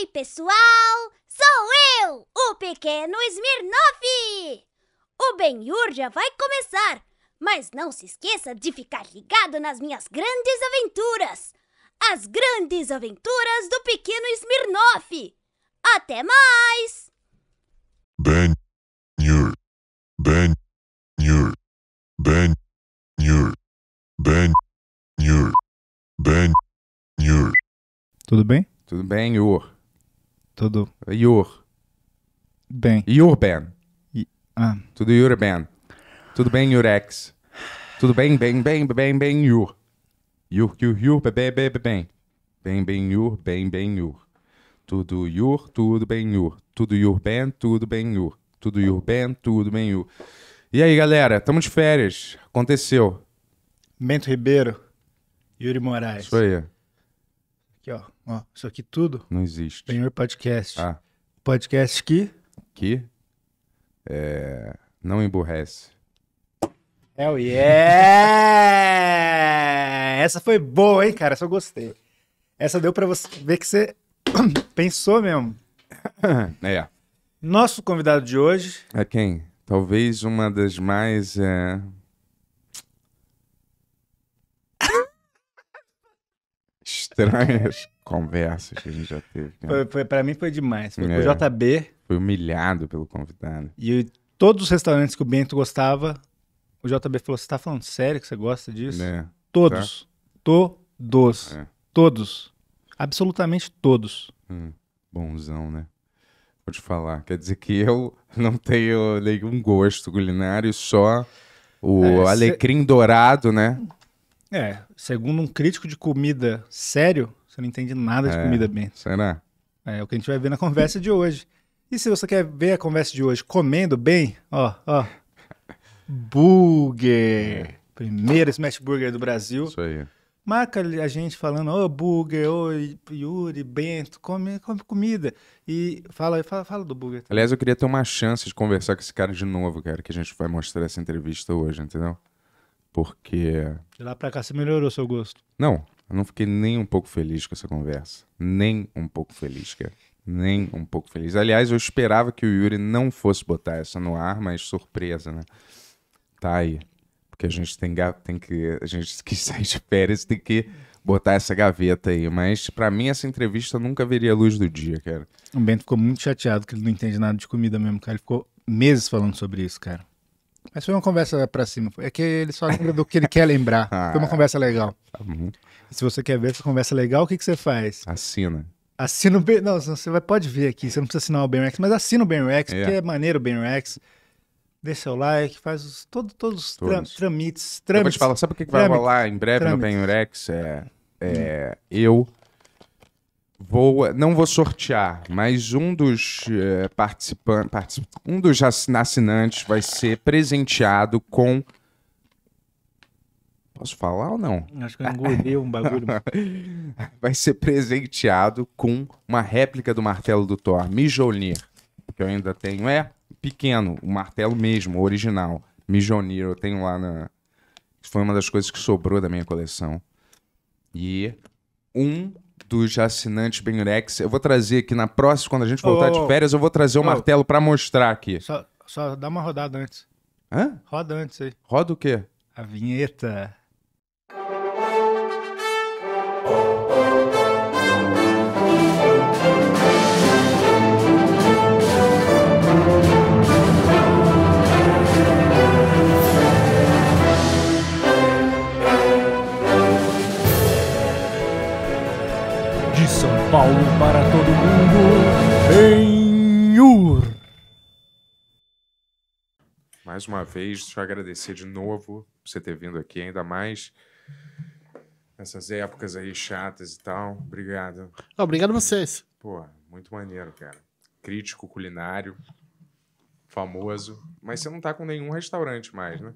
Ei, pessoal! Sou eu, o pequeno Smirnov! O Benhur já vai começar, mas não se esqueça de ficar ligado nas minhas grandes aventuras! As grandes aventuras do pequeno Smirnov! Até mais! Ben Yur, Ben Yur, Ben Yur, Ben Yur, Ben Yur. Tudo bem? Tudo bem, Yur. Tudo yur bem. Your band. Ah, Tudo yur band. Tudo bem, Yurex. Tudo bem, bem, bem, bem, bem, Yur. Yur, Yur, Yur, bem, bem, bem, bem. Bem, Yur, bem, bem, Yur. Tudo Yur, tudo bem, Yur. Tudo Yur bem, tudo bem, Yur. Tudo Yur bem, tudo bem, Yur. E aí, galera? estamos de férias. Aconteceu. Bento Ribeiro, Yuri Moraes. Isso aí. Aqui, ó. Ó, isso aqui tudo. Não existe. Penhor Podcast. Ah. Podcast que. Que. É... Não emburrece. Hell yeah! Essa foi boa, hein, cara? Essa eu gostei. Essa deu para você ver que você pensou mesmo. É. Nosso convidado de hoje. É quem? Talvez uma das mais. É estranhas conversas que a gente já teve. Cara. Né? Foi, foi, pra mim foi demais. Foi é. o JB. Foi humilhado pelo convidado. E todos os restaurantes que o Bento gostava, o JB falou: Você tá falando sério que você gosta disso? É. Todos. Tá? Todos. É. Todos. Absolutamente todos. Hum, bonzão, né? Vou te falar. Quer dizer que eu não tenho nenhum gosto culinário, só o é, alecrim cê... dourado, né? É, segundo um crítico de comida sério, você não entende nada de é, comida bem. Será? É, é o que a gente vai ver na conversa de hoje. E se você quer ver a conversa de hoje comendo bem, ó, ó. Burger! É. Primeiro smash burger do Brasil. Isso aí. Marca a gente falando, ô oh, Burger, ô oh, Yuri, Bento, come, come comida. E fala, fala, fala do Burger. Aliás, eu queria ter uma chance de conversar com esse cara de novo, cara, que a gente vai mostrar essa entrevista hoje, entendeu? Porque. De lá pra cá você melhorou seu gosto? Não, eu não fiquei nem um pouco feliz com essa conversa. Nem um pouco feliz, cara. Nem um pouco feliz. Aliás, eu esperava que o Yuri não fosse botar essa no ar, mas surpresa, né? Tá aí. Porque a gente tem, tem que. A gente que sai de férias tem que botar essa gaveta aí. Mas para mim essa entrevista nunca veria a luz do dia, cara. O Bento ficou muito chateado que ele não entende nada de comida mesmo, cara. Ele ficou meses falando sobre isso, cara. Mas foi uma conversa pra cima. É que ele só lembra do que ele quer lembrar. Ah, foi uma conversa legal. Tá se você quer ver essa conversa legal, o que, que você faz? Assina. Assina o Ben... Não, você vai, pode ver aqui. Você não precisa assinar o BenRex, mas assina o BenRex, é. porque é maneiro o BenRex. Deixa seu like, faz os, todo, todos os todos. Tra tramites, Eu vou te falar, sabe o que, que vai rolar em breve no BenRex? É, é hum. eu vou, não vou sortear, mas um dos eh, participantes, um dos assinantes vai ser presenteado com Posso falar ou não? Acho que eu engordei um bagulho. vai ser presenteado com uma réplica do martelo do Thor, Mjolnir, que eu ainda tenho. É pequeno, o martelo mesmo, o original. Mjolnir, eu tenho lá na... Foi uma das coisas que sobrou da minha coleção. E um dos assinantes Benurex. Eu vou trazer aqui na próxima, quando a gente voltar oh, de férias, eu vou trazer o oh, martelo para mostrar aqui. Só, só dá uma rodada antes. Hã? Roda antes aí. Roda o quê? A vinheta. Paulo para todo mundo em Mais uma vez, eu agradecer de novo por você ter vindo aqui, ainda mais nessas épocas aí chatas e tal. Obrigado. obrigado a vocês. Pô, muito maneiro, cara. Crítico culinário, famoso. Mas você não tá com nenhum restaurante mais, né?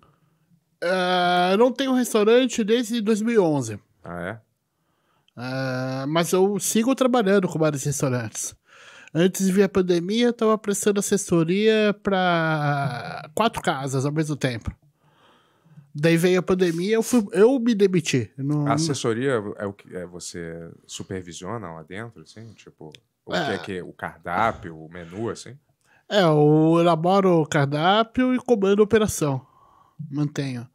Uh, não tenho restaurante desde 2011. Ah, é? Uh, mas eu sigo trabalhando com vários restaurantes. Antes de vir a pandemia, eu estava prestando assessoria para quatro casas ao mesmo tempo. Daí veio a pandemia, eu, fui, eu me demiti. Não... A assessoria é o que é, você supervisiona lá dentro, assim? Tipo, o é. que é que o cardápio, o menu, assim? É, eu elaboro o cardápio e comando a operação. Mantenho.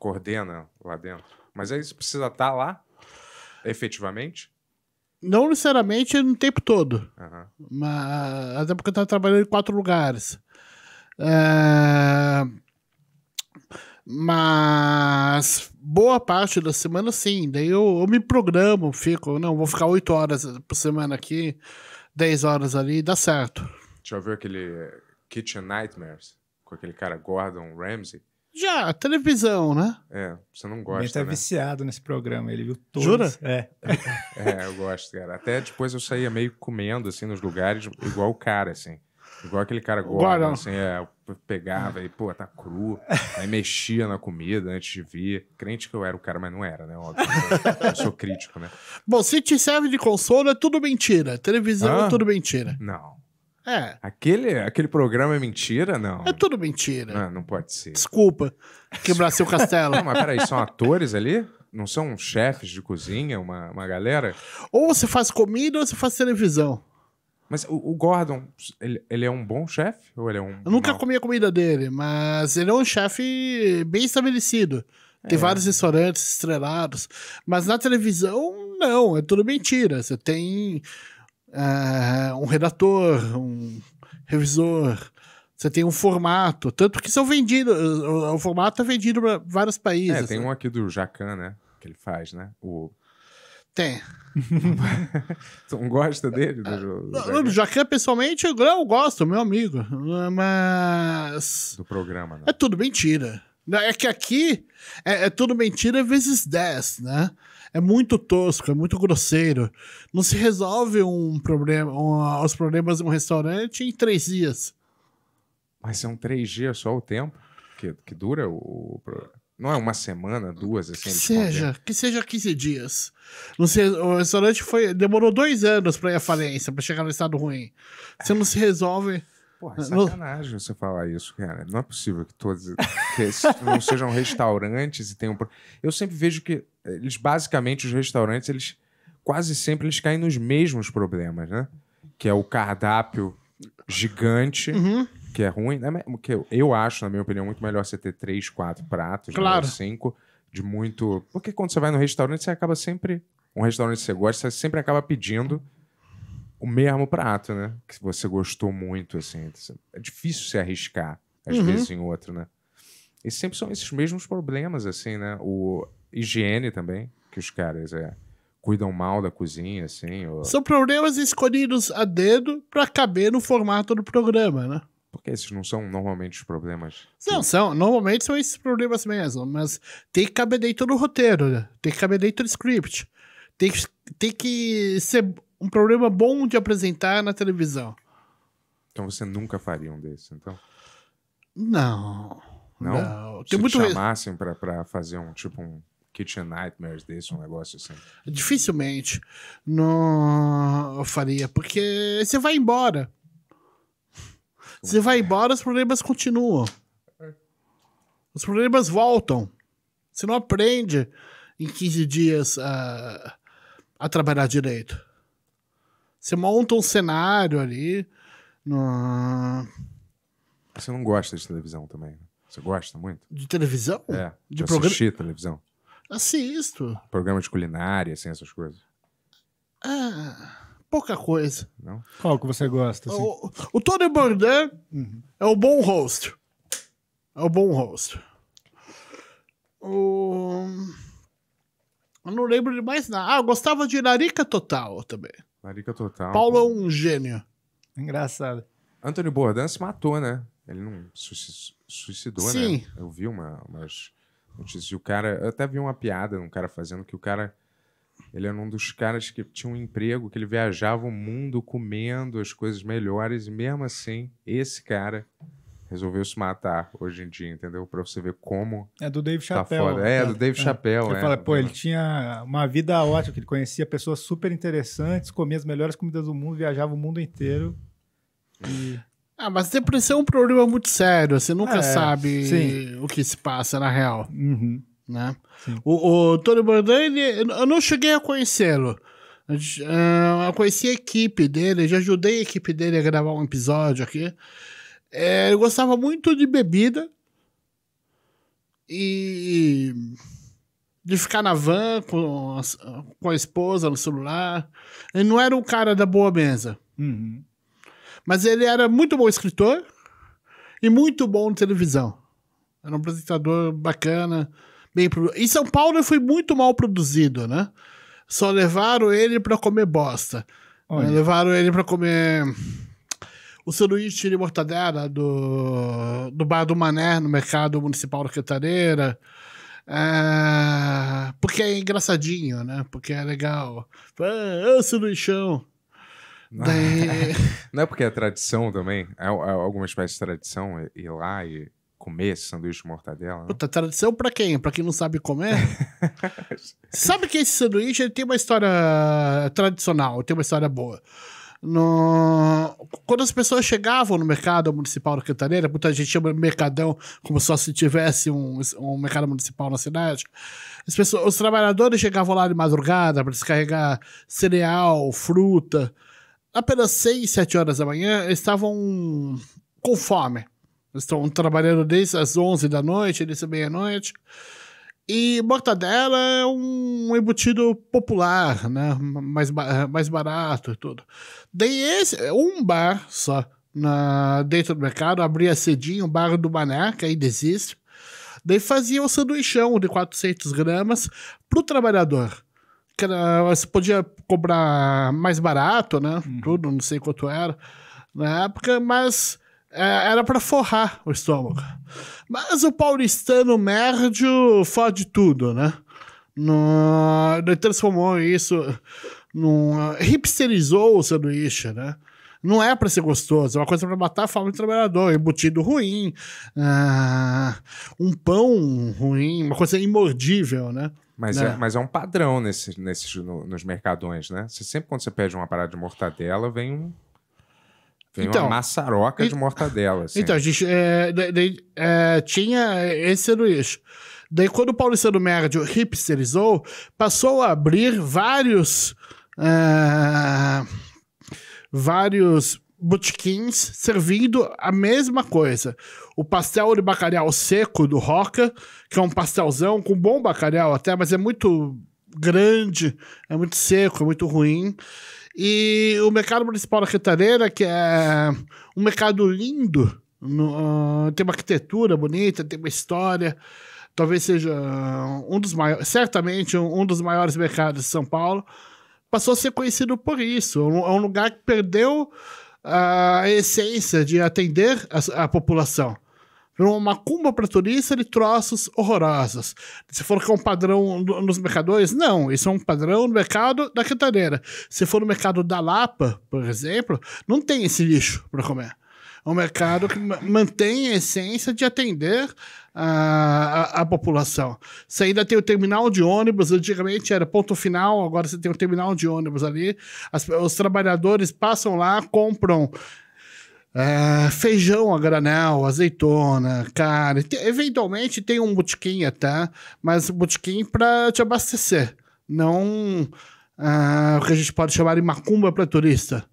Coordena lá dentro. Mas aí você precisa estar tá lá? efetivamente? Não necessariamente no tempo todo. Uhum. Mas, até porque eu estava trabalhando em quatro lugares. É... Mas boa parte da semana sim. Daí eu, eu me programo, fico, não, vou ficar oito horas por semana aqui, dez horas ali, dá certo. Já viu aquele Kitchen Nightmares com aquele cara Gordon Ramsay? Já, televisão, né? É, você não gosta. Ele tá né? viciado nesse programa, ele viu todos. Jura? É. é, eu gosto, cara. Até depois eu saía meio comendo, assim, nos lugares, igual o cara, assim. Igual aquele cara gordo, assim, é, pegava e, pô, tá cru. Aí mexia na comida antes de vir. Crente que eu era o cara, mas não era, né? Óbvio. Né? Eu sou crítico, né? Bom, se te serve de consolo, é tudo mentira. Televisão é tudo mentira. Não. É. Aquele, aquele programa é mentira, não? É tudo mentira. Não, ah, não pode ser. Desculpa quebrar seu castelo. Não, mas peraí, são atores ali? Não são chefes de cozinha, uma, uma galera? Ou você faz comida ou você faz televisão. Mas o, o Gordon, ele, ele é um bom chefe? Ou ele é um. Eu nunca mau? comi a comida dele, mas ele é um chefe bem estabelecido. Tem é. vários restaurantes estrelados. Mas na televisão, não, é tudo mentira. Você tem uh, um redator, um revisor. Você tem um formato, tanto que são vendidos, o, o formato é vendido para vários países. É, tem assim. um aqui do Jacan, né? Que ele faz, né? O tem. Você não gosta dele? Do, é, do Jacan, pessoalmente, eu gosto, meu amigo. Mas. Do programa, né? É tudo mentira. É que aqui é, é tudo mentira vezes 10, né? é muito tosco, é muito grosseiro. Não se resolve um problema, um, os problemas de um restaurante em três dias. Mas são três dias só o tempo que, que dura o, não é uma semana, duas, assim. Que seja, que seja 15 dias. Não o restaurante foi, demorou dois anos para ir à falência, para chegar no estado ruim. Você não se resolve. Porra, é sacanagem você falar isso, cara. Não é possível que todos que não sejam restaurantes e tenham. Eu sempre vejo que eles basicamente os restaurantes eles quase sempre eles caem nos mesmos problemas, né? Que é o cardápio gigante, uhum. que é ruim, né? que eu acho, na minha opinião, muito melhor você ter três, quatro pratos, né? claro. cinco, de muito. Porque quando você vai no restaurante, você acaba sempre. Um restaurante que você gosta, você sempre acaba pedindo o mesmo prato, né? Que você gostou muito, assim. É difícil se arriscar, às uhum. vezes, em outro, né? E sempre são esses mesmos problemas, assim, né? O, Higiene também, que os caras é, cuidam mal da cozinha, assim. Ou... São problemas escolhidos a dedo para caber no formato do programa, né? Porque esses não são normalmente os problemas. Não, são. Normalmente são esses problemas mesmo. Mas tem que caber dentro do roteiro, né? Tem que caber dentro do script. Tem que, tem que ser um problema bom de apresentar na televisão. Então você nunca faria um desses, então? Não. Não? não. Se Tem muito chamassem pra, pra fazer um tipo um Kitchen Nightmares desse, um negócio assim? Dificilmente não eu faria, porque você vai embora. Você vai assim? embora, os problemas continuam. Os problemas voltam. Você não aprende em 15 dias a, a trabalhar direito. Você monta um cenário ali. No... Você não gosta de televisão também? Né? Você gosta muito? De televisão? É. De programa. televisão. Assisto. Programa de culinária, assim, essas coisas. Ah, pouca coisa. Não? Qual que você gosta? Assim? O, o Tony Bourdain uhum. é o bom host. É o bom host. O... Eu não lembro de mais nada. Ah, eu gostava de Narica Total também. Narica Total. Paulo é um gênio. Engraçado. Anthony Bourdain se matou, né? Ele não se suicidou, né? Sim. né? Eu vi uma, umas o cara. Eu até vi uma piada um cara fazendo que o cara. Ele era um dos caras que tinha um emprego, que ele viajava o mundo comendo as coisas melhores, e mesmo assim, esse cara resolveu se matar hoje em dia, entendeu? Pra você ver como. É do Dave tá Chappelle. Foda. É, é, do Dave é. Chappelle. Ele é. fala, pô, ele tinha uma vida ótima, que ele conhecia pessoas super interessantes, comia as melhores comidas do mundo, viajava o mundo inteiro. E... Ah, mas depressão é um problema muito sério. Você assim, nunca é, sabe sim. o que se passa na real. Uhum. Né? O, o Tony Bourdain, eu não cheguei a conhecê-lo. Ah, eu conheci a equipe dele, já ajudei a equipe dele a gravar um episódio aqui. É, gostava muito de bebida e de ficar na van com a, com a esposa no celular. Ele não era um cara da boa mesa. Uhum. Mas ele era muito bom escritor e muito bom na televisão. Era um apresentador bacana, bem pro... Em São Paulo ele foi muito mal produzido, né? Só levaram ele para comer bosta. Olha. Levaram ele para comer o sanduíche de mortadela do, do bar do Mané, no mercado municipal da Cantareira. É, porque é engraçadinho, né? Porque é legal. Ah, é, é o Daí... É? Não é porque é tradição também? É, é alguma espécie de tradição ir lá e comer sanduíche de mortadela? Puta, tradição pra quem? Pra quem não sabe comer? sabe que esse sanduíche ele tem uma história tradicional, tem uma história boa. No... Quando as pessoas chegavam no mercado municipal da Cantareira, muita gente chama mercadão como só se tivesse um, um mercado municipal na cidade. Pessoas, os trabalhadores chegavam lá de madrugada para descarregar cereal, fruta, apenas 6, 7 horas da manhã, eles estavam com fome. Eles estão trabalhando desde as 11 da noite, desde meia-noite. E mortadela é um embutido popular, né? Mais, mais barato e tudo. Daí esse, um bar só na, dentro do mercado, abria cedinho, o bar do Mané, que ainda existe. Daí fazia um sanduichão de 400 gramas para o trabalhador. Que era, você podia cobrar mais barato, né? Uhum. Tudo, não sei quanto era na época, mas é, era para forrar o estômago. Mas o paulistano médio fode tudo, né? No, ele transformou isso, num, hipsterizou o sanduíche, né? Não é para ser gostoso, é uma coisa para matar a fome do trabalhador. Embutido ruim, uh, um pão ruim, uma coisa imordível, né? Mas né. é, mas é um padrão nesse, nesses, no, nos mercadões, né? Você sempre, quando você pede uma parada de mortadela, vem um. Vem então, uma maçaroca e, de mortadela. Assim. Então, a gente é, de, de, é, tinha esse lixo. Daí, quando o Paulistano Médio hipsterizou, passou a abrir vários. É, vários botiquins servindo a mesma coisa. O pastel de bacalhau seco do Roca, que é um pastelzão com bom bacalhau até, mas é muito grande, é muito seco, é muito ruim. E o mercado municipal da Cantareira, que é um mercado lindo, no, uh, tem uma arquitetura bonita, tem uma história. Talvez seja um dos maiores, certamente um dos maiores mercados de São Paulo. Passou a ser conhecido por isso. É um é lugar que perdeu a essência de atender a, a população. Uma macumba para turista de troços horrorosos. Se for que é um padrão nos mercadores, não. Isso é um padrão no mercado da Cantareira. Se for no mercado da Lapa, por exemplo, não tem esse lixo para comer. É um mercado que mantém a essência de atender a, a, a, população. Você ainda tem o terminal de ônibus, antigamente era ponto final, agora você tem o terminal de ônibus ali. As, os trabalhadores passam lá, compram. Uh, feijão a granel, azeitona, carne. eventualmente tem um botequim até, mas botequim para te abastecer, não uh, o que a gente pode chamar de macumba para turista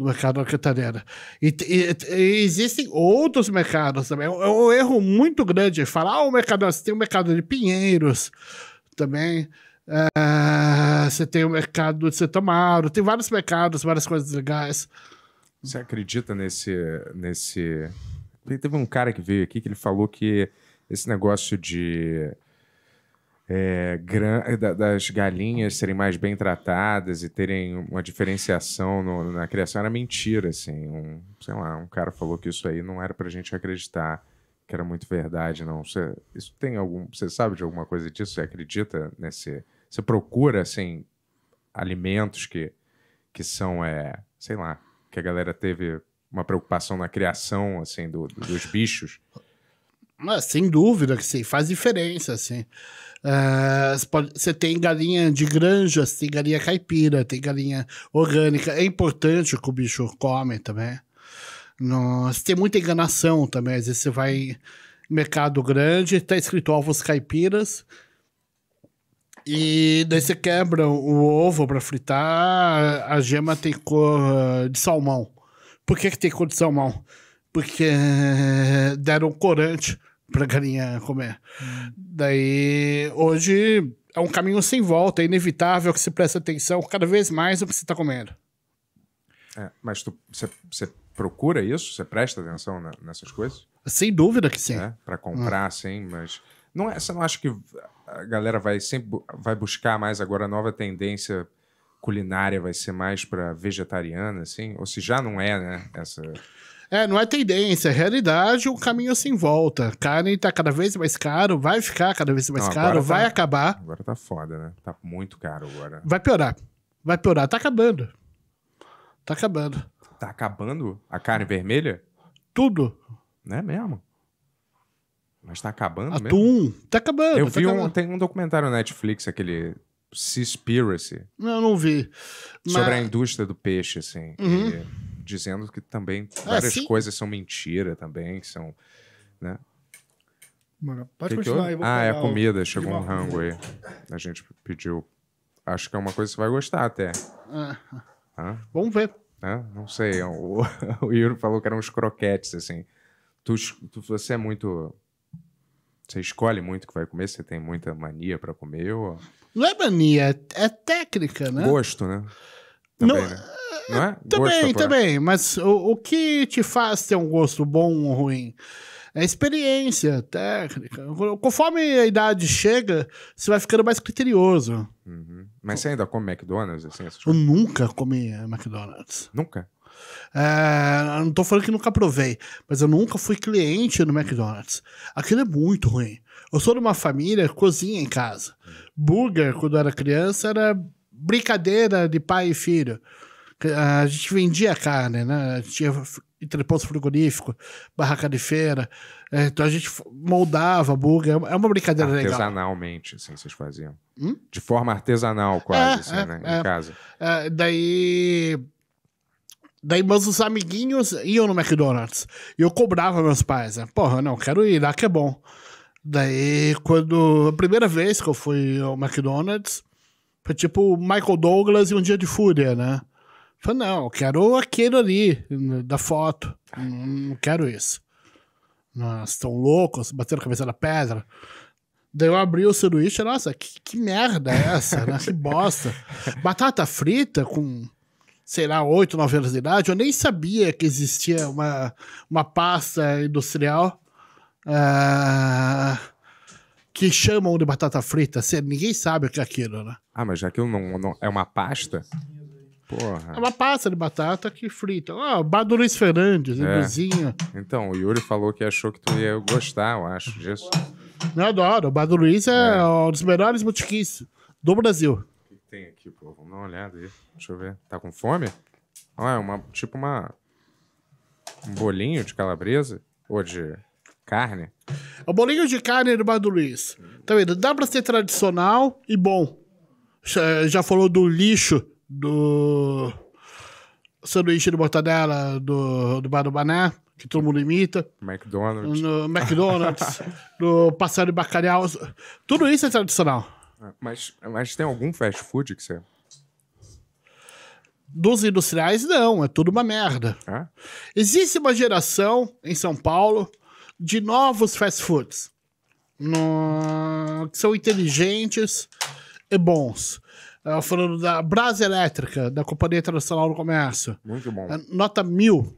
do mercado Catarina. E, e, e, existem outros mercados também. É, é um erro muito grande falar, ah, o mercado, você tem o mercado de Pinheiros também, eh, você tem o mercado de Setomaro, tem vários mercados, várias coisas legais. Você acredita nesse, nesse... Teve um cara que veio aqui que ele falou que esse negócio de é, é das galinhas serem mais bem tratadas e terem uma diferenciação no, na criação era mentira, assim. Um, sei lá, um cara falou que isso aí não era pra gente acreditar, que era muito verdade, não. Você, isso tem algum, você sabe de alguma coisa disso? Você acredita nesse... Você procura, assim, alimentos que, que são, é, sei lá, que a galera teve uma preocupação na criação, assim, do, do, dos bichos? Mas, sem dúvida que sim, faz diferença, assim. Ah, você uh, tem galinha de granja, tem galinha caipira, tem galinha orgânica. É importante o que o bicho come também. Nós tem muita enganação também. Às vezes você vai em mercado grande, tá escrito ovos caipiras. E daí você quebra o ovo para fritar, a gema tem cor de salmão. Por que, que tem cor de salmão? Porque deram corante pra galinha comer. Hum. Daí, hoje é um caminho sem volta, é inevitável que se preste atenção cada vez mais no que você está comendo. É, mas você procura isso? Você presta atenção na, nessas coisas? Sem dúvida que sim. É, para comprar, hum. sim, mas não é, você não acha que a galera vai sempre vai buscar mais agora a nova tendência culinária vai ser mais para vegetariana, assim? Ou se já não é, né? Essa é, não é tendência, é realidade, o caminho assim volta. Carne tá cada vez mais caro, vai ficar cada vez mais não, caro, tá, vai acabar. Agora tá foda, né? Tá muito caro agora. Vai piorar. Vai piorar, tá acabando. Tá acabando. Tá acabando a carne vermelha? Tudo. Não é mesmo? Mas tá acabando Atum. mesmo? Atum, tá acabando. Eu tá vi acabando. Um, tem um documentário na Netflix, aquele Seaspiracy. Não, não vi. Sobre a indústria do peixe, assim. Uhum. E dizendo que também é, várias ah, coisas são mentira também, que são. Né? Mano, pode que continuar que eu... Ah, é a comida, o... chegou um rango aí. A gente pediu. Acho que é uma coisa que você vai gostar até. Ah. Hã? Vamos ver. Hã? Não sei. O, é o Yuri falou que eram uns croquetes, assim. Tu, tu, você é muito. Você escolhe muito o que vai comer? Você tem muita mania para comer? Ou... Não é mania, é técnica, né? Gosto, né? Também, não, né? não é? é também, também. Mas o, o que te faz ter um gosto bom ou ruim? É experiência, técnica. Conforme a idade chega, você vai ficando mais criterioso. Uhum. Mas você ainda come McDonald's? Assim, essas Eu nunca comi McDonald's. Nunca? É, não tô falando que nunca provei, mas eu nunca fui cliente no McDonald's. Aquilo é muito ruim. Eu sou de uma família cozinha em casa. Burger, quando era criança, era brincadeira de pai e filho. A gente vendia carne, né? tinha entreposto frigorífico, barraca de feira. É, então a gente moldava burger. É uma brincadeira legal. Artesanalmente, assim, vocês faziam. Hum? De forma artesanal, quase, é, assim, é, né? Em é. casa. É, daí. Daí meus amiguinhos iam no McDonald's. E eu cobrava meus pais. Né? Porra, não, quero ir lá que é bom. Daí, quando. A primeira vez que eu fui ao McDonald's, foi tipo Michael Douglas e um dia de fúria, né? Falei, não, eu quero aquele ali, né, da foto. Não quero isso. Nossa, tão loucos, bateram a cabeça na pedra. Daí eu abri o sanduíche, nossa, que, que merda é essa, né? Que bosta. Batata frita com, sei lá, 8, 9 anos de idade, eu nem sabia que existia uma, uma pasta industrial uh, que chamam de batata frita. ninguém sabe o que é aquilo, né? Ah, mas já aquilo não, não é uma pasta? Porra. É uma pasta de batata que frita. ó, ah, oh, Bar do Luiz Fernandes, é. vizinho. Então, o Yuri falou que achou que tu ia gostar, eu acho, disso. Eu adoro. O Luiz é, é. um dos melhores botiquins do Brasil. O que tem aqui, pô? Vamos dar uma olhada aí. Deixa eu ver. Tá com fome? Ah, é uma, tipo uma... Um bolinho de calabresa? Ou de carne? É um bolinho de carne do Bar Luiz. Tá vendo? Dá pra ser tradicional e bom. Já falou do lixo do sanduíche de mortadela do, do Bar do Bané, que todo mundo imita. McDonald's. No McDonald's, do pastel de bacalhau. Tudo isso é tradicional. Ah, mas, mas tem algum fast food que você... Dos industriais, não. É tudo uma merda. É? Existe uma geração em São Paulo de novos fast foods. No... que são inteligentes e bons. Ah, falando da Brasa Elétrica, da Companhia Internacional do Comércio. Muito bom. Uh, nota mil.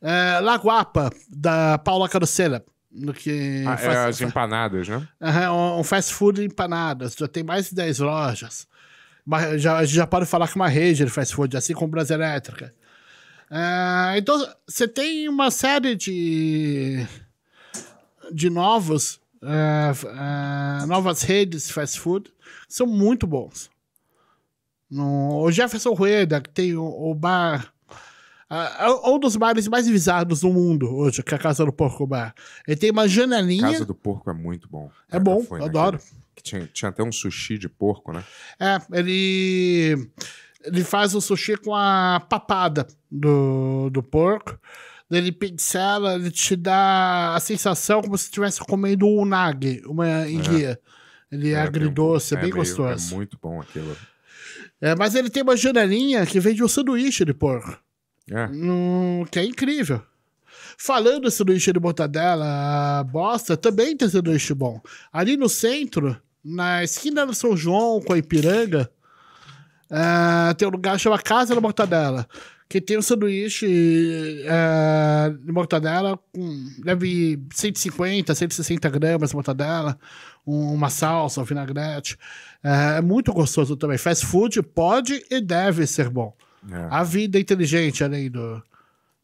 Uh, da Paula Carocela. No que ah, faz, é, as empanadas, né? Uhum, um fast food empanadas. Já tem mais de 10 lojas. Mas já, já pode falar que uma rede de fast food, assim como Brasa Elétrica. Uh, então, você tem uma série de, de novos, uh, uh, novas redes fast food que são muito bons. No, o Jefferson Rueda, que tem o, o bar. um dos bares mais visados do mundo hoje, que é a Casa do Porco Bar. Ele tem uma janelinha. Casa do Porco é muito bom. É eu bom, eu adoro. que tinha, tinha até um sushi de porco, né? É, ele. Ele faz o sushi com a papada do, do porco. Ele pincela, ele te dá a sensação como se estivesse comendo um nag, uma enguia. É. Ele é, é agridoce, é, é bem, bem é gostoso. É muito bom aquilo. É, mas ele tem uma janelinha que vende um sanduíche de porco. É. Hum, que é incrível. Falando em sanduíche de mortadela, bosta, também tem sanduíche bom. Ali no centro, na esquina do São João, com a Ipiranga, é, tem um lugar chamado Casa da Mortadela que tem um sanduíche uh, de mortadela com leve 150, 160 gramas de mortadela, um, uma salsa, um vinagrete. Uh, é muito gostoso também. Fast food pode e deve ser bom. É. A vida é inteligente além do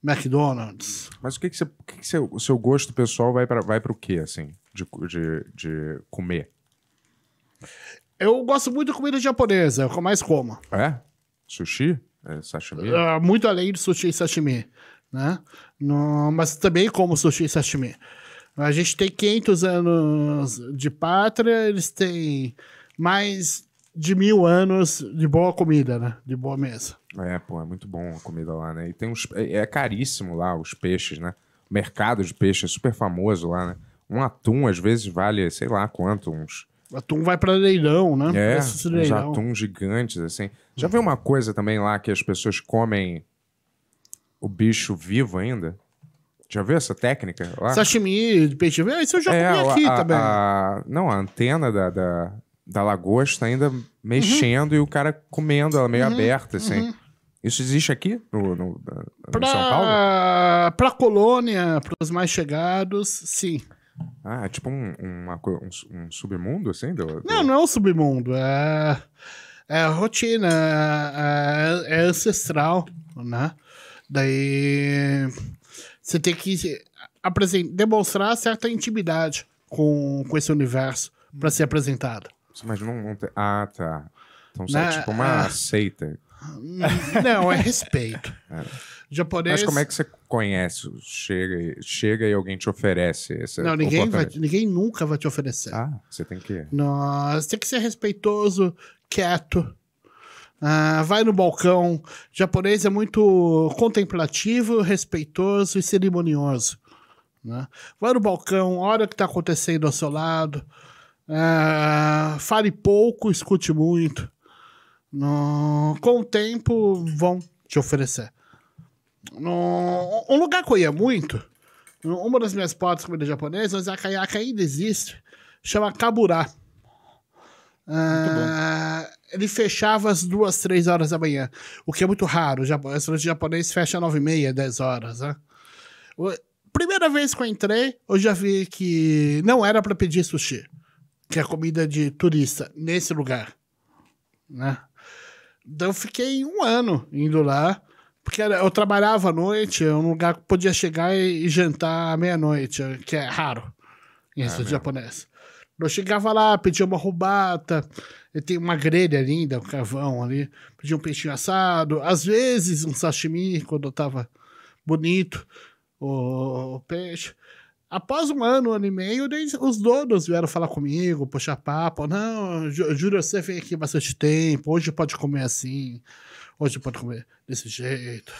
McDonald's. Mas o que, que, você, o, que, que você, o seu gosto pessoal vai para vai o quê, assim, de, de, de comer? Eu gosto muito de comida japonesa, é eu mais como. É? Sushi? É, sashimi? Uh, muito além de sushi e sashimi, né? No, mas também como sushi e sashimi. A gente tem 500 anos de pátria, eles têm mais de mil anos de boa comida, né? De boa mesa. É, pô, é muito bom a comida lá, né? E tem uns. É, é caríssimo lá os peixes, né? O mercado de peixe é super famoso lá, né? Um atum, às vezes, vale, sei lá quanto, uns Atum vai para leilão, né? É, Esses uns atum gigantes, assim. Já viu uma coisa também lá que as pessoas comem o bicho vivo ainda? Já viu essa técnica lá? Sashimi de peixe vivo? Isso eu já é, comi aqui a, também. A, não, a antena da, da, da lagosta ainda mexendo uhum. e o cara comendo ela meio uhum. aberta, assim. Uhum. Isso existe aqui no, no, no pra, São Paulo? Para colônia, para os mais chegados, sim. Ah, é tipo um, uma, um, um submundo, assim? Do, do... Não, não é um submundo. É, é rotina, é, é ancestral, né? Daí você tem que apresentar, demonstrar certa intimidade com, com esse universo para ser apresentado. Mas não, não tem... Ah, tá. Então, você é né, tipo uma é... seita. Não, é respeito. É. Japonês. Mas como é que você conhece? Chega, chega e alguém te oferece essa. Não, ninguém, vai, ninguém nunca vai te oferecer. Ah, você tem que. Nós tem que ser respeitoso, quieto. Ah, vai no balcão. Japonês é muito contemplativo, respeitoso e cerimonioso. Né? Vai no balcão, olha o que está acontecendo ao seu lado. Ah, fale pouco, escute muito. No, com o tempo, vão te oferecer. No, um lugar que eu ia muito, uma das minhas portas de comida japonesa, mas a kayaka ainda existe, chama Kaburá. Ah, ele fechava às duas, três horas da manhã, o que é muito raro. O restaurante japonês fecha às nove e meia, dez horas, né? Primeira vez que eu entrei, eu já vi que não era para pedir sushi, que é comida de turista, nesse lugar, né? Então eu fiquei um ano indo lá, porque eu trabalhava à noite, é um lugar que podia chegar e, jantar à meia-noite, é, que é raro em ah, restaurante japonês. Eu chegava lá, pedia uma rubata, tem uma grelha linda, um carvão ali, pedia um peixinho assado, às vezes um sashimi, quando eu tava bonito, o, o peixe. Após um ano, um ano e meio, os donos vieram falar comigo, puxar papo. Não, Júlio, você vem aqui bastante tempo. Hoje pode comer assim. Hoje pode comer desse jeito.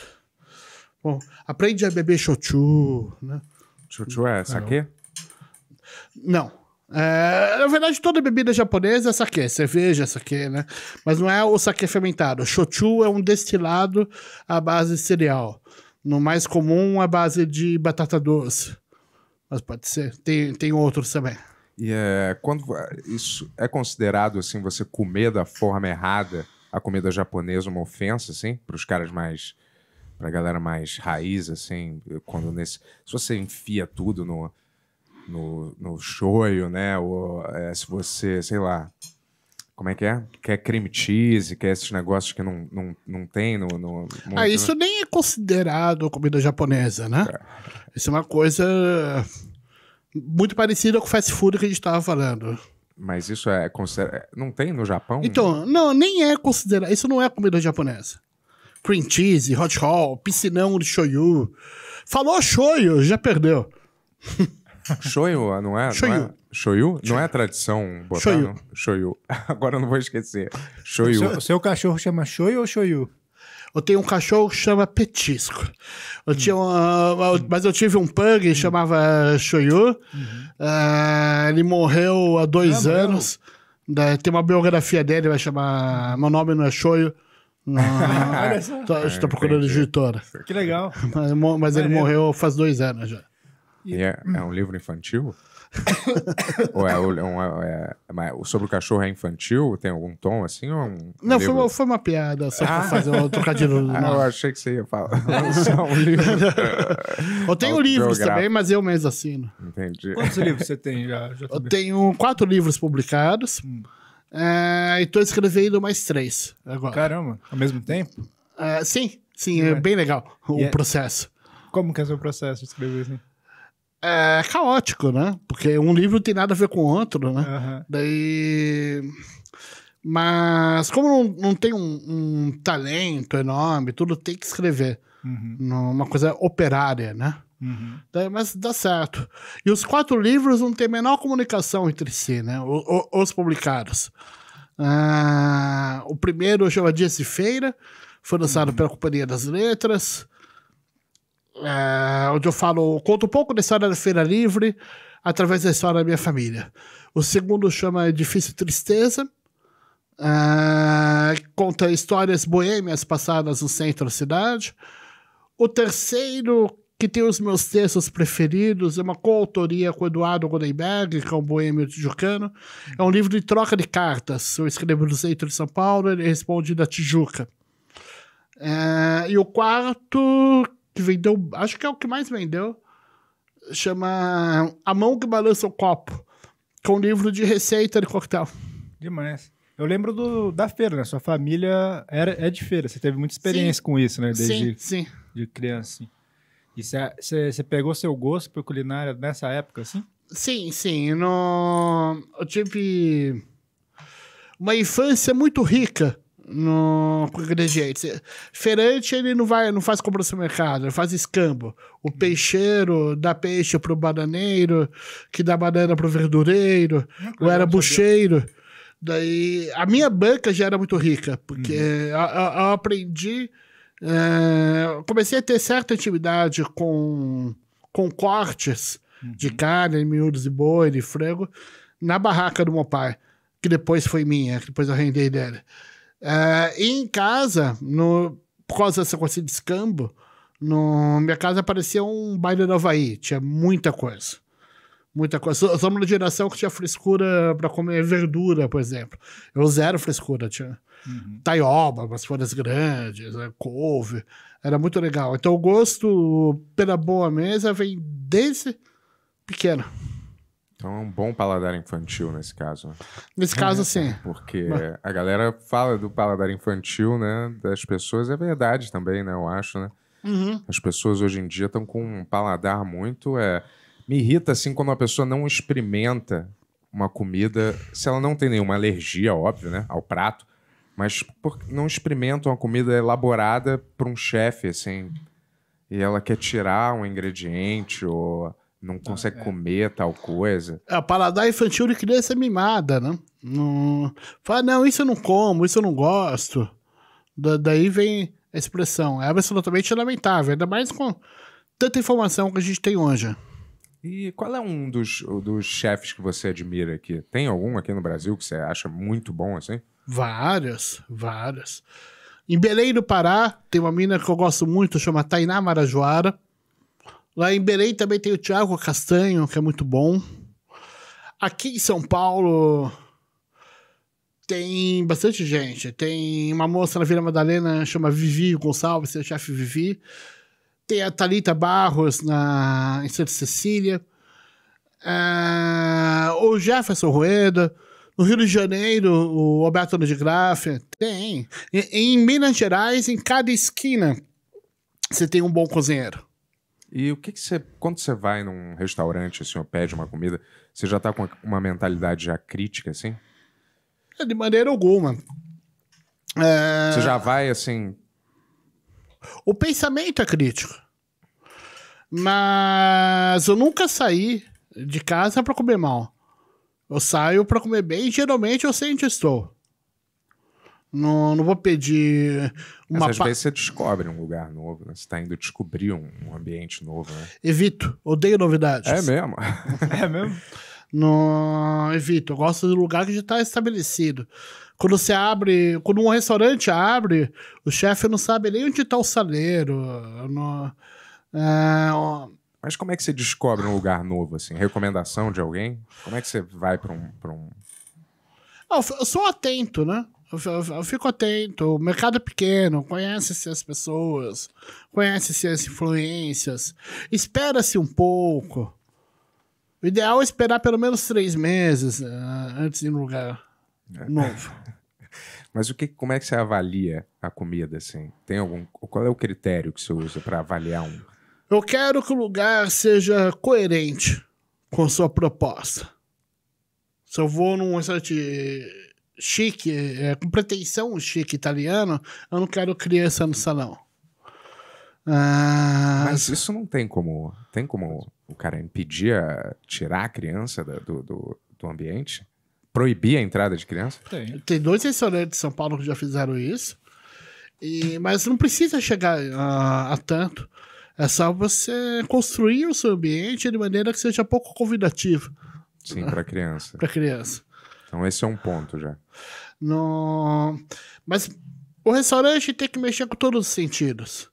Bom, aprende a beber shochu, né? Shochu é Saque? Não. É, na verdade, toda bebida japonesa é saquê, cerveja é saquê, né? Mas não é o saque fermentado. Shochu é um destilado à base de cereal. No mais comum, à base de batata doce. Mas pode ser. Tem, tem outros também. E é, quando isso é considerado assim, você comer da forma errada a comida japonesa uma ofensa, assim, para os caras mais para galera mais raiz, assim, quando nesse. Se você enfia tudo no, no, no shoyu, né? Ou é, se você, sei lá. Como é que é? Quer creme cheese, quer esses negócios que não, não, não tem no. no ah, isso né? nem é considerado comida japonesa, né? É. Isso é uma coisa muito parecida com o fast food que a gente estava falando. Mas isso é considerado. É, não tem no Japão? Então, não, nem é considerado. Isso não é comida japonesa. Cream cheese, hot roll, piscinão de shoyu. Falou shoyu, já perdeu. shoyu, ah, é? não é? Shoyu. Não é? Shoyu? Não é tradição botar shoyu. shoyu. Agora eu não vou esquecer. Shoyu. O seu, seu cachorro chama shoyu ou shoyu? Eu tenho um cachorro que chama Petisco. Eu uhum. tinha ah, ah, mas eu tive um pug que uhum. chamava eh, Shoyu. Uhum. Uh, ele morreu há dois é, anos. Da, tem uma biografia dele, vai chamar. Meu nome não é Shoyu. estou é, procurando editora. Que legal. Mas, mas ele morreu faz dois anos já. E é, hum. é, um livro infantil? ou é, um, é, é, sobre o cachorro é infantil? Tem algum tom assim? Ou é um, não, um foi, uma, foi, uma piada, só ah. pra fazer um trocadilho. ah, eu achei que você ia falar. um livro. eu tenho livros também, mas eu mesmo assino. Entendi. Quantos livros você tem já? já eu tá tenho quatro livros publicados. Hum. É, e tô escrevendo mais três agora. Caramba, ao mesmo tempo? É, sim, sim, é, bem legal o é processo. Como que é o seu processo de escrever assim? é caótico, né? Porque um livro tem nada a ver com o outro, né? Uhum. Daí. Mas como não, não tem um, um, talento enorme, tudo tem que escrever. Uhum. Uma coisa operária, né? Uhum. Daí, mas dá certo. E os quatro livros não tem a menor comunicação entre si, né? O, o, os publicados. Ah, o primeiro chama Dias de Feira, foi lançado uhum. pela Companhia das Letras é, onde eu falo, conto um pouco da história da Feira Livre através da história da minha família. O segundo chama Difícil Tristeza, é, conta histórias boêmias passadas no centro da cidade. O terceiro, que tem os meus textos preferidos, é uma coautoria com o Eduardo Godenberg, que é um boêmio tijucano. É um livro de troca de cartas. Eu escrevo no centro de São Paulo, ele responde da Tijuca. É, e o quarto, que vendeu, acho que é o que mais vendeu, chama A Mão que Balança o Copo, com um livro de receita de coquetel. Demais. Eu lembro do, da feira, né? Sua família era, é de feira, você teve muita experiência sim. com isso, né? Desde sim, sim. de criança. Assim. E você pegou seu gosto por culinária nessa época, assim? Sim, sim. No... Eu tive uma infância muito rica no com ingredientes. Feirante, ele não vai, não faz compra no mercado, ele faz escambo. O hum. peixeiro dá peixe pro bananeiro, que dá banana pro verdureiro, o era bucheiro. Daí, a minha banca já era muito rica, porque uhum. eu, eu, aprendi, é, comecei a ter certa intimidade com, com cortes uhum. de carne, miúdos e boi, de frango, na barraca do meu pai, que depois foi minha, que depois eu rendei dela. É, e em casa, no, por causa dessa coisa de escambo, no, minha casa parecia um baile do Havaí. Tinha muita coisa. Muita coisa. Somos uma geração que tinha frescura para comer verdura, por exemplo. Eu zero frescura. Tinha uhum. taioba, umas folhas grandes, né, couve. Era muito legal. Então o gosto pela boa mesa vem desde pequeno. Então é um bom paladar infantil nesse caso. Né? Nesse é, caso, sim. Porque a galera fala do paladar infantil, né? Das pessoas, é verdade também, né? Eu acho, né? Uhum. As pessoas hoje em dia estão com um paladar muito. É... Me irrita assim quando uma pessoa não experimenta uma comida, se ela não tem nenhuma alergia, óbvio, né? Ao prato, mas por... não experimenta uma comida elaborada por um chefe, assim, e ela quer tirar um ingrediente ou não ah, consegue é. comer tal coisa. É, a paladar infantil de criança é mimada, né? Não... Fala, não, isso eu não como, isso eu não gosto. Da, daí vem a expressão. É absolutamente lamentável, ainda mais com tanta informação que a gente tem hoje. E qual é um dos, dos chefes que você admira aqui? Tem algum aqui no Brasil que você acha muito bom assim? Várias, várias. Em Belém do Pará, tem uma mina que eu gosto muito, chama Tainá Marajoara Lá em Belém também tem o Thiago Castanho, que é muito bom. Aqui em São Paulo tem bastante gente. Tem uma moça na Vila Madalena, chama Vivi Gonçalves, é chefe Vivi. Tem a Thalita Barros na, em Santa Cecília. É, o Jefferson Rueda. No Rio de Janeiro, o Alberto de Graff. Tem. Em Minas Gerais, em cada esquina, você tem um bom cozinheiro. E o que, que você. Quando você vai num restaurante, assim, ou pede uma comida, você já tá com uma mentalidade já crítica, assim? É de maneira alguma. É... Você já vai assim. O pensamento é crítico. Mas eu nunca saí de casa para comer mal. Eu saio para comer bem e geralmente eu sei onde estou. Não, não vou pedir uma. Mas às pa... vezes você descobre um lugar novo, né? Você está indo descobrir um, um ambiente novo, né? Evito, odeio novidades. É mesmo. é mesmo. Não, evito. Eu gosto de lugar que já está estabelecido. Quando você abre, quando um restaurante abre, o chefe não sabe nem onde está o saleiro. é, Mas como é que você descobre um lugar novo, assim? Recomendação de alguém? Como é que você vai para um, pra um... Ah, eu sou atento, né? Eu, eu, fico atento. O mercado é pequeno, conhece-se as pessoas, conhece-se as influências, espera-se um pouco. O ideal é esperar pelo menos três meses uh, antes de ir no lugar é. novo. Mas o que, como é que você avalia a comida, assim? Tem algum, qual é o critério que você usa para avaliar um? Eu quero que o lugar seja coerente com sua proposta. Se eu vou num restaurante chique, é, com pretensão chique italiano, eu não quero criança no salão. Ah, Mas isso não tem como. Tem como o cara impedir a, tirar a criança do, do, do ambiente? Proibir a entrada de criança? Tem. Tem dois restaurantes de São Paulo que já fizeram isso. E, mas não precisa chegar a, ah, a, tanto. É só você construir o seu ambiente de maneira que seja pouco convidativo. Sim, para criança. para criança. Então esse é um ponto já. No... Mas o restaurante tem que mexer com todos os sentidos.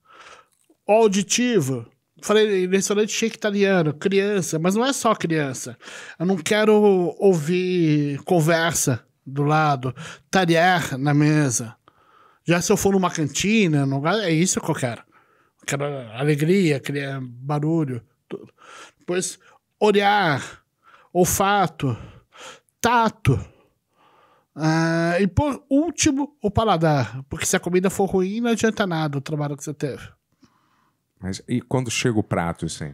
O auditivo, falei restaurante chique italiano, criança, mas não é só criança. Eu não quero ouvir conversa do lado, talher na mesa. Já se eu for numa cantina, não lugar, é isso que eu quero. Eu quero alegria, criar barulho, tudo. Depois, olhar, olfato, tato. Ah, e por último, o paladar. Porque se a comida for ruim, não adianta nada o trabalho que você teve. Mas e quando chega o prato, assim?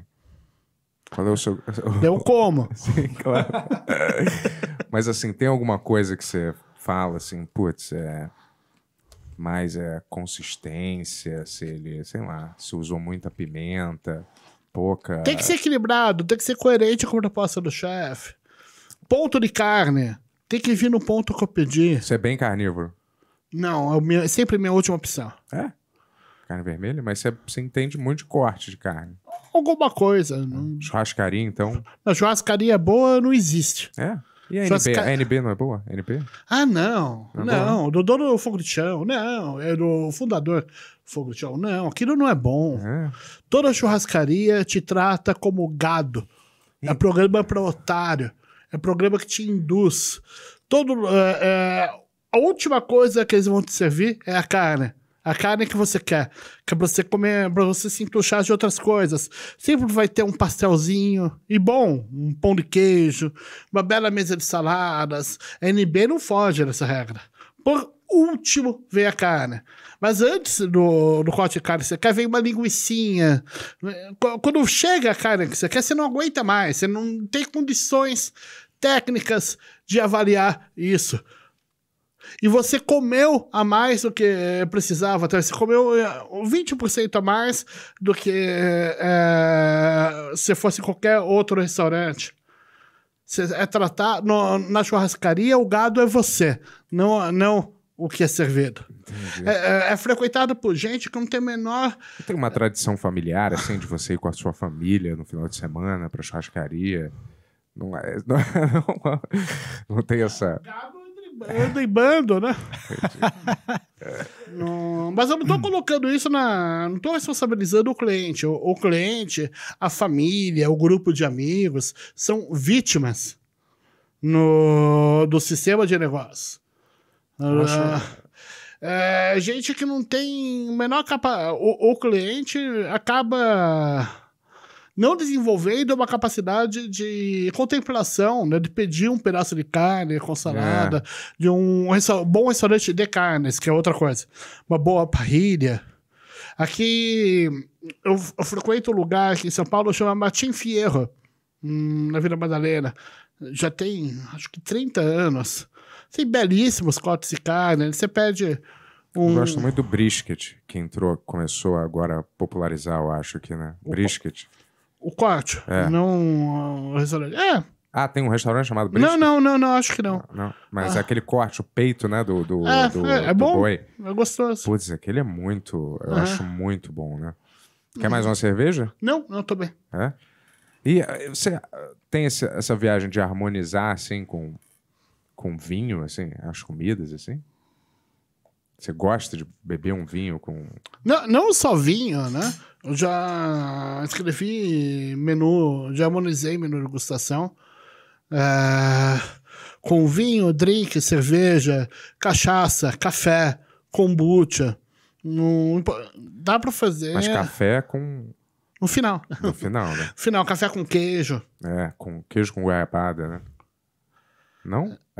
Qual é o seu. Eu como. Sim, claro. Mas assim, tem alguma coisa que você fala assim, putz, é. Mais é consistência, se ele, sei lá, se usou muita pimenta, pouca. Tem que ser equilibrado, tem que ser coerente com a proposta do chefe. Ponto de carne. Tem que vir no ponto que eu pedi. Você é bem carnívoro? Não, é minha, é sempre minha última opção. É? Carne vermelha? Mas você, você entende muito de corte de carne. Alguma coisa. É. Não... Churrascaria, então? Não, churrascaria boa não existe. É? E a NB? A NB não é boa? NB? Ah, não. Não, é não. do dono do Fogo de Chão. Não, é do fundador Fogo de Chão. Não, aquilo não é bom. É. Toda churrascaria te trata como gado. É programa para otário. É um programa que te induz. Todo, é, é, a última coisa que eles vão te servir é a carne. A carne que você quer. Que é pra você comer, pra você se entuchar de outras coisas. Sempre vai ter um pastelzinho. E bom, um pão de queijo, uma bela mesa de saladas. A NB não foge dessa regra. Por último, vem a carne. Mas antes, do do corte de carne, você quer ver uma linguiçinha. Quando chega a carne que você quer, você não aguenta mais. Você não tem condições técnicas de avaliar isso. E você comeu a mais do que precisava, então, você comeu 20% eh, a mais do que é, se fosse qualquer outro restaurante. Você é tratar no, na churrascaria, o gado é você, não, não o que é servido. É, é, é, frequentado por gente que não tem menor. Tem uma tradição familiar, assim, de você ir com a sua família no final de semana para churrascaria. Não é. Não, não, não tem essa. Ando em bando, né? não, é. mas eu não estou colocando isso na. Não estou responsabilizando o cliente. O, o cliente, a família, o grupo de amigos são vítimas no, do sistema de negócio. Acho... Ah. É, gente que não tem menor capa... O, o cliente acaba não desenvolvendo uma capacidade de contemplação, né? De pedir um pedaço de carne com salada, é. de um bom restaurante de carnes, que é outra coisa. Uma boa parrilha. Aqui eu, eu frequento um lugar aqui em São Paulo chama Martim Fierro, hum, na Vila Madalena. Já tem acho que 30 anos assim, belíssimos cortes de carne. Né? Você pede um... Eu gosto muito do brisket, que entrou, começou agora a popularizar, eu acho aqui, né? brisket. O corte, é. não ah, É. Ah, tem um restaurante chamado brisket? Não, não, não, não acho que não. não, não. Mas ah. é aquele corte, o peito, né, do, do, é, do, é, é do bom, boi. É gostoso. Putz, aquele é muito, eu acho muito bom, né? Quer uhum. mais uma cerveja? Não, não, tô bem. É? E eh, você eh, tem essa viagem de harmonizar, assim, com com vinho, assim, as comidas, assim? Você gosta de beber um vinho com. Não, não só vinho, né? Eu já escrevi menu, já harmonizei menu de degustação. É, com vinho, drink, cerveja, cachaça, café, kombucha. não dá pra fazer. Mas café é com. No final. No final, né? final, café com queijo. É, com queijo com goiabada, né? Não?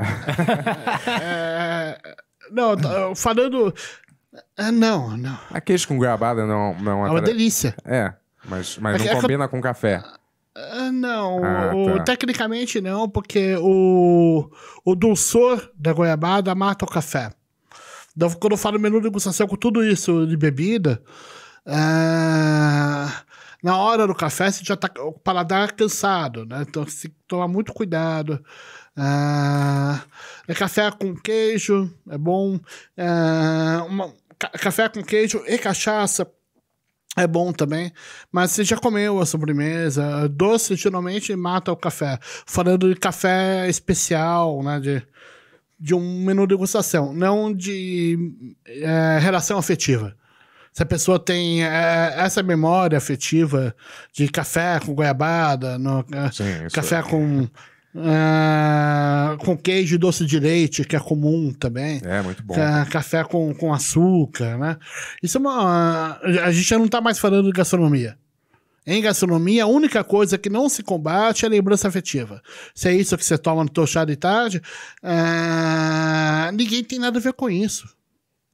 É, é, é, é, não, tá, falando. Não, não. A ah, queijo com goiabada não, não é uma delícia. É, mas, mas não combina com café. Não, ah, o, tá. tecnicamente não, porque o, o dulçor da goiabada mata o café. Então, quando eu falo menu de degustação com tudo isso de bebida, na hora do café você já tá o paladar cansado, né? Então se tem que tomar muito cuidado. Ah, é café com queijo, é bom. Ah, uma, ca café com queijo e cachaça é bom também. Mas você já comeu a sobremesa. Doce geralmente mata o café. Falando de café especial, né? De, de um menu de degustação, não de é, relação afetiva se a pessoa tem é, essa memória afetiva de café com goiabada, no, Sim, café é. com ah, com queijo e doce de leite, que é comum também. É, muito bom. café com, com açúcar, né? Isso é uma. Uh, a gente já não tá mais falando de gastronomia. Em gastronomia, a única coisa que não se combate é a lembrança afetiva. Se é isso que você toma no teu chá de tarde, uh, ninguém tem nada a ver com isso.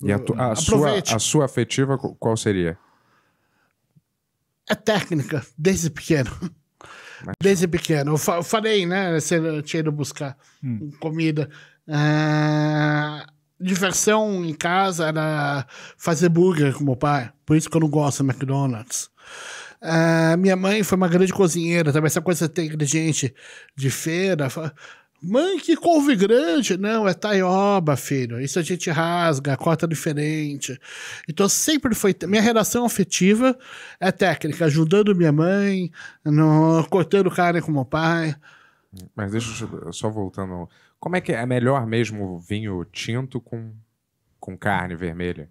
E a, a sua, a sua afetiva, qual seria? É técnica, desde pequeno. Desde pequeno. Eu falei, né? Eu tinha ido buscar hum. comida. Ah, diversão em casa era fazer burger com meu pai. Por isso que eu não gosto de McDonald's. Ah, minha mãe foi uma grande cozinheira. Também essa coisa de ter ingrediente de feira. Mãe, que couve grande! Não, é taioba, filho. Isso a gente rasga, corta diferente. Então sempre foi. Minha relação afetiva é técnica, ajudando minha mãe, no... cortando carne com meu pai. Mas deixa eu só voltando. Como é que é melhor mesmo vinho tinto com, com carne vermelha?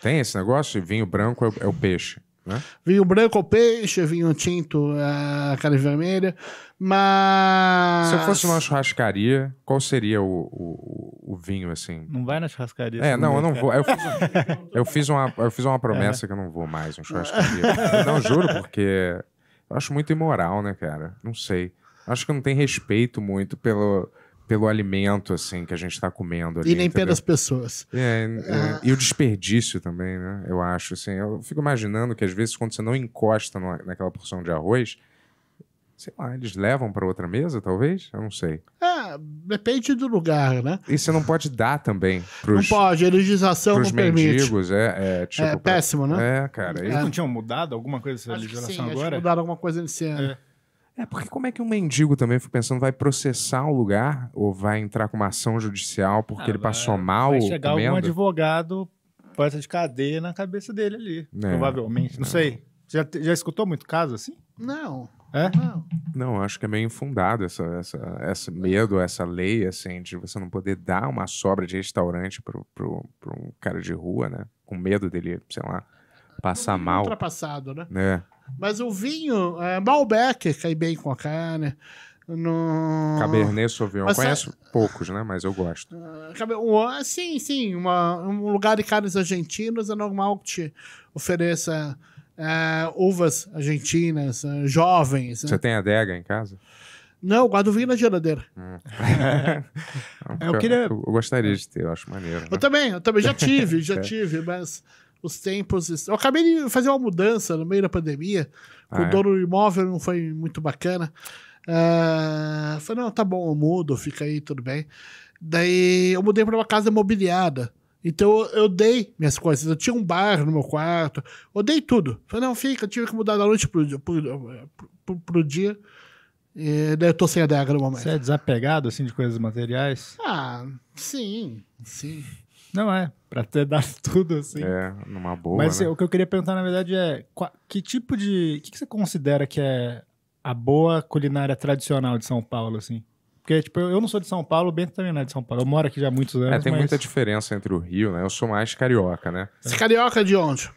Tem esse negócio? Vinho branco é, é o peixe. Né? Vinho branco ao peixe, vinho tinto à carne vermelha, mas... Se eu fosse uma churrascaria, qual seria o, o, o vinho, assim? Não vai na churrascaria. É, não, eu não vou. Eu fiz, eu fiz, uma, eu fiz uma promessa é. que eu não vou mais em churrascaria. não, juro, porque eu acho muito imoral, né, cara? Não sei. Acho que não tem respeito muito pelo pelo alimento, assim, que a gente tá comendo ali, E nem entendeu? pelas pessoas. É, é, ah. e, o desperdício também, né? Eu acho, assim. Eu fico imaginando que às vezes quando você não encosta no, naquela porção de arroz, sei lá, eles levam para outra mesa, talvez? Eu não sei. É, depende do lugar, né? E você não pode dar também pros, Não pode, a legislação não permite. É, é, é, tipo, é péssimo, pra... né? É, cara. Eles é. não tinham mudado alguma coisa nessa legislação agora? mudaram alguma coisa nesse é. ano. É. É, porque como é que um mendigo também, fico pensando, vai processar o lugar ou vai entrar com uma ação judicial porque ah, ele passou vai, mal? Vai chegar comendo? algum advogado, porta de cadeia na cabeça dele ali, é, provavelmente. Não, não é. sei. Já, já escutou muito caso assim? Não. É? Não. Não, acho que é meio infundado essa, essa, esse medo, essa lei, assim, de você não poder dar uma sobra de restaurante para um cara de rua, né? Com medo dele, sei lá, passar é mal. Ultrapassado, né? É. Mas o vinho, é, Malbec, cai bem com a carne. No... Cabernet Sauvignon. Mas, Conheço poucos, né? Mas eu gosto. Uh, sim, sim. Uma, um lugar de carnes argentinas é normal que te ofereça uh, uvas argentinas, uh, jovens. Né? Você né? tem adega em casa? Não, eu guardo vinho na geladeira. Hum. é, eu, queria... eu, eu, gostaria de ter, eu acho maneiro. Né? Eu também, eu também já tive, já é. tive, mas os tempos. Eu acabei de fazer uma mudança no meio da pandemia. Ah, o é? dono do imóvel não foi muito bacana. Uh, falei, não, tá bom, eu mudo, fica aí, tudo bem. Daí eu mudei para uma casa mobiliada. Então eu dei minhas coisas. Eu tinha um bar no meu quarto, eu dei tudo. Falei, não, fica, eu tive que mudar da noite pro, pro, pro, pro dia. E daí eu tô sem a DH no momento. Você é desapegado, assim, de coisas materiais? Ah, sim, sim. Não é, pra ter dado tudo, assim. É, numa boa. Mas né? o que eu queria perguntar, na verdade, é que tipo de. O que, que, você considera que é a boa culinária tradicional de São Paulo, assim? Porque, tipo, eu, eu não sou de São Paulo, o Bento também não é de São Paulo. Eu moro aqui já há muitos é, anos. É, tem mas... muita diferença entre o Rio, né? Eu sou mais carioca, né? Você é carioca de onde?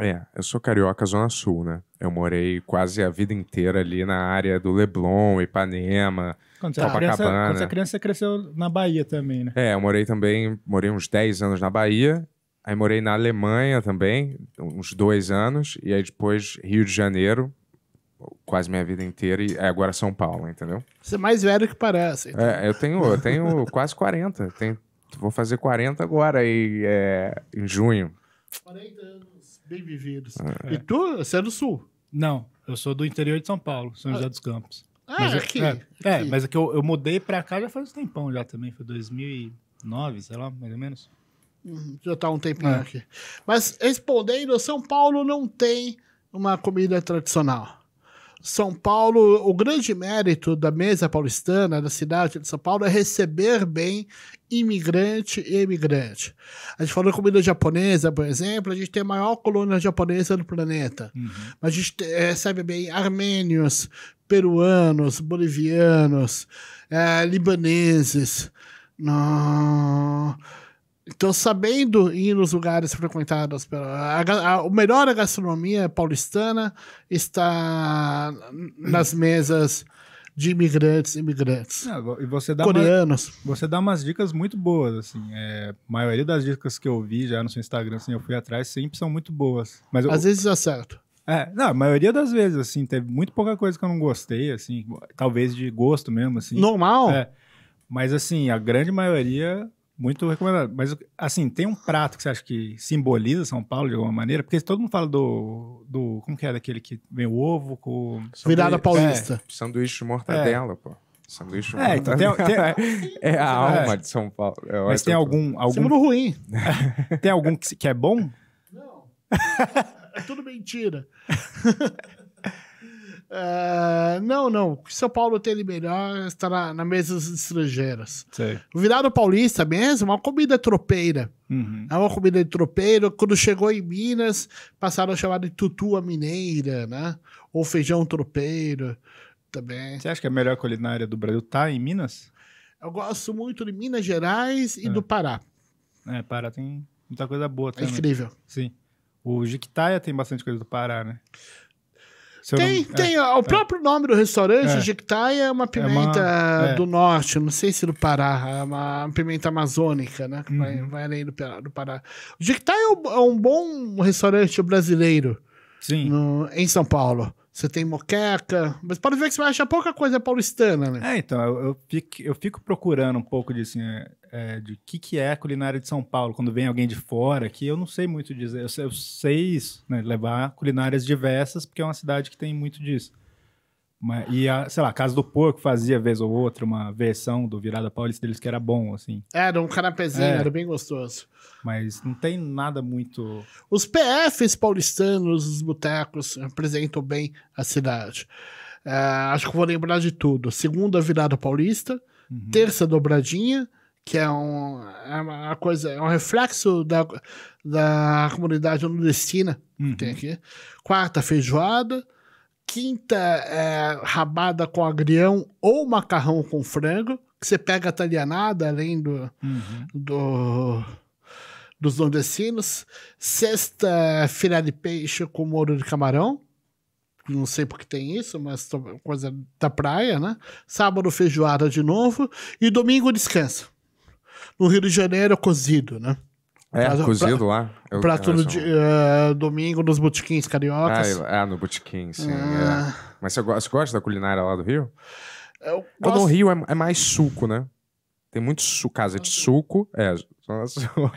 É, eu sou carioca Zona Sul, né? Eu morei quase a vida inteira ali na área do Leblon, Ipanema, quando você, Copacabana. Criança, quando você é criança, você cresceu na Bahia também, né? É, eu morei também, morei uns 10 anos na Bahia, aí morei na Alemanha também, uns dois anos, e aí depois Rio de Janeiro, quase minha vida inteira, e é agora São Paulo, entendeu? Você é mais velho que parece. Então. É, eu tenho, eu tenho quase 40, tenho, vou fazer 40 agora, e, é, em junho. 40 anos. Bem vividos. Assim. É. E tu, você é do Sul? Não, eu sou do interior de São Paulo, São José dos Campos. Ah, mas eu, é, aqui. É, mas é que eu, eu mudei pra cá já faz um tempão já também, foi 2009, sei lá, mais ou menos. Uhum, já tá um tempinho é. aqui. Mas respondendo, São Paulo não tem uma comida tradicional. São Paulo, o grande mérito da mesa paulistana, da cidade de São Paulo, é receber bem imigrante e imigrante. A gente falou de comida japonesa, por exemplo, a gente tem a maior colônia japonesa do planeta. Uhum. Mas a gente eh, recebe bem armênios, peruanos, bolivianos, é, libaneses. Não. Então, sabendo ir nos lugares frequentados pela. A, a, a, o melhor da gastronomia paulistana está nas mesas de imigrantes e imigrantes. e você dá coreanos. Uma, você dá umas dicas muito boas, assim. É, a maioria das dicas que eu vi já no seu Instagram, assim, eu fui atrás, sempre são muito boas. Mas Às eu, vezes dá certo. É, não, a maioria das vezes, assim, teve muito pouca coisa que eu não gostei, assim, talvez de gosto mesmo, assim. Normal? É, mas, assim, a grande maioria muito recomendado. Mas, assim, tem um prato que você acha que simboliza São Paulo de alguma maneira? Porque todo mundo fala do. do como que é daquele que vem o ovo com. É, sanduíche, Virada paulista. É, sanduíche mortadela, é. pô. Sanduíche é, então tem, tem, é a é. alma de São Paulo. É, mas tem algum. algum ruim. tem algum que, que é bom? Não. é tudo mentira. Uh, não, não. O que São Paulo tem de melhor está na, mesas estrangeiras. Sei. O virado paulista mesmo é uma comida tropeira. Uhum. É uma comida de tropeiro. Quando chegou em Minas, passaram a chamar de tutua mineira, né? Ou feijão tropeiro também. Você acha que é a melhor culinária do Brasil tá em Minas? Eu gosto muito de Minas Gerais e é. do Pará. É, Pará tem muita coisa boa é também. É incrível. Sim. O Jiquitaia tem bastante coisa do Pará, né? Se tem, não... tem. É, o é. próprio nome do restaurante, é. É, é uma pimenta é uma... do norte, não sei se do Pará, é uma pimenta amazônica, né? Que uhum. vai, vai além do, do Pará. O é, é, um bom restaurante brasileiro. Sim. No, em São Paulo. Você tem moqueca, mas pode ver que você vai achar pouca coisa paulistana, né? É, então, eu, eu, fico, eu fico procurando um pouco de, assim, né? é, de que, que é a culinária de São Paulo. Quando vem alguém de fora aqui, eu não sei muito dizer. Eu, eu sei, isso, né, levar culinárias diversas, porque é uma cidade que tem muito disso. Mas, e, a, sei lá, Casa do Porco fazia vez ou outra uma versão do Virada Paulista deles que era bom, assim. Era um canapezinho, é. era bem gostoso. Mas não tem nada muito. Os PFs paulistanos, os botecos, apresentam bem a cidade. É, acho que vou lembrar de tudo. Segunda, Virada Paulista. Uhum. Terça, Dobradinha que é, um, é uma coisa, é um reflexo da, da comunidade nordestina uhum. que tem uhum. aqui. Quarta, feijoada quinta é, rabada com agrião ou macarrão com frango, que você pega a talianada, além do, uhum. do dos nordestinos. Sexta, filé de peixe com molho de camarão. Não sei porque tem isso, mas coisa da praia, né? Sábado, feijoada de novo. E domingo, descanso. No Rio de Janeiro, cozido, né? É, pra, cozido lá. Eu, prato no uh, domingo nos botiquins cariocas. Ah, ah no botiquim, sim. É. Ah. Mas você, você gosta da culinária lá do Rio? Eu gosto... no Rio é, é, mais suco, né? Tem muito su casa de suco. É, são as... Uhum.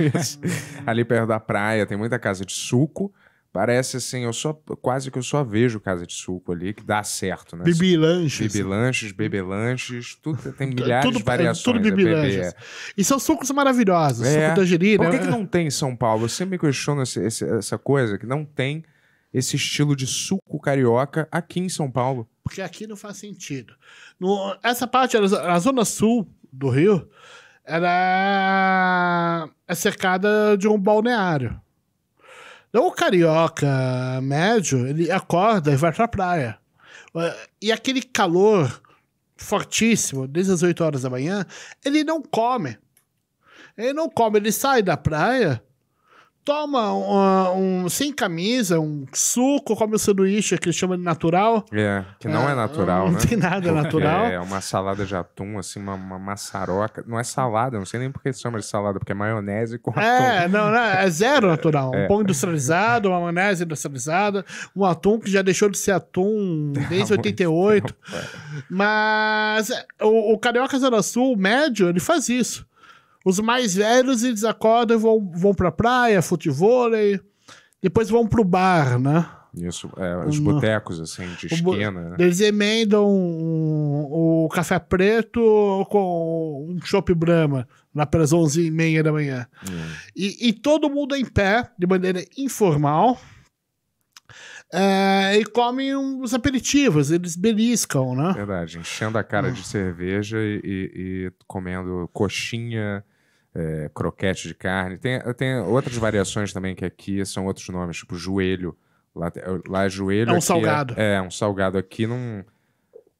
ali perto da praia tem muita casa de suco. Parece assim, eu só quase que eu só vejo casa de suco ali, que dá certo, né? Bibilanches. Bibilanches, bebelanches, tudo tem milhares tudo, de variações. Tudo bibilanches. É e são sucos maravilhosos, é. suco tangerina. Por que, é. que não tem em São Paulo? Eu sempre me questiono esse, esse, essa coisa, que não tem esse estilo de suco carioca aqui em São Paulo. Porque aqui não faz sentido. No, essa parte, a zona sul do Rio, ela é cercada de um balneário. Então o carioca médio, ele acorda e vai pra praia. E aquele calor fortíssimo, desde as 8 horas da manhã, ele não come. Ele não come, ele sai da praia toma um, um, sem camisa, um suco, come o um sanduíche que eles chamam de natural. É, que não é, é natural, não né? Não tem nada porque natural. É uma salada de atum, assim, uma, uma maçaroca. Não é salada, não sei nem por que chama de salada, porque é maionese com atum. É, não, não, é zero natural. É. Um pão industrializado, uma maionese industrializada, um atum que já deixou de ser atum desde não, 88. Não, Mas é, o, o Carioca Zona Sul, o médio, ele faz isso. Os mais velhos, eles acordam e vão, vão pra praia, futebol, depois vão pro bar, né? Isso, é, os botecos, assim, de esquina. Né? Eles emendam o um, um café preto com um chopp brama na pelas 11 e meia da manhã. Hum. E, e, todo mundo em pé, de maneira informal, é, e comem uns aperitivos, eles beliscam, né? Verdade, enchendo a cara hum. de ah. cerveja e, e comendo coxinha é, croquete de carne. Tem, tem outras variações também que aqui são outros nomes, tipo joelho. Lá, lá é joelho. É um é- salgado. É, é, um salgado. Aqui não.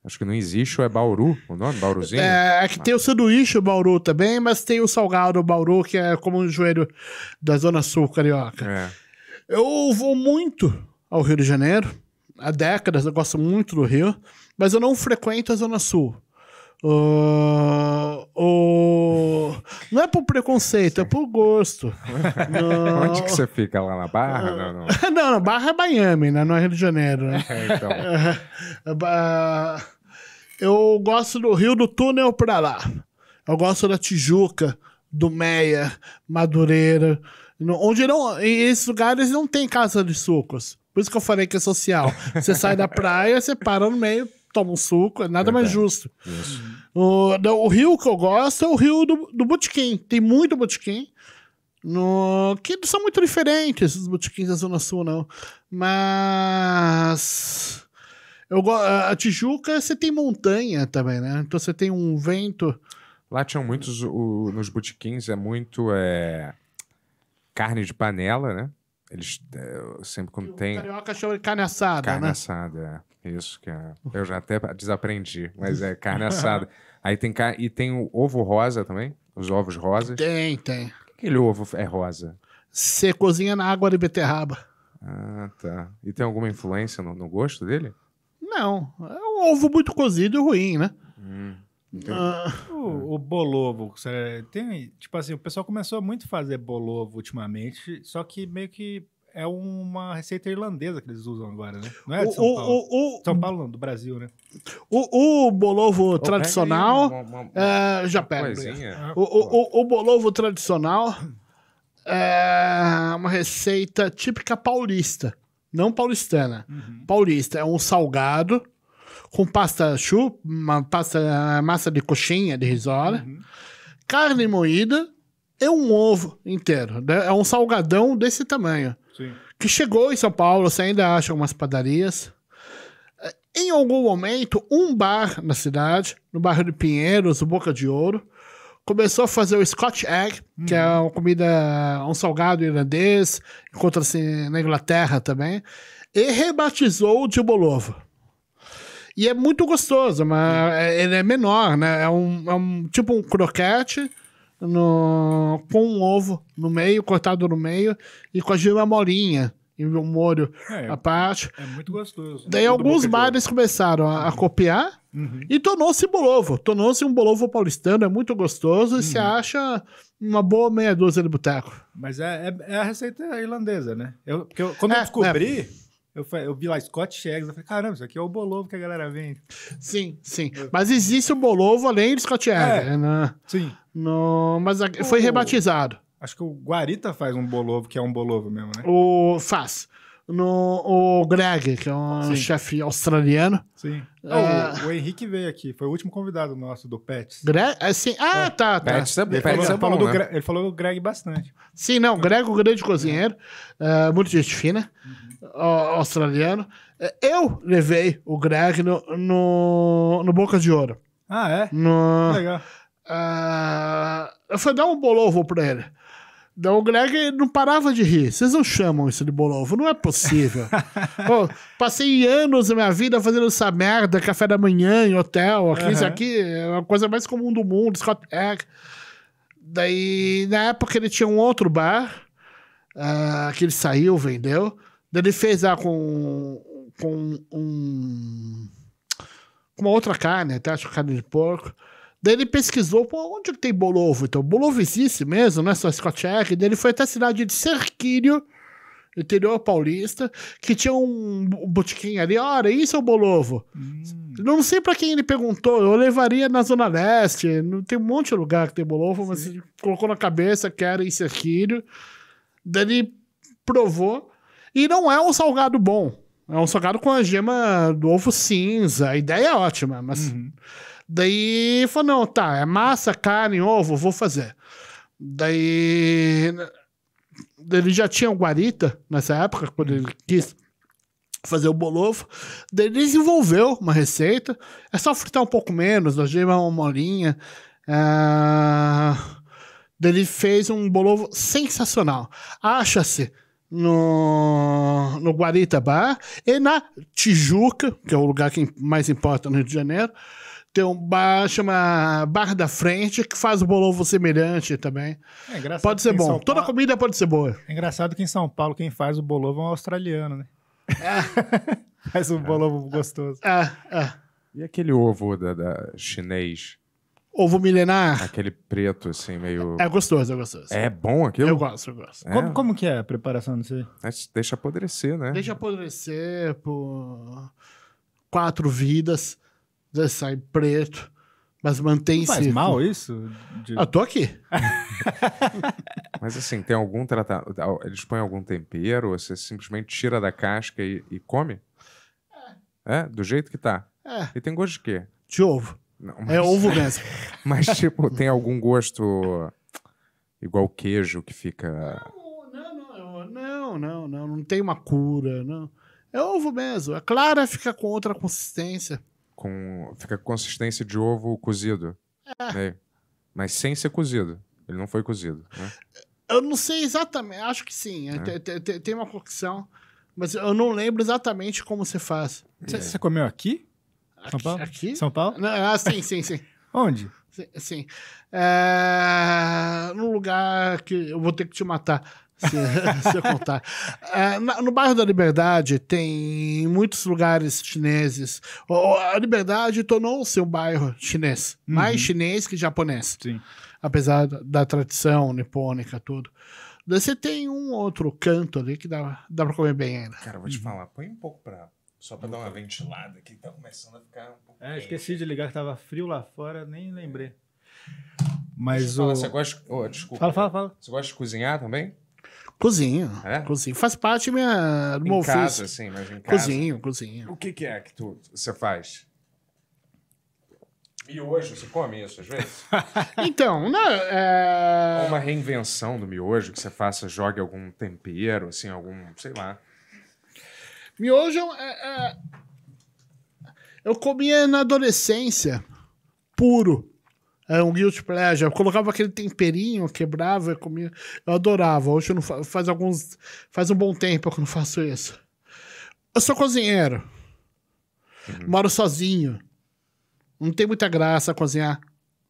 Acho que não existe, ou é Bauru, o nome? Bauruzinho? É, é, que tem o sanduíche, o Bauru também, mas tem o salgado, o Bauru, que é como um joelho da Zona Sul carioca. É. Eu vou muito ao Rio de Janeiro, há décadas eu gosto muito do Rio, mas eu não frequento a Zona Sul. Uh, o... Não é por preconceito, é Sim. é por gosto. Onde que você fica? Lá na Barra? Uh... Não, não. não, Barra é Miami, né? não é Rio de Janeiro. Né? É, então. uh, eu gosto do Rio do Túnel pra lá. Eu gosto da Tijuca, do Meia, Madureira. Onde não. Em esses lugares não tem casa de sucos. Por isso que eu falei que é social. Você sai da praia, você para no meio, toma um suco, é nada Verdade. mais justo. Isso. O, o rio que eu gosto é o rio do, do Botequim. Tem muito Botequim. No, que são muito diferentes os botiquins da Zona Sul, não. Mas. Eu, a Tijuca, você tem montanha também, né? Então você tem um vento. Lá tinham muitos. O, nos botiquins é muito. É, carne de panela, né? Eles é, sempre quando o tem. Carioca chama de carne assada. Carne né? assada, é. Isso, que é. Eu já até desaprendi, mas é carne assada. Aí tem carne. E tem o ovo rosa também? Os ovos rosas? Tem, tem. Aquele ovo é rosa. Você cozinha na água de beterraba. Ah, tá. E tem alguma influência no, no gosto dele? Não. É um ovo muito cozido e ruim, né? Hum, ah. o, o, bolovo, tem, tipo assim, o pessoal começou muito a fazer bolovo ultimamente, só que meio que é uma receita irlandesa que eles usam agora, né? Não é de São o, Paulo. O, o, São Paulo não, do Brasil, né? O, bolovo tradicional... uma, uma, uma, é, já pega. Ah, o, bolovo tradicional é uma receita típica paulista. Não paulistana. Uhum. Paulista. É um salgado com pasta chu, pasta, massa de coxinha, de risola, uhum. carne moída é um ovo inteiro. Né? É um salgadão desse tamanho. Sim. Que chegou em São Paulo, você ainda acha algumas padarias. É, em algum momento, um bar na cidade, no bairro de Pinheiros, o Boca de Ouro, começou a fazer o Scotch Egg, hum. que é uhum. uma comida, um salgado irlandês, encontra-se na Inglaterra também, e rebatizou de bolovo. E é muito gostoso, mas é, ele é menor, né? É um, é um tipo um croquete no, com um ovo no meio, cortado no meio, e com a gema molinha e o molho é, parte. É muito gostoso. Daí é alguns bares começaram a, a uhum. copiar uhum. e tornou-se bolovo. Tornou-se um bolovo paulistano, é muito gostoso e se uhum. acha uma boa meia dúzia de boteco. Mas é, é, é, a receita irlandesa, né? Eu, porque eu, quando eu é, é. descobri, eu, eu, vi lá Scott Eggs, eu falei, caramba, isso aqui é o bolovo que a galera vende. Sim, sim. Mas existe o bolovo além do Scott Eggs, é. né? Sim no mas a, foi rebatizado. Acho que o Guarita faz um bolovo, que é um bolovo mesmo, né? O faz. No, o Greg, que é um chefe australiano. Sim. É... Ah, o, o, Henrique veio aqui, foi o último convidado nosso do Pets. Greg? Assim, é, ah, é. tá, tá. Pets é, ele, falou, é bom, falou né? Greg, ele falou do Greg bastante. Sim, não, Greg, o é grande cozinheiro, é, muito gente fina, uhum. australiano. É, eu levei o Greg no, no, no Boca de Ouro. Ah, é? No... Legal. Uh, falei dar um bolovo pra ele. Então, o Greg não parava de rir. Vocês não chamam isso de bolovo, não é possível. Pô, passei anos da minha vida fazendo essa merda, café da manhã em hotel, aqui, uhum. isso aqui, é a coisa mais comum do mundo, Scott Egg. Daí, na época, ele tinha um outro bar, uh, que ele saiu, vendeu. Daí ele fez lá com, com um... Com uma outra carne, até acho carne de porco. Daí ele pesquisou, pô, onde tem Bolovo? Então, Bolovo existe mesmo, né, é só Scott Egg. Daí ele foi até a cidade de Serquírio, interior paulista, que tinha um botiquim ali. Ora, isso é o Bolovo. Hum. Não sei para quem ele perguntou, eu levaria na Zona Leste. Não tem um monte de lugar que tem Bolovo, Sim. mas ele colocou na cabeça que era em Serquírio. Daí ele provou. E não é um salgado bom. É um salgado com a gema do ovo cinza. A ideia é ótima, mas... Uhum. Daí falou: não, tá, é massa, carne, ovo, vou fazer. Daí ele já tinha o guarita nessa época, quando ele quis fazer o bolovo. Daí ele desenvolveu uma receita. É só fritar um pouco menos, é uma molinha ah, ele fez um bolovo sensacional. Acha-se no, no Guarita Bar e na Tijuca, que é o lugar que mais importa no Rio de Janeiro. Tem um bar chama barra da Frente, que faz o bolovo semelhante também. É engraçado pode ser bom. Paulo... Toda comida pode ser boa. É engraçado que em São Paulo quem faz o bolovo é um australiano, né? É. faz um bolovo gostoso. É, é. E aquele ovo da, da chinês? Ovo milenar. Aquele preto, assim, meio. É, é gostoso, é gostoso. É bom aquilo? Eu gosto, eu gosto. É. Como, como que é a preparação disso aí? Deixa apodrecer, né? Deixa apodrecer por quatro vidas sai preto, mas mantém-se. Faz mal isso? De... Ah, tô aqui. mas assim, tem algum tratamento? Eles põem algum tempero? você simplesmente tira da casca e, e come? É. é. Do jeito que tá? É. E tem gosto de quê? De ovo. Não, é mas... É ovo mesmo. mas, tipo, tem algum gosto igual queijo que fica. Não, não, não, não, não, não, tem uma cura, não. É ovo mesmo. A é clara fica com outra consistência com fica com consistência de ovo cozido. É. Né? Mas sem ser cozido. Ele não foi cozido. Né? Eu não sei exatamente. Acho que sim. É. Tem, é. tem, tem, uma cocção. Mas eu não lembro exatamente como você faz. Você, é. você comeu aqui? São Paulo? Aqui? São Paulo? Não, ah, sim, sim, sim. Onde? Sim. sim. É... Num lugar que eu vou ter que te matar se, se eu contar. É, na, no bairro da Liberdade tem muitos lugares chineses. a Liberdade tornou-se um bairro chinês, uhum. mais chinês que japonês. Sim. Apesar da, tradição nipônica, tudo. você tem um outro canto ali que dá, dá pra comer bem ainda. Cara, vou te uhum. falar, põe um pouco pra. Só pra dar uma ventilada que tá começando a ficar um pouco. É, quente. esqueci de ligar que tava frio lá fora, nem lembrei. Mas o. Falar, você gosta. Oh, desculpa. Fala, fala, fala. Você gosta de cozinhar também? Cozinho. É? Cozinho. Faz parte minha, do em meu casa, ofício. Assim, mas em casa. Cozinho, cozinho. O que, que é que tu, você faz? Miojo, você come isso às vezes? então, não, né, é... Uma reinvenção do miojo que você faça, jogue algum tempero, assim, algum, sei lá. Miojo é, é... é eu comia na adolescência, puro. É um guilty pleasure. Eu colocava aquele temperinho, quebrava e comia. Eu adorava. Hoje eu não fa faz alguns faz um bom tempo que eu não faço isso. Eu sou cozinheiro. Uhum. Moro sozinho. Não tem muita graça cozinhar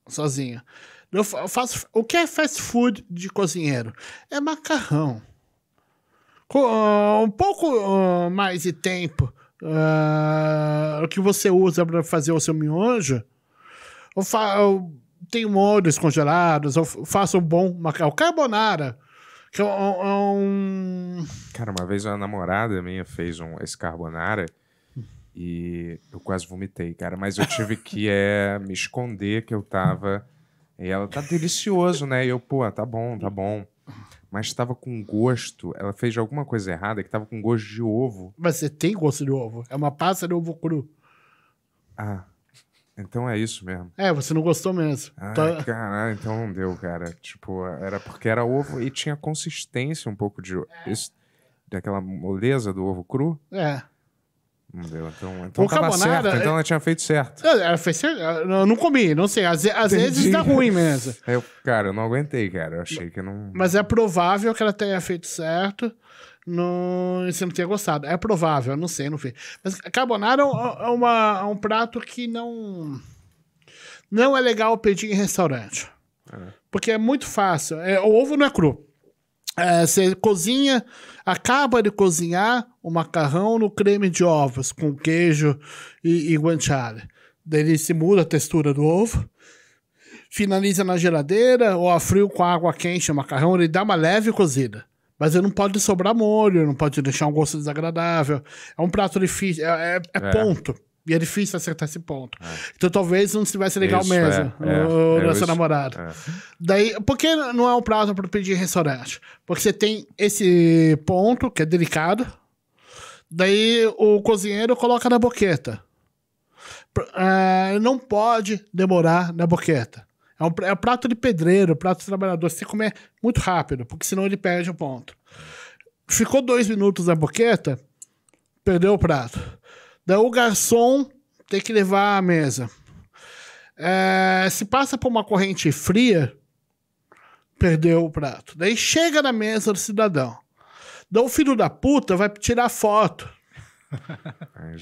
sozinho. Eu faço o que é fast food de cozinheiro? É macarrão. Com, uh, ah, um pouco uh, mais de tempo uh, que você usa para fazer o seu miojo, eu, fa eu tem molhos congelados, eu faço um bom macarrão é carbonara. Que é um, é é um... Cara, uma vez a namorada minha fez um, esse carbonara e eu quase vomitei, cara. Mas eu tive que é, me esconder que eu tava. E ela, tá delicioso, né? E eu, pô, tá bom, tá bom. Mas tava com gosto, ela fez alguma coisa errada que tava com gosto de ovo. Mas você tem gosto de ovo? É uma pasta de ovo cru. Ah, então é isso mesmo. É, você não gostou mesmo. Ah, tá... caralho, então não deu, cara. Tipo, era porque era ovo e tinha consistência um pouco de... É. daquela moleza do ovo cru. É. Não deu. Então, então o tava certo. Então é. ela tinha feito certo. Ela fez certo. Eu não comi, não sei. Às, às vezes tá ruim mesmo. Eu, cara, eu não aguentei, cara. Eu achei que não... Mas é provável que ela tenha feito certo no, em Santiago Assado. É provável, não sei, não vi Mas carbonara é, é, uma, é um prato que não. Não é legal pedir em restaurante. É. Porque é muito fácil. É, o ovo não é cru. É, você cozinha, acaba de cozinhar o macarrão no creme de ovos, com queijo e, e guanciale. Daí ele se muda a textura do ovo, finaliza na geladeira ou a frio com água quente o macarrão, ele dá uma leve cozida. Mas ele não pode sobrar molho, não pode deixar um gosto desagradável. É um prato difícil, é, é, é. é. ponto. E é difícil acertar esse ponto. É. Então talvez não estivesse legal isso, mesmo. É, ou é, nessa namorada. É. Daí, por que não é um prato para pedir em restaurante? Porque você tem esse ponto, que é delicado. Daí o cozinheiro coloca na boqueta. Eh, não pode demorar na boqueta. É um, é um prato de pedreiro, prato de trabalhador. Você tem que comer muito rápido, porque senão ele perde o ponto. Ficou dois minutos na boqueta, perdeu o prato. Daí o garçom tem que levar à mesa. É, se passa por uma corrente fria, perdeu o prato. Daí chega na mesa do cidadão. Daí o filho da puta vai tirar foto.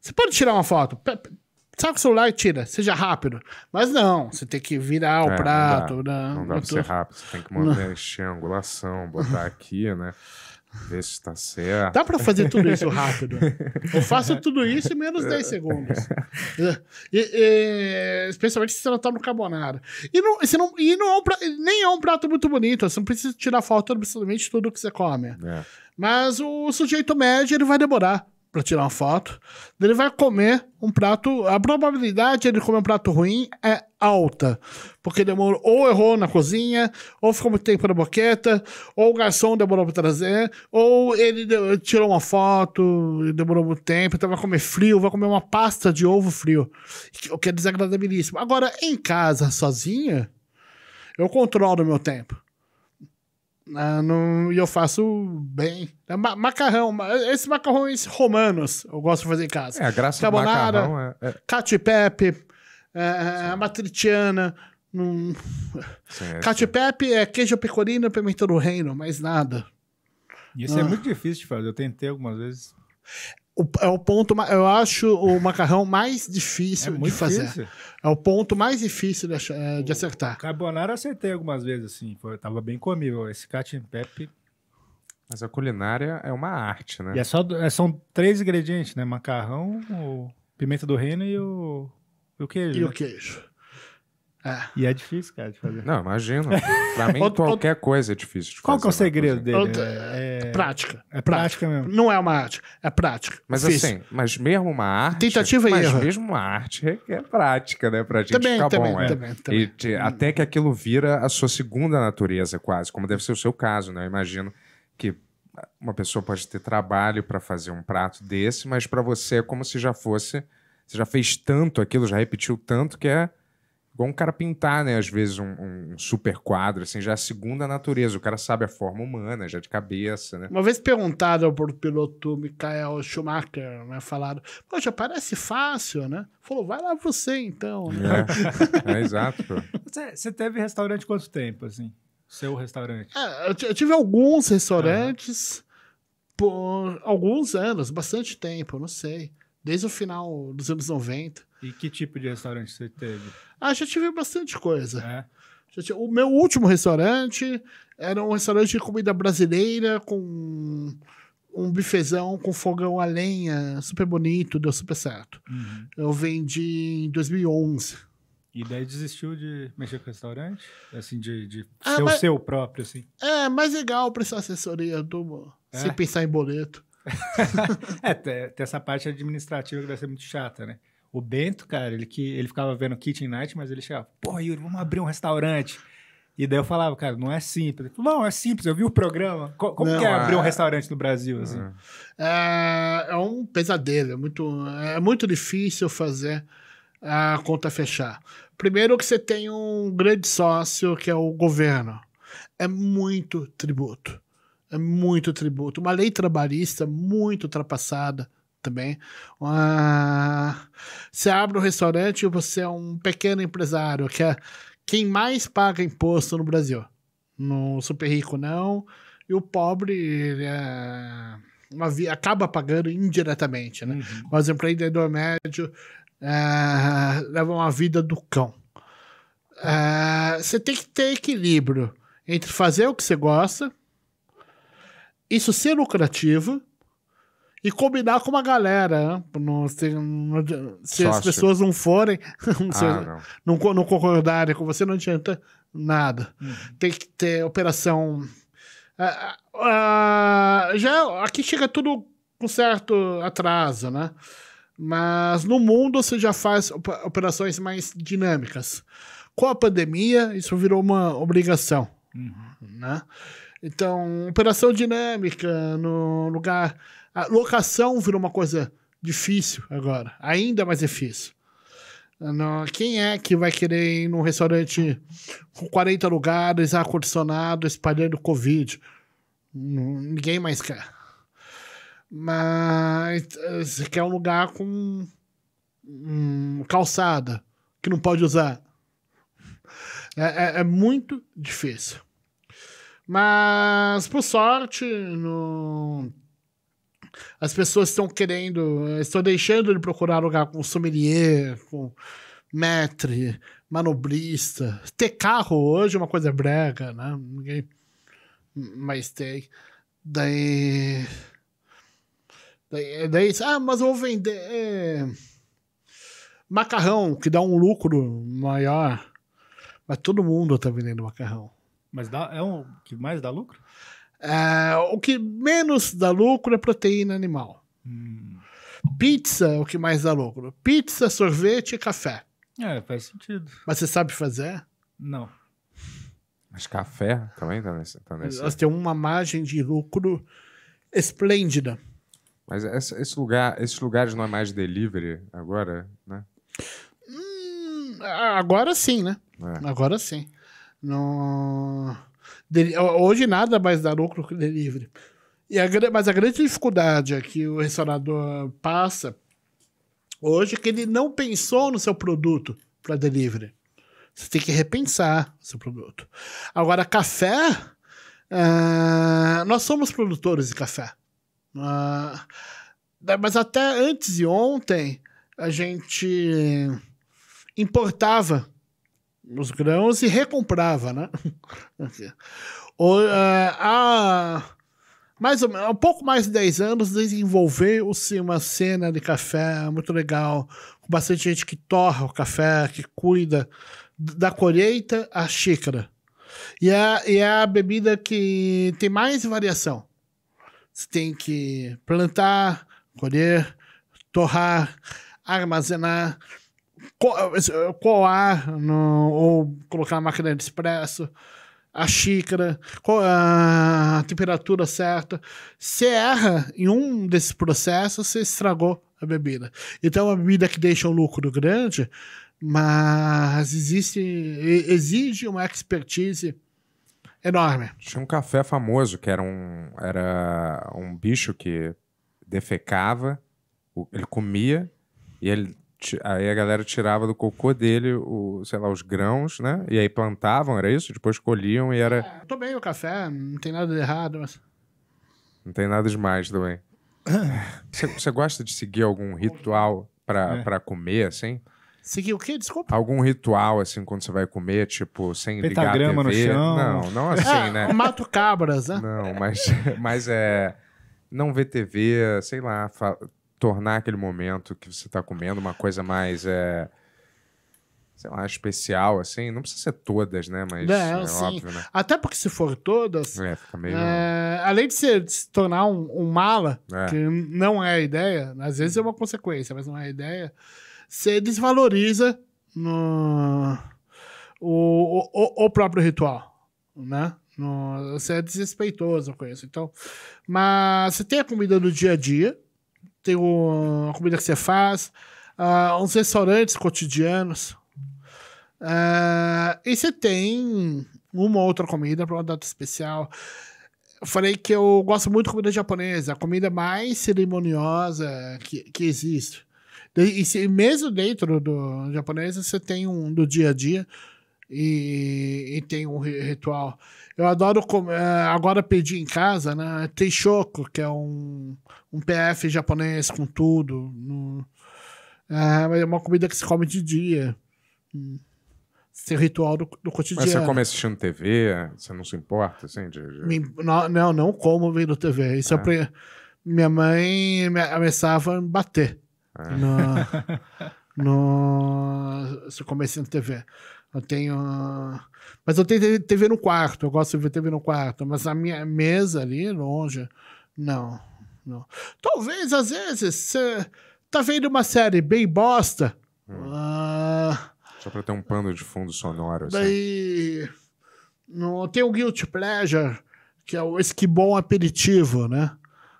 Você pode tirar uma foto? saca o celular e tira, seja rápido. Mas não, você tem que virar o prato. É, não dá, né? não dá pra ser rápido, você tem que manter, encher a angulação, botar aqui, né? Ver se tá certo. Dá pra fazer tudo isso rápido. Eu faço tudo isso em menos 10 segundos. E, e, especialmente se você não tá no carbonara. E não, se não, e não é um prato, nem é um prato muito bonito. Você não precisa tirar foto absolutamente tudo que você come. É. Mas o sujeito médio, ele vai demorar para tirar uma foto. Ele vai comer um prato. A probabilidade de ele comer um prato ruim é alta. Porque demorou, ou errou na cozinha, ou ficou muito tempo na boqueta, ou o garçom demorou para trazer, ou ele deu, tirou uma foto e demorou muito tempo, então vai comer frio, vai comer uma pasta de ovo frio. O que é desagradabilíssimo. Agora, em casa, sozinha, eu controlo o meu tempo. Ah, e eu faço bem. É ma macarrão, esses macarrões romanos eu gosto de fazer em casa. É, a graça Carbonara, do macarrão é... é... pepe, é, a é, é, matriciana... Hum. Cacio pepe é queijo pecorino, pimenta do reino, mais nada. Isso ah. é muito difícil de fazer, eu tentei algumas vezes o, é o ponto, eu acho o macarrão mais difícil é de fazer. Difícil. É o ponto mais difícil de, é, de acertar. O carbonara eu acertei algumas vezes, assim, foi, tava bem comível. Esse cat pepe. Mas a culinária é uma arte, né? E é só, é, são três ingredientes, né? Macarrão, o pimenta do reino e o, e o queijo. E né? o queijo. É. E é difícil, cara, de fazer. Não, imagino. Pra mim, outro, qualquer outro... coisa é difícil de fazer. Qual que é o né? segredo dele? Outro... É, é, é... Prática. É prática mesmo. Não é uma arte, é prática. Mas difícil. assim, mas mesmo uma arte. Tentativa e erro. Mas mesmo uma arte é prática, né? Pra gente também, ficar também, bom. Também, é. também, também. E te... até que aquilo vira a sua segunda natureza, quase, como deve ser o seu caso, né? Eu imagino que uma pessoa pode ter trabalho para fazer um prato desse, mas para você é como se já fosse. Você já fez tanto aquilo, já repetiu tanto que é igual um cara pintar, né? Às vezes um, um super quadro, assim, já é segunda natureza. O cara sabe a forma humana, já é de cabeça, né? Uma vez perguntado por piloto Michael Schumacher, né? falado poxa, parece fácil, né? Falou, vai lá você então. Né? É. é, exato. Você, você teve restaurante quanto tempo, assim? Seu restaurante? É, eu tive alguns restaurantes uhum. por alguns anos, bastante tempo, não sei desde o final dos anos 90. E que tipo de restaurante você teve? Ah, já tive bastante coisa. É. Tive... O meu último restaurante era um restaurante de comida brasileira com um bifezão com fogão a lenha, super bonito, deu super certo. Uhum. Eu vendi em 2011. E daí desistiu de mexer com restaurante? Assim, de, de ah, ser mas... o seu próprio, assim? É, mais legal prestar assessoria do... É? sem pensar em boleto. é, tem essa parte administrativa que deve ser muito chata, né? O Bento, cara, ele, que, ele ficava vendo Kitchen Night, mas ele chegava, pô, Yuri, vamos abrir um restaurante. E daí eu falava, cara, não é simples. Ele falou, não, é simples, eu vi o programa. como não, que é, é, abrir um restaurante no Brasil? Assim? Uhum. É, é um pesadelo, é muito, é muito difícil fazer a conta fechar. Primeiro que você tem um grande sócio, que é o governo. É muito tributo é muito tributo. Uma lei trabalhista muito ultrapassada também. Uma... Você abre um restaurante e você é um pequeno empresário, que é quem mais paga imposto no Brasil. No super rico, não. E o pobre é... via... acaba pagando indiretamente, né? Uhum. Mas o empreendedor médio é... leva uma vida do cão. É... Você tem que ter equilíbrio entre fazer o que você gosta, isso ser lucrativo e combinar com uma galera. Né? se, se as pessoas não forem, ah, não. Não, não. concordarem com você, não adianta nada. Uhum. Tem que ter operação. É, é, é, já aqui chega tudo com certo atraso, né? Mas no mundo você já faz operações mais dinâmicas. Com a pandemia, isso virou uma obrigação. Uhum. Né? Então, operação dinâmica no lugar. A locação virou uma coisa difícil agora, ainda mais difícil. quem é que vai querer ir num restaurante com 40 lugares, ar-condicionado, espalhando Covid? Ninguém mais quer. Mas eh, você quer um lugar com hum, calçada, que não pode usar. é, é, é muito difícil. Mas, por sorte, no... as pessoas estão querendo, estão deixando de procurar lugar com sommelier, com maître, manobrista. Ter carro hoje é uma coisa brega, né? Ninguém mais tem. Daí. Daí, daí ah, mas eu vou vender é... macarrão, que dá um lucro maior. Mas todo mundo tá vendendo macarrão. Mas dá, é o um, que mais dá lucro? É, o que menos dá lucro é proteína animal. Hum. Pizza é o que mais dá lucro. Pizza, sorvete e café. É, faz sentido. Mas você sabe fazer? Não. Mas café também tá nesse. Tá nesse... Elas têm uma margem de lucro esplêndida. Mas essa, esse lugar, esses lugares não é mais delivery agora, né? Hum, agora sim, né? É. Agora sim. No... Deli... Hoje nada mais dá lucro que delivery. E a... Mas a grande dificuldade que o restaurador passa hoje é que ele não pensou no seu produto para delivery. Você tem que repensar o seu produto. Agora, café. Uh... nós somos produtores de café. Uh... mas até antes de ontem, a gente importava os grãos e recomprava, né? o, a, eh, mais ou menos, um pouco mais de 10 anos, desenvolveu-se uma cena de café muito legal, com bastante gente que torra o café, que cuida da colheita à xícara. E é, e é a bebida que tem mais variação. Você tem que plantar, colher, torrar, armazenar coar, no, ou colocar na máquina de expresso, a xícara, a temperatura certa. Se erra em um desses processos, você estragou a bebida. Então, uma bebida que deixa um lucro grande, mas existe, exige uma expertise enorme. Tinha um café famoso que era um, era um bicho que defecava, ele comia e ele aí a galera tirava do cocô dele, o, sei lá, os grãos, né? E aí plantavam, era isso? Depois colhiam e era. É, bem o café, não tem nada de errado, mas. Não tem nada demais também. você, gosta de seguir algum ritual pra, é. comer, assim? Seguir o quê? Desculpa. Algum ritual, assim, quando você vai comer, tipo, sem Pentagrama ligar a TV. no chão. Não, não assim, é, né? Mato cabras, né? Não, mas, mas é... Não ver TV, sei lá, fa tornar aquele momento que você está comendo uma coisa mais. É, sei lá, especial, assim. Não precisa ser todas, né? Mas é, é assim, óbvio, né? Até porque se for todas. É, meio... é, além de, ser, de, se tornar um, um mala, é. que não é a ideia, às vezes é uma consequência, mas não é a ideia. Você desvaloriza no, o, o, o próprio ritual, né? No, você é desrespeitoso com isso. Então, mas você tem a comida do dia a dia, tem uma comida que você faz, uh, uns restaurantes cotidianos. Uh, e você tem uma outra comida para uma data especial. Eu falei que eu gosto muito de comida japonesa, a comida mais cerimoniosa que, que existe. E, e mesmo dentro do japonês, você tem um do dia a dia e, e tem um ritual. Eu adoro. É, agora pedi em casa, né? Teishoku, que é um, um PF japonês com tudo. No, é, é uma comida que se come de dia. Hum. Seu ritual do, do, cotidiano. Mas você come assistindo TV? Você não se importa, assim? De, de... Me, não, não, não como vendo TV. Isso é é minha mãe me ameaçava me bater é. no, no, se eu comecei TV. Eu tenho. Mas eu tenho TV no quarto, eu gosto de ver TV no quarto, mas a minha mesa ali, longe, não. não. Talvez, às vezes, você tá vendo uma série bem bosta. Hum. Ah, Só pra ter um pano de fundo sonoro. Assim. Daí. Assim. No, tem o Guilty Pleasure, que é o esquibom aperitivo, né?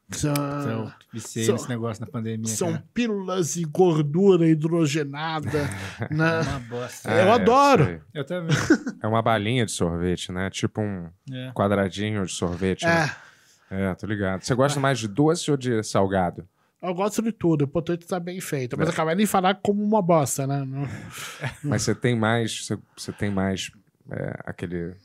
Então, Viciei são, nesse negócio na pandemia. São cara. pílulas e gordura hidrogenada. na... É uma bosta. É, eu adoro. Eu, eu, também. É uma balinha de sorvete, né? Tipo um é. quadradinho de sorvete. Né? É. Né? É, tô ligado. Você gosta é. mais de doce ou de salgado? Eu gosto de tudo, o importante é tá bem feito. Mas é. acabei de falar como uma bosta, né? Mas você tem mais. Você, tem mais é, aquele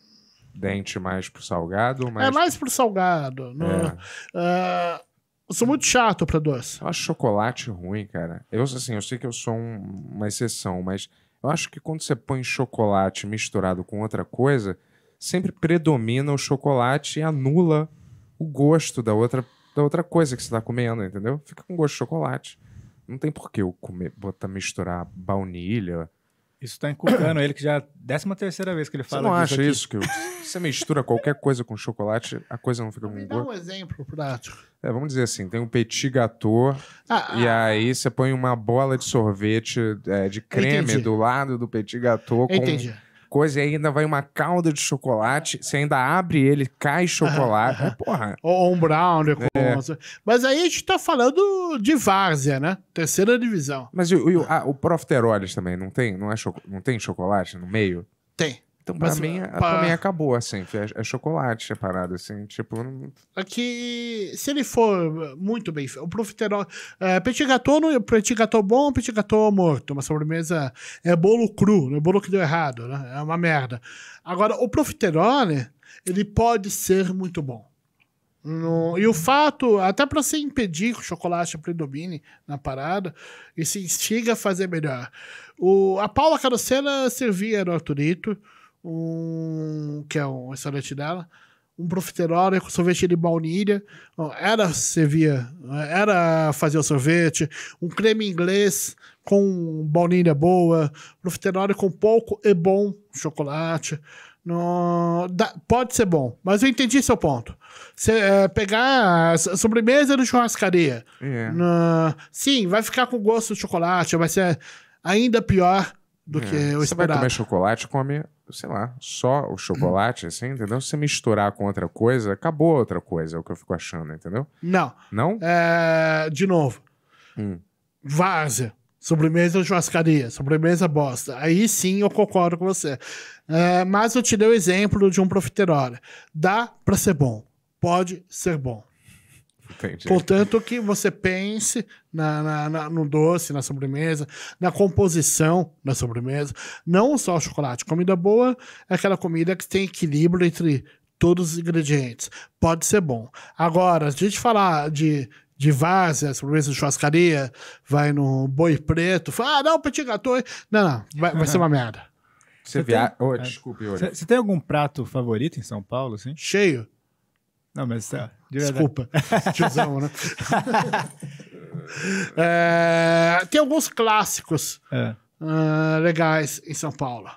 dente mais pro salgado? É mais... É mais pro salgado. No, uh, ah, eu sou muito chato pra doce. Eu acho chocolate ruim, cara. Eu, assim, eu sei que eu sou um- uma exceção, mas eu acho que quando você põe chocolate misturado com outra coisa, sempre predomina o chocolate e anula o gosto da outra, da outra coisa que você tá comendo, entendeu? Fica com gosto de chocolate. Não tem por que eu comer, botar, misturar baunilha isso está inculcando ele, que já é a décima terceira vez que ele fala Você não acha aqui. isso? Que você mistura qualquer coisa com chocolate, a coisa não fica com Me dá um exemplo prático. É, vamos dizer assim, tem um petit gâteau ah, e ah, aí você põe uma bola de sorvete é, de creme do lado do petit gâteau com... Entendi coisa, e ainda vai uma calda de chocolate. Você ainda abre ele, cai chocolate. é, porra. Ou um brown, é. Mas aí a gente tá falando de várzea, né? Terceira divisão. Mas e o, e o, ah, o Profiteroles também, não tem? Não, é cho não tem chocolate no meio? Tem. Então, pra mim, pra... Eh, também acabou, assim. É, é chocolate separado assim. Tipo. aqui é se ele for eh, muito bem feito. O profiterol. Eh, é, petit gâteau, petit gâteau bom, petit gâteau morto. Uma sobremesa. É bolo cru, né, bolo que deu errado, né? É uma merda. Agora, o profiterole, ele pode ser muito bom. No, e o fato, até para se impedir que o chocolate predomine na parada, e se instiga a fazer melhor. O, a Paula Carocena servia no Arturito um que é um restaurante dela, um profiterole com sorvete de baunilha. Era servia, era fazer o sorvete, um creme inglês com baunilha boa, profiterole com pouco e bom chocolate. No, da, pode ser bom, mas eu entendi seu ponto. Cê, é, pegar a sobremesa de churrascaria. Yeah. É. No, sim, vai ficar com gosto de chocolate, vai ser ainda pior do é. que eu Você esperava. vai comer chocolate, come, sei lá, só o chocolate, hum. assim, entendeu? Se você misturar com outra coisa, acabou outra coisa, é o que eu fico achando, entendeu? Não. Não? É, de novo. Hum. Várzea. Sobremesa churrascaria, sobremesa bosta. Aí sim eu concordo com você. É, mas eu te dei o exemplo de um profiterole. Dá pra ser bom. Pode ser bom. Entendi. Portanto, que você pense na, na, na, no doce, na sobremesa, na composição da sobremesa. Não só o chocolate. Comida boa é aquela comida que tem equilíbrio entre todos os ingredientes. Pode ser bom. Agora, a gente falar de de várzea, sobremesa de churrascaria, vai no boi preto, fala, ah, não, petit gâteau. Não, não, vai, vai ser uma merda. Você, via... Tem... Oh, desculpe, Você tem algum prato favorito em São Paulo, sim Cheio. Não, mas é, de Desculpa, tiozão, né? é, tem alguns clássicos é. uh, legais em São Paulo.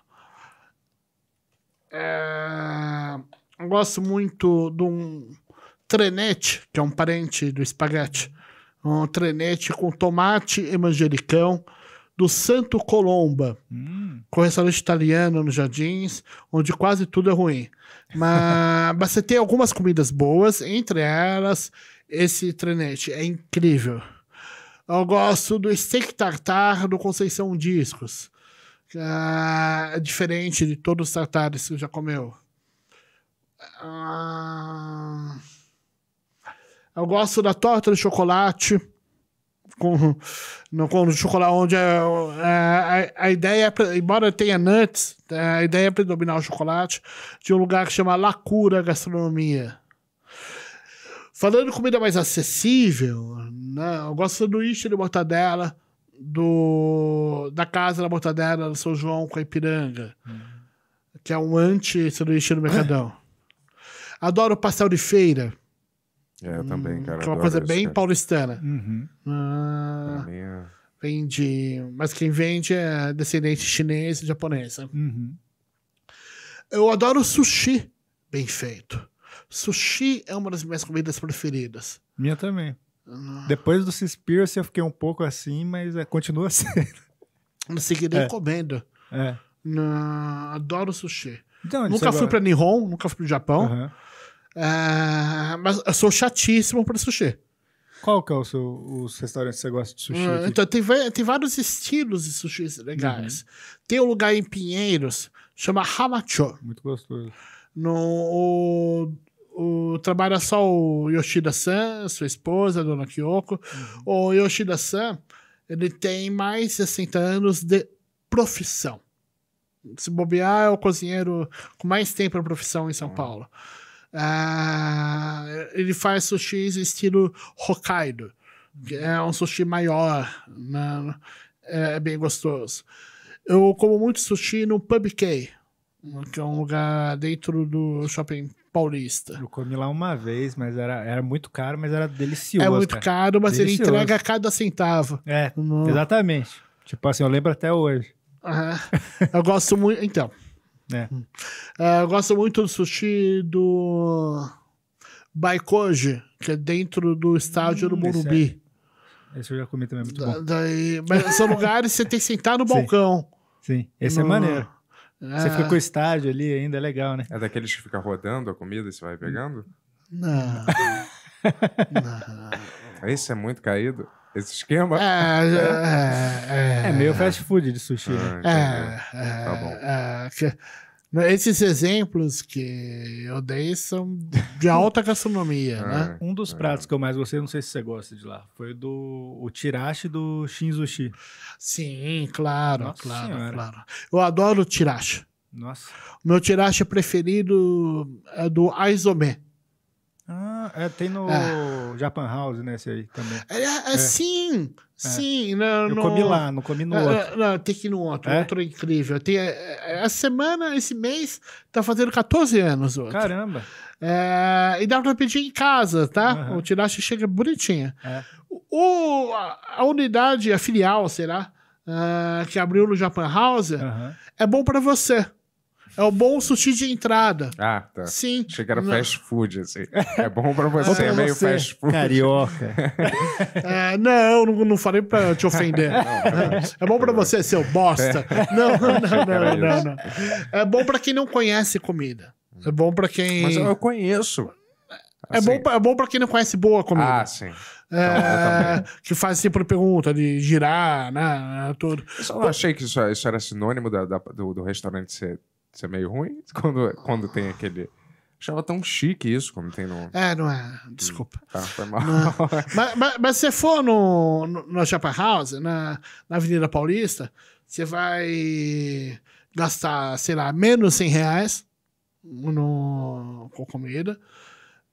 É, eu gosto muito de um trenete, que é um parente do espaguete. Um trenete com tomate e manjericão do Santo Colomba, hum. com restaurante italiano nos Jardins, onde quase tudo é ruim. Mas, mas você tem algumas comidas boas, entre elas, esse trenete. É incrível. Eu gosto do steak tartar do Conceição Discos. É diferente de todos os tartares que já comeu. Ah, eu gosto da torta de chocolate com, no, com o chocolate, onde a, é, é, a, a ideia, é embora tenha nuts, a ideia é predominar o chocolate, de um lugar que chama Lacura Gastronomia. Falando comida mais acessível, né, eu gosto do sanduíche de mortadela do, da Casa da Mortadela do São João com a Ipiranga, hum. que é um anti-sanduíche no Mercadão. Adoro pastel de feira. É, eu também, hum, cara. Que é uma coisa bem paulistana. Uhum. Ah, é. Mas quem vende é descendente chinês e japonesa. Né? Uhum. Eu adoro sushi bem feito. Sushi é uma das minhas comidas preferidas. Minha também. Ah. Depois do Seaspiracy eu fiquei um pouco assim, mas é, continua sendo. Não sei que nem é. comendo. É. Não, ah, adoro sushi. Então, nunca é fui agora? pra Nihon, nunca fui pro Japão. Uhum. Ah, mas eu sou chatíssimo para sushi. Qual que é o seu, os restaurantes que você gosta de sushi? Ah, então, tem, tem vários estilos de sushis legais. Uhum. Tem um lugar em Pinheiros, chama Hamacho. Muito gostoso. No, o, o, trabalha só o Yoshida-san, sua esposa, a dona Kyoko. Uhum. O Yoshida-san, ele tem mais de 60 anos de profissão. Se bobear, é o cozinheiro com mais tempo na profissão em São uhum. Paulo. Uh, ele faz sushis estilo Hokkaido, que é um sushi maior, né? É, é bem gostoso. Eu como muito sushi no Pub K, que é um lugar dentro do shopping paulista. Eu comi lá uma vez, mas era, era muito caro, mas era delicioso. É muito cara. caro, mas delicioso. ele entrega cada centavo. É, no... exatamente. Tipo assim, eu lembro até hoje. Uhum. eu gosto muito. Então. É. Uh, eu gosto muito do sushi do Baikoji, que é dentro do estádio hum, do Morumbi. Esse, é... esse, eu já comi também, é muito da, bom. Daí... Mas são lugares que você tem que sentar no balcão. Sim, Sim. esse é no... é maneiro. Você é... fica com o estádio ali ainda, é legal, né? É daqueles que fica rodando a comida e você vai pegando? Não. Não. Esse é muito caído. Esse esquema? É, é. é, é, é meio é. fast food de sushi. Né? Ah, tá bom. Né, esses exemplos que eu dei são de alta gastronomia, né? Um dos pratos que eu mais gostei, não sei se você gosta de lá, foi do o tirashi do shinzushi. Sim, claro, Nossa claro, senhora. claro. Eu adoro o tirashi. Nossa. O meu tirashi preferido é do aizome. Ah, é, tem no é. Japan House, né, esse aí também. É, é, é, é. sim, sim. Não, eu no, comi lá, não comi no outro. Não, tem que ir no outro, é? outro é incrível. Tem, essa semana, esse mês, tá fazendo 14 anos outro. Caramba. e dá pra pedir em casa, tá? Uhum. O tirache chega bonitinha. O, a, unidade, a filial, será? Uh, que abriu no Japan House, uhum. é bom para você. É o bom sushi de entrada. Ah, tá. Sim. Achei que era Não. fast food, assim. É bom pra você, é meio você, fast food. Carioca. É, não, não, não falei pra te ofender. Não, é, bom pra você, seu bosta. É. Não, não, não, não, É bom pra quem não conhece comida. É bom pra quem. Mas eu conheço. Assim. É, bom assim. pra, é bom pra quem não conhece boa comida. Ah, sim. É, então, que faz sempre assim pergunta de girar, né? Tudo. Eu só não achei que isso, isso era sinônimo da, da, do, do restaurante ser isso é meio ruim quando, quando tem aquele. Achava tão chique isso como tem no. É, não é. Desculpa. Hum, tá, foi mal. mas, mas, mas, se você for no, no, no House, na, na Avenida Paulista, você vai gastar, sei lá, menos 100 reais no, com comida.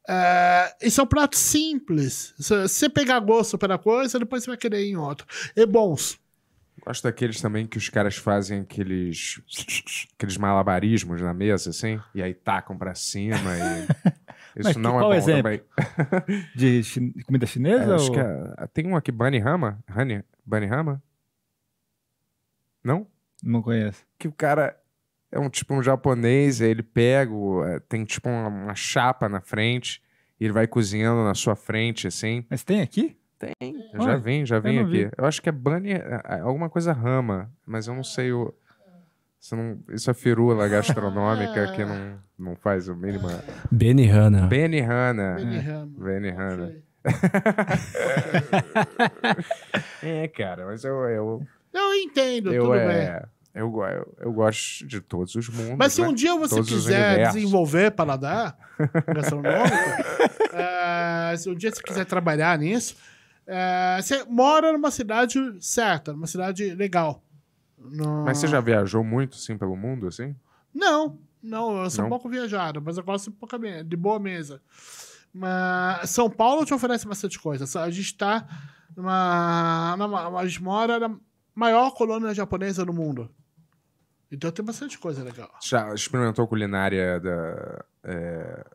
É, e são pratos simples. Se você pegar gosto pela coisa, depois você vai querer ir em outro. E bons. Gosto daqueles também que os caras fazem aqueles, aqueles malabarismos na mesa, assim, e aí tacam pra cima e... Isso Mas não que, é bom exemplo? também. De comida chinesa? É, acho que é... tem um aqui, Bunny Hama. Honey... Bunny Rama? Não? Não conheço. Que o cara é um tipo um japonês, aí ele pega, é, tem tipo uma, uma chapa na frente, e ele vai cozinhando na sua frente, assim. Mas tem aqui? Tem. Já Olha, vem, já vem eu aqui. Vi. Eu acho que é Bunny, é, é alguma coisa rama, mas eu não ah. sei o. Isso, não, isso é firula ah. gastronômica que não, não faz o mínimo. Benny ah. Benny Hanna. Benny Hanna. É. é, cara, mas eu. Eu, eu entendo, eu, tudo é, bem. Eu, eu, eu, gosto de todos os mundos. Mas se né? um né? dia você todos quiser desenvolver paladar gastronômico, uh, se um dia você quiser trabalhar nisso é, você mora numa cidade certa, numa cidade legal. No... Mas você já viajou muito, sim, pelo mundo, assim? Não, não, eu sou não. pouco viajado, mas eu gosto de, pouca de boa mesa. Mas São Paulo te oferece bastante coisa. A gente está numa, numa. A gente mora na maior colônia japonesa do mundo. Então tem bastante coisa legal. Já experimentou culinária da. É...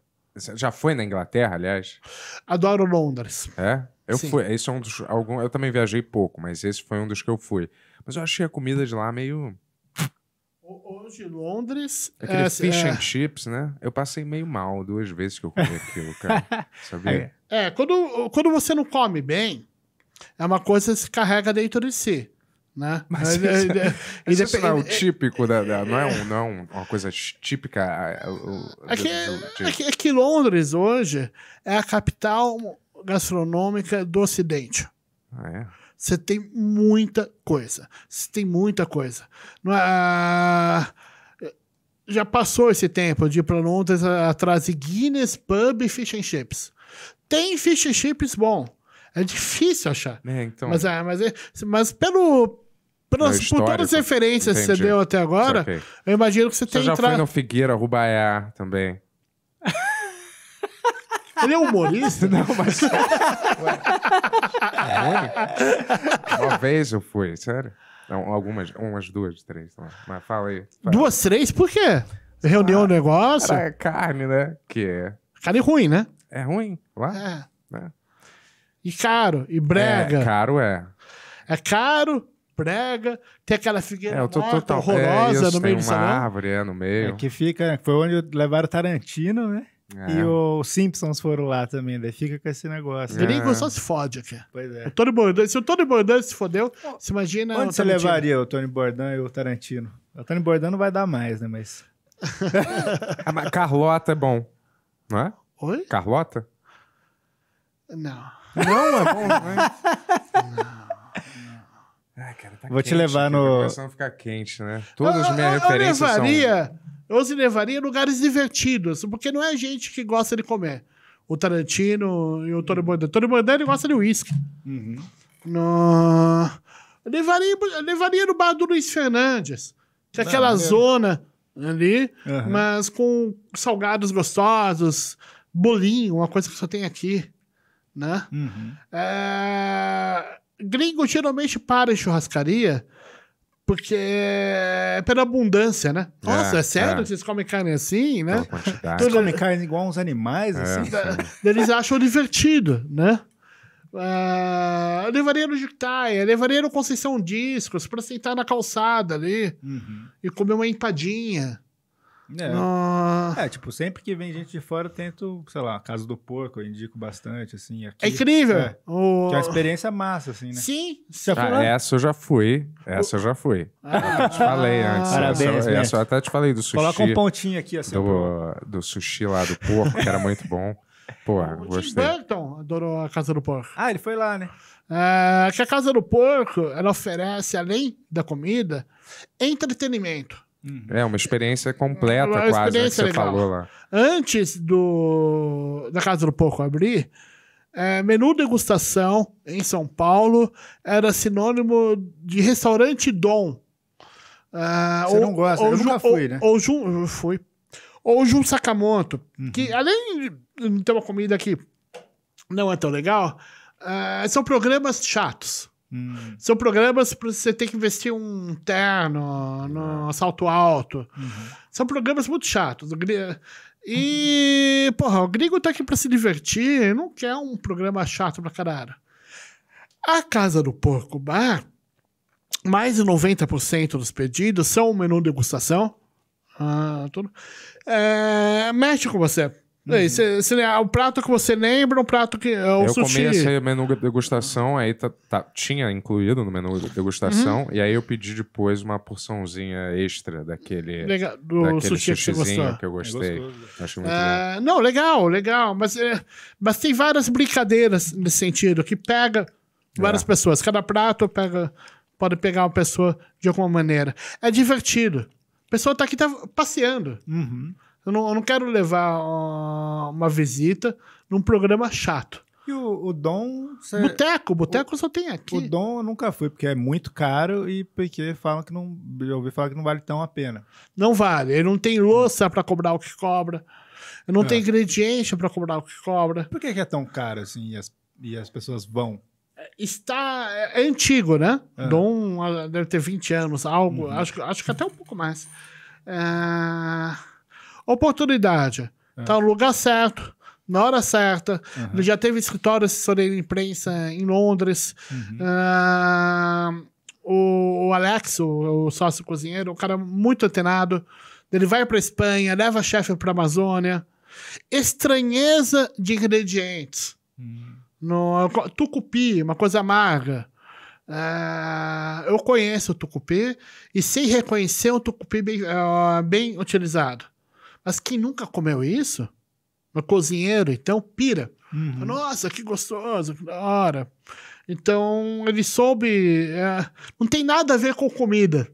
Já foi na Inglaterra, aliás? Adoro Londres. É? Eu Sim. fui, esse é um dos. Algum, eu também viajei pouco, mas esse foi um dos que eu fui. Mas eu achei a comida de lá meio. Hoje, Londres. Aquele é, fish é... and chips, né? Eu passei meio mal duas vezes que eu comi aquilo, cara. Sabia? É, quando, quando você não come bem, é uma coisa que se carrega dentro de si. Né? Mas é, isso, é, é não é o é, é típico da, da, não é um, não uma coisa típica. É, do, é é que Londres hoje é a capital gastronômica do Ocidente. Ah, é? Você tem muita coisa. Você tem muita coisa. É, ah, já passou esse tempo de ir para Londres ah, atrás de Guinness, Pub e Fish and Chips. Tem Fish and Chips bom. É difícil achar. É, então... mas, ah, mas, é, mas pelo, pelas, por todas as referências que você deu até agora, eu imagino que você, você tem já entrado... foi no Figueira, Rubaiá também. Ele é humorista? Não, mas. é Uma vez eu fui, sério. Não, algumas, umas duas, três. Mas fala aí. Fala. Duas, três? Por quê? Reuniu o ah, um negócio? É carne, né? Que é. Carne ruim, né? É ruim. Lá? É. é. E caro, e brega. É, caro é. É caro, brega, tem aquela figueira é, eu tô, morta, total... É horrorosa é, isso, no meio tem do uma salão. árvore, é, no meio. É, que fica, né, foi onde levaram Tarantino, né? É. E os Simpsons foram lá também, daí fica com esse negócio. É. só se fode aqui. Pois é. O Tony Bordan, se o Tony Bordão se fodeu, se imagina. Onde você levaria o Tony Bordão e o Tarantino? O Tony Bordão não vai dar mais, né? Mas. Ah, mas Carlota é bom, não é? Oi? Carlota? Não. Não é bom, né? não é? não. cara, tá Vou quente, te levar no. Começando a ficar quente, né? Todas as minhas eu, referências eu levaria... são eu os levaria a lugares divertidos, porque não é gente que gosta de comer. O Tarantino e o Tony uhum. Bandeira. Tony Bandeira gosta de uísque. Uhum. No... Levaria, levaria no bar do Luiz Fernandes, que é aquela não, zona ali, uhum. mas com salgados gostosos, bolinho, uma coisa que só tem aqui, né? Uhum. É... Gringo geralmente para em churrascaria porque é pela abundância, né? É, Nossa, é, sério é. que vocês comem carne assim, né? Todos comem carne igual uns animais, é, assim. Eles acham divertido, né? Uh, eu levaria no Jictaia, levaria no Conceição Discos pra sentar na calçada ali uhum. e comer uma empadinha. É. é, tipo, sempre que vem gente de fora, eu tento, sei lá, Casa do Porco, eu indico bastante, assim. Aqui, é incrível! É, o... Que é uma oh. experiência massa, assim, né? Sim! Você já ah, essa eu já fui, essa eu já fui. Ah. Eu te falei antes. Parabéns, essa, essa eu até te falei do sushi. Coloca um pontinho aqui, assim. Do, do sushi lá do porco, que era muito bom. Pô, o gostei. Tim Burton adorou a Casa do Porco. Ah, ele foi lá, né? É, que a Casa do Porco, ela oferece, além da comida, entretenimento. Uhum. É uma experiência completa, uma quase, né, experiência que você legal. falou lá. Antes do da Casa do Porco abrir, é, menu degustação em São Paulo era sinônimo de restaurante dom. É, você ou, não gosta, ou, eu nunca fui, né? Ou, ou, fui. ou Jun Sakamoto, uhum. que além de ter uma comida que não é tão legal, é, são programas chatos. Hum. São programas para você ter que investir um terno, no salto alto. Uhum. São programas muito chatos. E, uhum. porra, o gringo tá aqui para se divertir, não quer um programa chato pra caralho. A Casa do Porco Bar, mais de 90% dos pedidos são o menu degustação. Ah, tudo. É, mexe com você. Uhum. Cê, cê, o prato que você lembra, o prato que. É o eu sushi. comi esse menu degustação, aí tá, tá, tinha incluído no menu degustação, uhum. e aí eu pedi depois uma porçãozinha extra daquele. Legal, do daquele sushi sushizinho que, que eu gostei. É Acho muito é, Não, legal, legal. Mas, é, mas tem várias brincadeiras nesse sentido, que pega várias é. pessoas. Cada prato pega, pode pegar uma pessoa de alguma maneira. É divertido. A pessoa tá aqui tá passeando. Uhum. Eu não, eu não quero levar uma visita num programa chato. E o, o Dom. Cê... Boteco, boteco o, só tem aqui. O Dom eu nunca fui, porque é muito caro e porque falam que não. Eu ouvi falar que não vale tão a pena. Não vale. Ele não tem louça para cobrar o que cobra. Não é. tem ingrediente para cobrar o que cobra. Por que, que é tão caro assim e as, e as pessoas vão? Está. É, é antigo, né? É. Dom ah, deve ter 20 anos, algo. Uhum. Acho, acho que até um pouco mais. É Oportunidade. É. Tá no lugar certo, na hora certa. Uhum. Ele já teve escritório assessoria de imprensa em Londres. Uhum. Uh, o, Alex, o, o, sócio cozinheiro, um cara muito antenado. Ele vai para Espanha, leva a chefe para Amazônia. Estranheza de ingredientes. Uhum. No, tucupi, uma coisa amarga. Uh, eu conheço o tucupi e sei reconhecer um tucupi bem, uh, bem utilizado. Mas quem nunca comeu isso, no cozinheiro, então pira. Uhum. Nossa, que gostoso, que da hora. Então ele soube. É, não tem nada a ver com comida.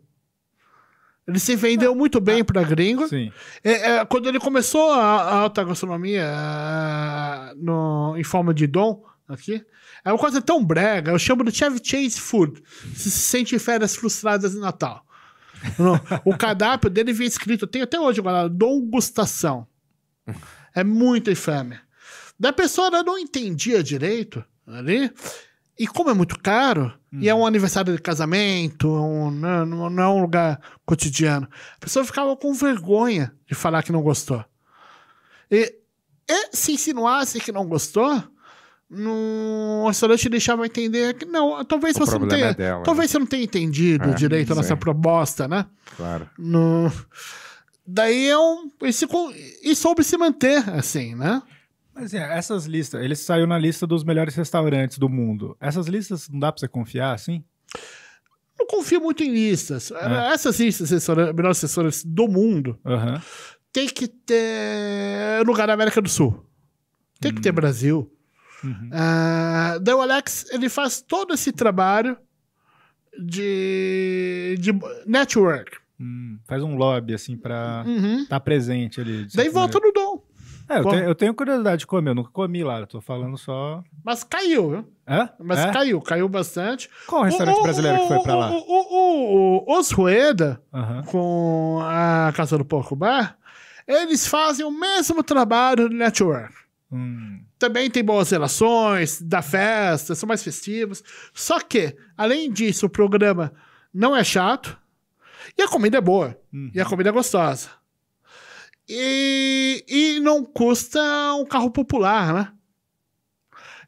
Ele se vendeu muito bem para gringo. Sim. É, é, quando ele começou a, a alta gastronomia a, é, no, em forma de dom aqui, é uma coisa tão brega. Eu chamo de Chevy Chase Food. Se, sente férias frustradas de Natal o cardápio dele vinha escrito, tem até hoje agora, gustação É muito infame. Da pessoa ela não entendia direito ali. E como é muito caro, hum. e é um uhum. aniversário de casamento, é um, né, não, não é um lugar cotidiano, a pessoa ficava com vergonha de falar que não gostou. E, e se insinuasse que não gostou, no restaurante deixava entender que não, talvez o você não tenha, é dela, talvez né? você não tenha entendido é, direito a nossa proposta, né? Claro. No, daí é um e, e soube se manter assim, né? Mas é, essas listas, ele saiu na lista dos melhores restaurantes do mundo. Essas listas não dá para você confiar assim? Não confio muito em listas. É. Ah, essas listas, restaurantes, melhores restaurantes do mundo, uhum. tem que ter lugar na América do Sul. Tem hum. que ter Brasil Uhum. Uh, daí o Alex, ele faz todo esse trabalho de, de network. Hum, faz um lobby, assim, para estar uhum. tá presente ali. Daí volta no dom. É, eu, tenho, eu, tenho, curiosidade de comer, eu nunca comi lá, eu tô falando só. Mas caiu, viu? Mas é? caiu, caiu bastante. Qual o restaurante o, brasileiro o, que foi pra lá? os Rueda, com a Casa do Porco Bar, eles fazem o mesmo trabalho de network. Hum também tem boas relações, dá festa, são mais festivos. Só que, além disso, o programa não é chato e a comida é boa. Uhum. E a comida é gostosa. E, e não custa um carro popular, né?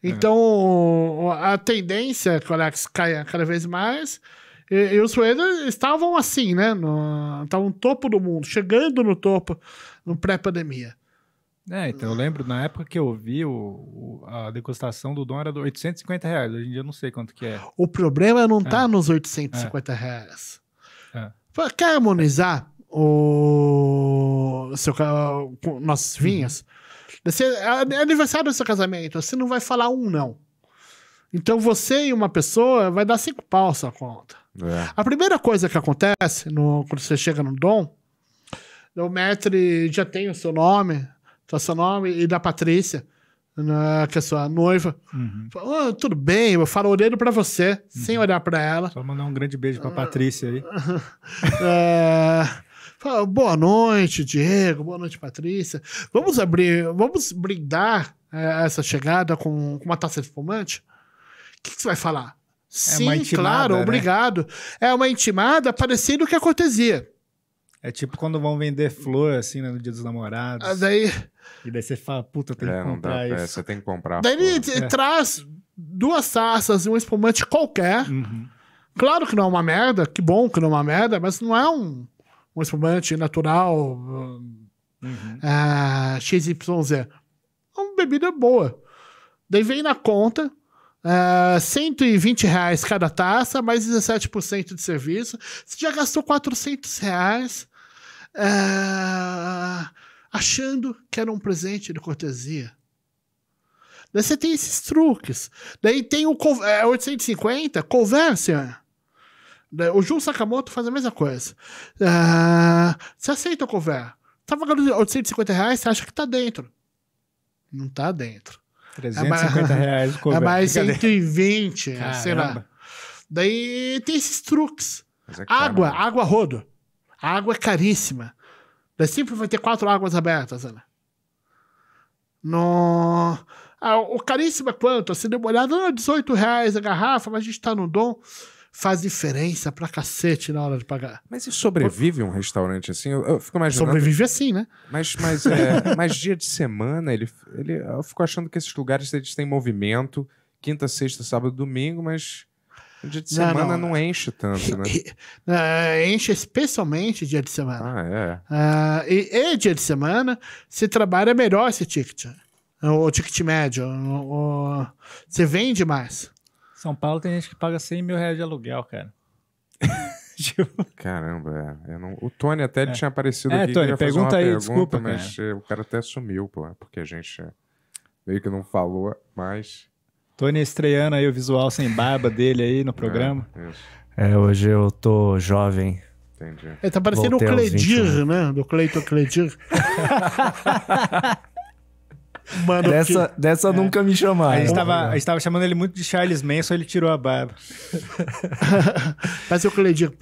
É. Então, a tendência que o Alex caia cada vez mais. E, e os suedos estavam assim, né? estavam no topo do mundo, chegando no topo no pré-pandemia. É, então eu lembro, na época que eu vi, o, o a degustação do Dom era de 850 reais. Hoje em dia eu não sei quanto que é. O problema não tá é. nos 850 é. reais. É. Quer harmonizar o seu, nossos uhum. vinhos? é aniversário do seu casamento, você não vai falar um não. Então você e uma pessoa vai dar cinco pau sua conta. É. A primeira coisa que acontece no, quando você chega no dom, o mestre já tem o seu nome, seu nome e da Patrícia, na, né, que é sua noiva. Uhum. Fala, oh, tudo bem, eu falo olhando para você, uhum. sem olhar para ela. Só mandar um grande beijo para uh, ah. Patrícia aí. É, fala, boa noite, Diego, boa noite, Patrícia. Vamos abrir, vamos brindar é, essa chegada com, com, uma taça de fumante? O que, que você vai falar? É Sim, intimada, claro, né? obrigado. É uma intimada parecendo que a cortesia. É tipo quando vão vender flor, assim, né, no dia dos namorados. Mas ah, daí, e daí você fala, puta, tem é, que comprar dá, é, isso. É, você tem que comprar. Daí ele é. traz duas taças e um espumante qualquer. Uhum. Claro que não é uma merda, que bom que não é uma merda, mas não é um, um espumante natural uhum. uh, é, XYZ. É uma bebida boa. Daí vem na conta, Uh, é, 120 reais cada taça, mais 17% de serviço. Você já gastou 400 reais. Uh, achando que era um presente de cortesia. Daí você tem esses truques. Daí tem o é, 850, conversa. É. O Jun Sakamoto faz a mesma coisa. Ah, você aceita o cover? Tá pagando 850 reais, você acha que tá dentro. Não tá dentro. 350 é, reais o cover. É mais 120, Caramba. É, sei lá. Daí tem esses truques. É água, né? água rodo. água é caríssima sempre vai ter quatro águas abertas, Ana. No... Ah, o caríssimo é quanto? Assim, deu uma olhada, não, ah, 18 reais a garrafa, mas a gente tá no dom. Faz diferença pra cacete na hora de pagar. Mas e sobrevive um restaurante assim? Eu, eu fico imaginando. Sobrevive assim, né? Mas, mas, é, mas dia de semana, ele, ele, eu fico achando que esses lugares eles têm movimento, quinta, sexta, sábado, domingo, mas Dia de semana não, não. É. não enche tanto, né? uh, enche especialmente dia de semana. Ah, é. Uh, e, e, dia de semana se trabalha melhor esse ticket. O ticket médio. O, o, você vende mais. São Paulo tem gente que paga 100 mil reais de aluguel, cara. Tipo. Caramba, é. Não... O Tony até ele é. tinha aparecido é, aqui. Tony, pergunta aí, pergunta, desculpa. Mas cara. o cara até sumiu, pô, porque a gente meio que não falou, mas. Tony estreando aí o visual sem barba dele aí no é, programa. É, é hoje eu tô jovem. Entendi. Ele tá parecendo Voltei o Cledir, né? Do Cleiton Cledir. Mano, dessa, que... dessa é. nunca me chamaram. A gente, tava, a gente tava chamando ele muito de Charles Manson, ele tirou a barba. Parece o que eu digo,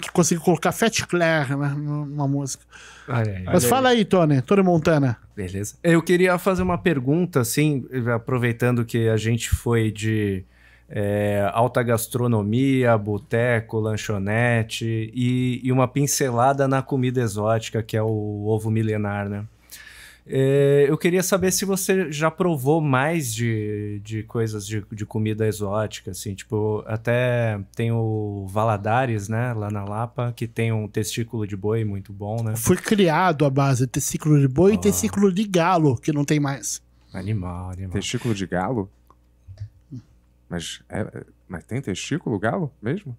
que consegui colocar Fat Claire né, numa música. Olha aí, Mas olha fala aí, aí Tony, Tony Montana. Beleza. Eu queria fazer uma pergunta, assim, aproveitando que a gente foi de é, alta gastronomia, boteco, lanchonete e, e uma pincelada na comida exótica, que é o ovo milenar, né? É, eu queria saber se você já provou mais de, de coisas de, de comida exótica, assim, tipo, até tem o Valadares, né, lá na Lapa, que tem um testículo de boi muito bom, né? Foi criado a base de testículo de boi oh. e ah. testículo de galo, que não tem mais. Animal, animal. Testículo de galo? Mas, é, mas tem testículo galo mesmo?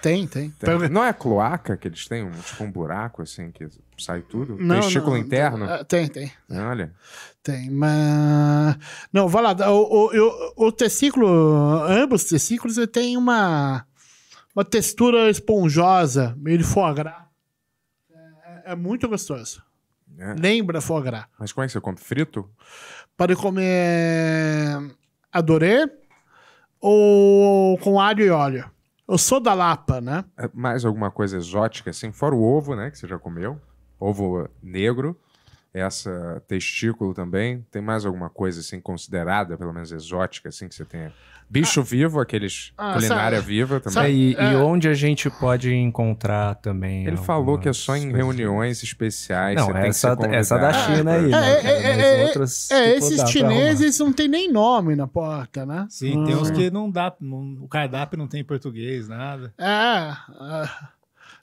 Tem, tem. Então, tem. Não é cloaca que eles têm? Um, tipo um buraco assim que sai tudo? Não, Testículo não, interno? Ah, tem, tem. Olha. Tem, mas. Não, vai lá. O, o, o testículo, ambos testículos, ele tem uma, uma textura esponjosa, meio de foie gras. É, é muito gostoso. É. Lembra foie gras. Mas como é que você come? Frito? Pode comer Adorei. ou com alho e óleo. Eu sou da Lapa, né? É, mais alguma coisa exótica, assim, fora o ovo, né? Que você já comeu. Ovo negro essa testículo também. Tem mais alguma coisa assim considerada, pelo menos exótica, assim que você tenha? Bicho ah, vivo, aqueles ah, culinária sabe, viva também. Sabe, e, é... e, onde a gente pode encontrar também? Ele falou que é só em reuniões especiais. Não, essa, essa da China aí. É, né, é, é, é esses chineses não tem nem nome na porta, né? Sim, hum. tem uns ah. que não dá, não, o cardápio não tem português, nada. É. Uh...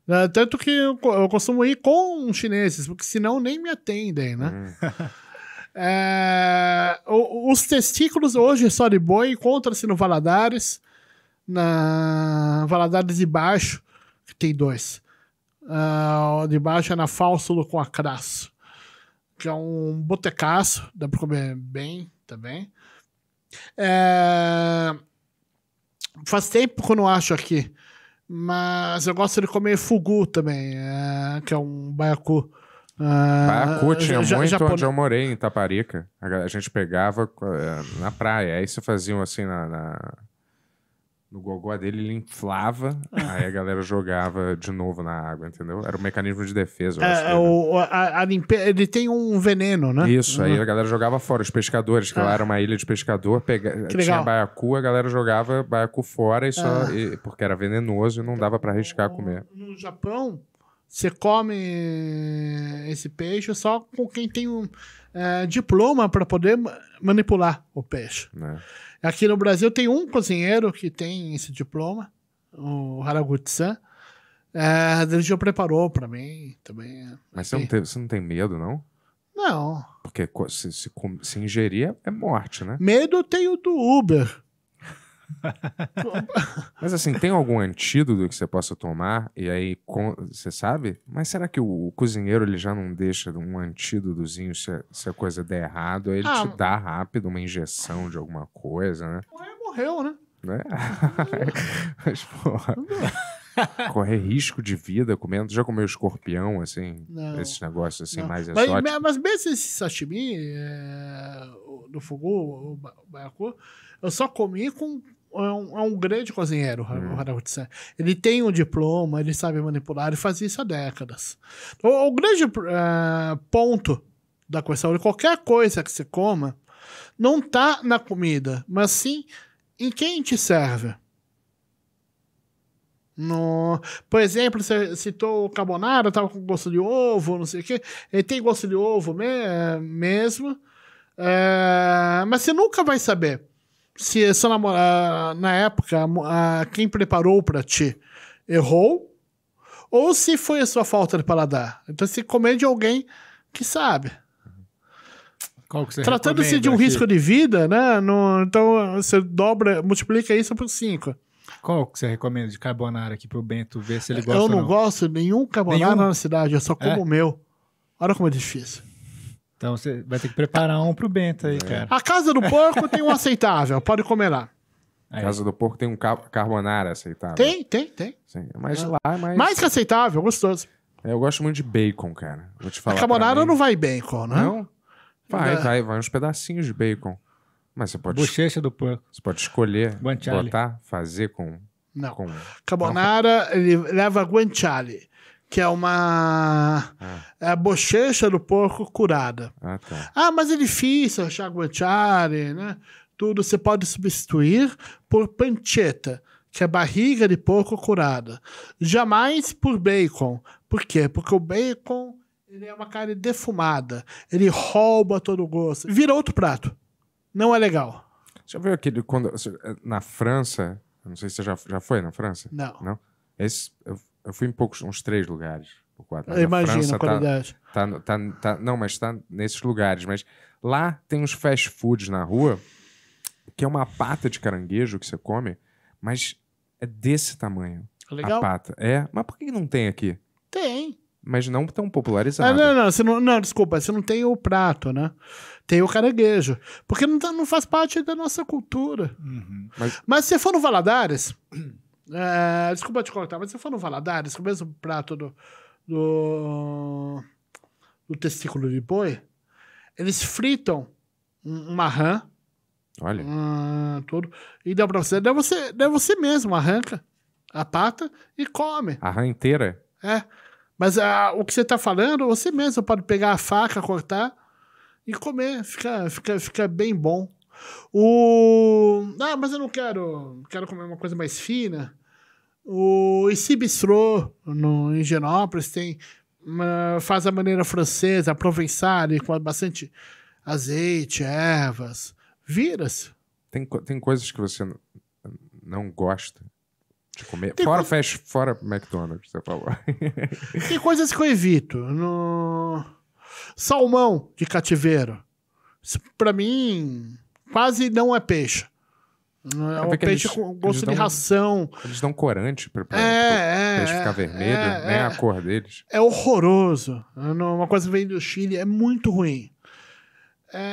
Né? Tanto que eu, eu, costumo ir com chineses, porque senão nem me atendem, né? Hum. é, o, os testículos hoje é só de boi encontram-se no Valadares, na Valadares de Baixo, que tem dois. Uh, de baixo é na Fálsulo com a que é um botecaço, dá pra comer bem também. É... Faz tempo que eu não acho aqui. Mas eu gosto de comer fugu também, é, que é um baiacu. Ah, baiacu tinha já, muito onde eu morei, em Taparica. A gente pegava é, na praia, aí se faziam assim na, na no gogó dele, ele inflava, ah. aí a galera jogava de novo na água, entendeu? Era um mecanismo de defesa. É, que, é, o, a, a limpe... Ele tem um veneno, né? Isso, uhum. aí a galera jogava fora. Os pescadores, que ah. lá era uma ilha de pescador, pega... tinha baiacu, a galera jogava baiacu fora, e só... Ah. E, porque era venenoso e não dava para arriscar comer. Então, no Japão, você come esse peixe só com quem tem um é, diploma para poder manipular o peixe. É. Aqui no Brasil tem um cozinheiro que tem esse diploma, o Haraguchi-san. É, ele já preparou para mim também. É, Mas você não, tem, você não tem medo, não? Não. Porque se, se, se ingerir é, é morte, né? Medo eu tenho do Uber. Mas assim, tem algum antídoto que você possa tomar? E aí, você sabe? Mas será que o, o, cozinheiro ele já não deixa um antídotozinho se, se a coisa der errado? Aí ele ah, te dá rápido uma injeção de alguma coisa, né? Morreu, né? né? Mas, porra. correr risco de vida comendo. Já comeu escorpião, assim? Não, esses negócios assim não. mais mas, exóticos? Mas, mesmo esse sashimi é, do fugu, o baiacu, eu só comi com é um, é um grande cozinheiro, o hum. Harald san Ele tem um diploma, ele sabe manipular, ele faz isso há décadas. O, o grande uh, ponto da questão de qualquer coisa que se coma não está na comida, mas sim em quem te serve. No, por exemplo, você citou o carbonara, tava com gosto de ovo, não sei o quê. Ele tem gosto de ovo me eh, mesmo. É, mas você nunca vai saber se essa namorada, na época, a, quem preparou para ti errou, ou se foi a sua falta de paladar. Então, se comer de alguém que sabe. Tratando-se de um aqui? risco de vida, né? No, então, você dobra, multiplica isso por cinco. Qual que você recomenda de carbonara aqui pro Bento ver se ele gosta? Eu não, não. gosto de nenhum carbonara nenhum? na cidade, eu só como é? o meu. Olha como é difícil. Então você vai ter que preparar um pro Bento aí, é. cara. A casa do porco tem um aceitável, pode comer lá. A Casa do Porco tem um carbonara aceitável. Tem, tem, tem. Sim, mas lá é mais... Mais que aceitável, gostoso. É, Eu gosto muito de bacon, cara. Vou te falar. A carbonara não vai bem, né? Não? Vai, Não. vai, vai uns pedacinhos de bacon. Mas você pode, Bochecha do porco. você pode escolher, Guanciale. botar, fazer com... Não. com Carbonara, ele leva guanciale que é uma ah. é a bochecha do porco curada. Ah, tá. ah mas é difícil achar guanciale, né? Tudo você pode substituir por pancetta, que é barriga de porco curada. Jamais por bacon. Por quê? Porque o bacon ele é uma carne defumada. Ele rouba todo o gosto. Vira outro prato. Não é legal. Já viu aquele quando na França? Não sei se você já, já foi na França. Não. Não. Esse, eu eu fui em poucos, uns três lugares. quatro. Imagina a qualidade. Tá, tá, tá, tá, não, mas está nesses lugares. Mas lá tem uns fast foods na rua, que é uma pata de caranguejo que você come, mas é desse tamanho. Legal. A pata. É, mas por que não tem aqui? Tem. Mas não tão popularizado. Ah, não, não, você não, não, desculpa, você não tem o prato, né? Tem o caranguejo. Porque não, tá, não faz parte da nossa cultura. Uhum. Mas... mas se você for no Valadares. É, desculpa te cortar, mas você falou Valadares, o mesmo prato do, do, do testículo de boi, eles fritam uma rã. Olha. tudo. E dá pra você. Daí você, daí você mesmo arranca a pata e come. A rã inteira? É. Mas ah, o que você tá falando, você mesmo pode pegar a faca, cortar e comer. Fica, fica, fica bem bom. O. Ah, mas eu não quero. Quero comer uma coisa mais fina. O Ici Bistrô, no, em Genópolis, tem, uh, faz a maneira francesa, provençal, com bastante azeite, ervas. Vira-se. Tem, tem coisas que você não gosta de comer? Tem fora, co... fast, fora McDonald's, você falou. tem coisas que eu evito. No... Salmão de cativeiro. para mim, quase não é peixe. É, é um peixe eles, com gosto dão, de ração. Eles dão corante para é, o é, peixe é, ficar vermelho, é, né? É. A cor deles. É horroroso. É, uma coisa vem do Chile, é muito ruim.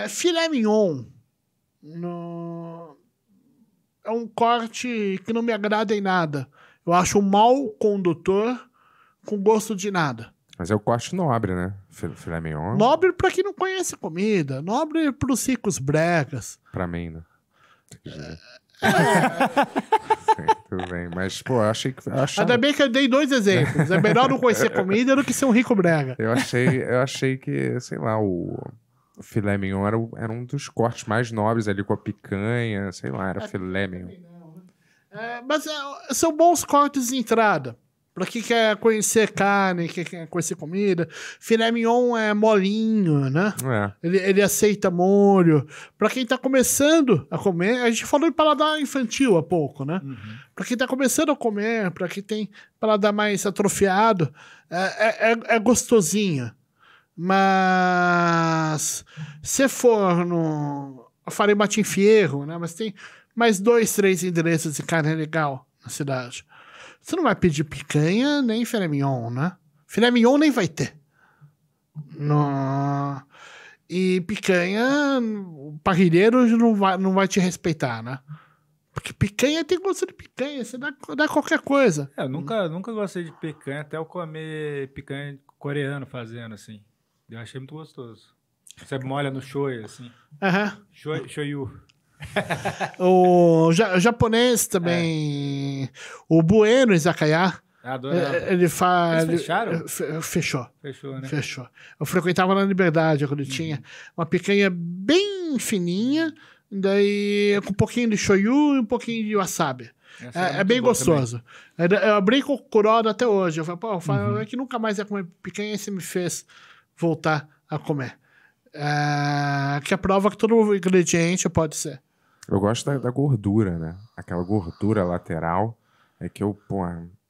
filé mignon. No... É um corte que não me agrada em nada. Eu acho um mau condutor com gosto de nada. Mas é o corte nobre, né? Filé mignon. Nobre para quem não conhece comida. Nobre para os ricos bregas. Para mim, né? É, muito bem, mas, pô, eu achei que. Eu achava... Ainda bem que eu dei dois exemplos. É melhor não conhecer comida do que ser um rico brega. Eu achei, eu achei que, sei lá, o filé mignon era, era um dos cortes mais nobres ali com a picanha, sei lá, era é, filé mignon. Né? É, mas é, são bons cortes de entrada. Pra quem quer conhecer carne, quem quer conhecer comida, filé mignon é molinho, né? É. Ele, ele aceita molho. Pra quem tá começando a comer, a gente falou de paladar infantil há pouco, né? Uhum. Pra quem tá começando a comer, pra quem tem paladar mais atrofiado, é, é, é, é gostosinha. Mas se for no Farei Martim Fierro, né? Mas tem mais dois, três endereços de carne legal na cidade. Você não vai pedir picanha nem filé mignon, né? Filé mignon nem vai ter. No... E picanha, o parrilheiro não vai, não vai te respeitar, né? Porque picanha tem gosto de picanha, você dá, dá qualquer coisa. É, eu nunca, nunca gostei de picanha, até eu comer picanha coreano fazendo, assim. Eu achei muito gostoso. Você molha no shoyu, assim. Aham. Uhum. Shoyu. o ja japonês também. É. O Bueno Izakaya. Adorava. É, ele faz. fecharam? Fechou. Fechou, né? Fechou. Eu frequentava na Liberdade quando uhum. tinha uma picanha bem fininha, daí com um pouquinho de shoyu e um pouquinho de wasabi. É, é, bem gostoso. Também. É eu abri com Kuroda até hoje. Eu falei, pô, eu falei, uhum. é que nunca mais ia comer picanha e você me fez voltar a comer. É, que é a prova que todo ingrediente pode ser eu gosto da, da, gordura, né? Aquela gordura lateral é que eu, pô,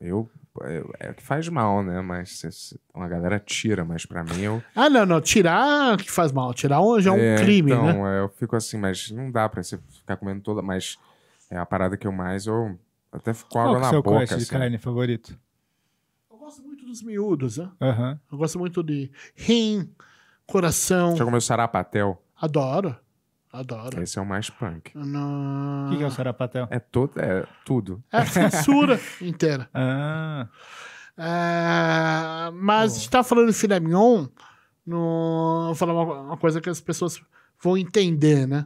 eu. É, é que faz mal, né? Mas se, se, uma galera tira, mas pra mim eu. Ah, não, não. Tirar que faz mal. Tirar hoje é um é, crime, então, né? Então, é, eu fico assim, mas não dá pra você ficar comendo toda. Mas é a parada que eu mais. Eu até fico água na boca. Qual é o seu assim. de carne favorito? Eu gosto muito dos miúdos, né? Uhum. Eu gosto muito de rim, coração. Já comeu sarapatel? Adoro. Adoro. Esse é o mais punk. O que, que é o sarapatel? É, todo, é tudo. É a censura inteira. Ah. É, mas oh. está falando filé mignon, no, vou falar uma, uma, coisa que as pessoas vão entender, né?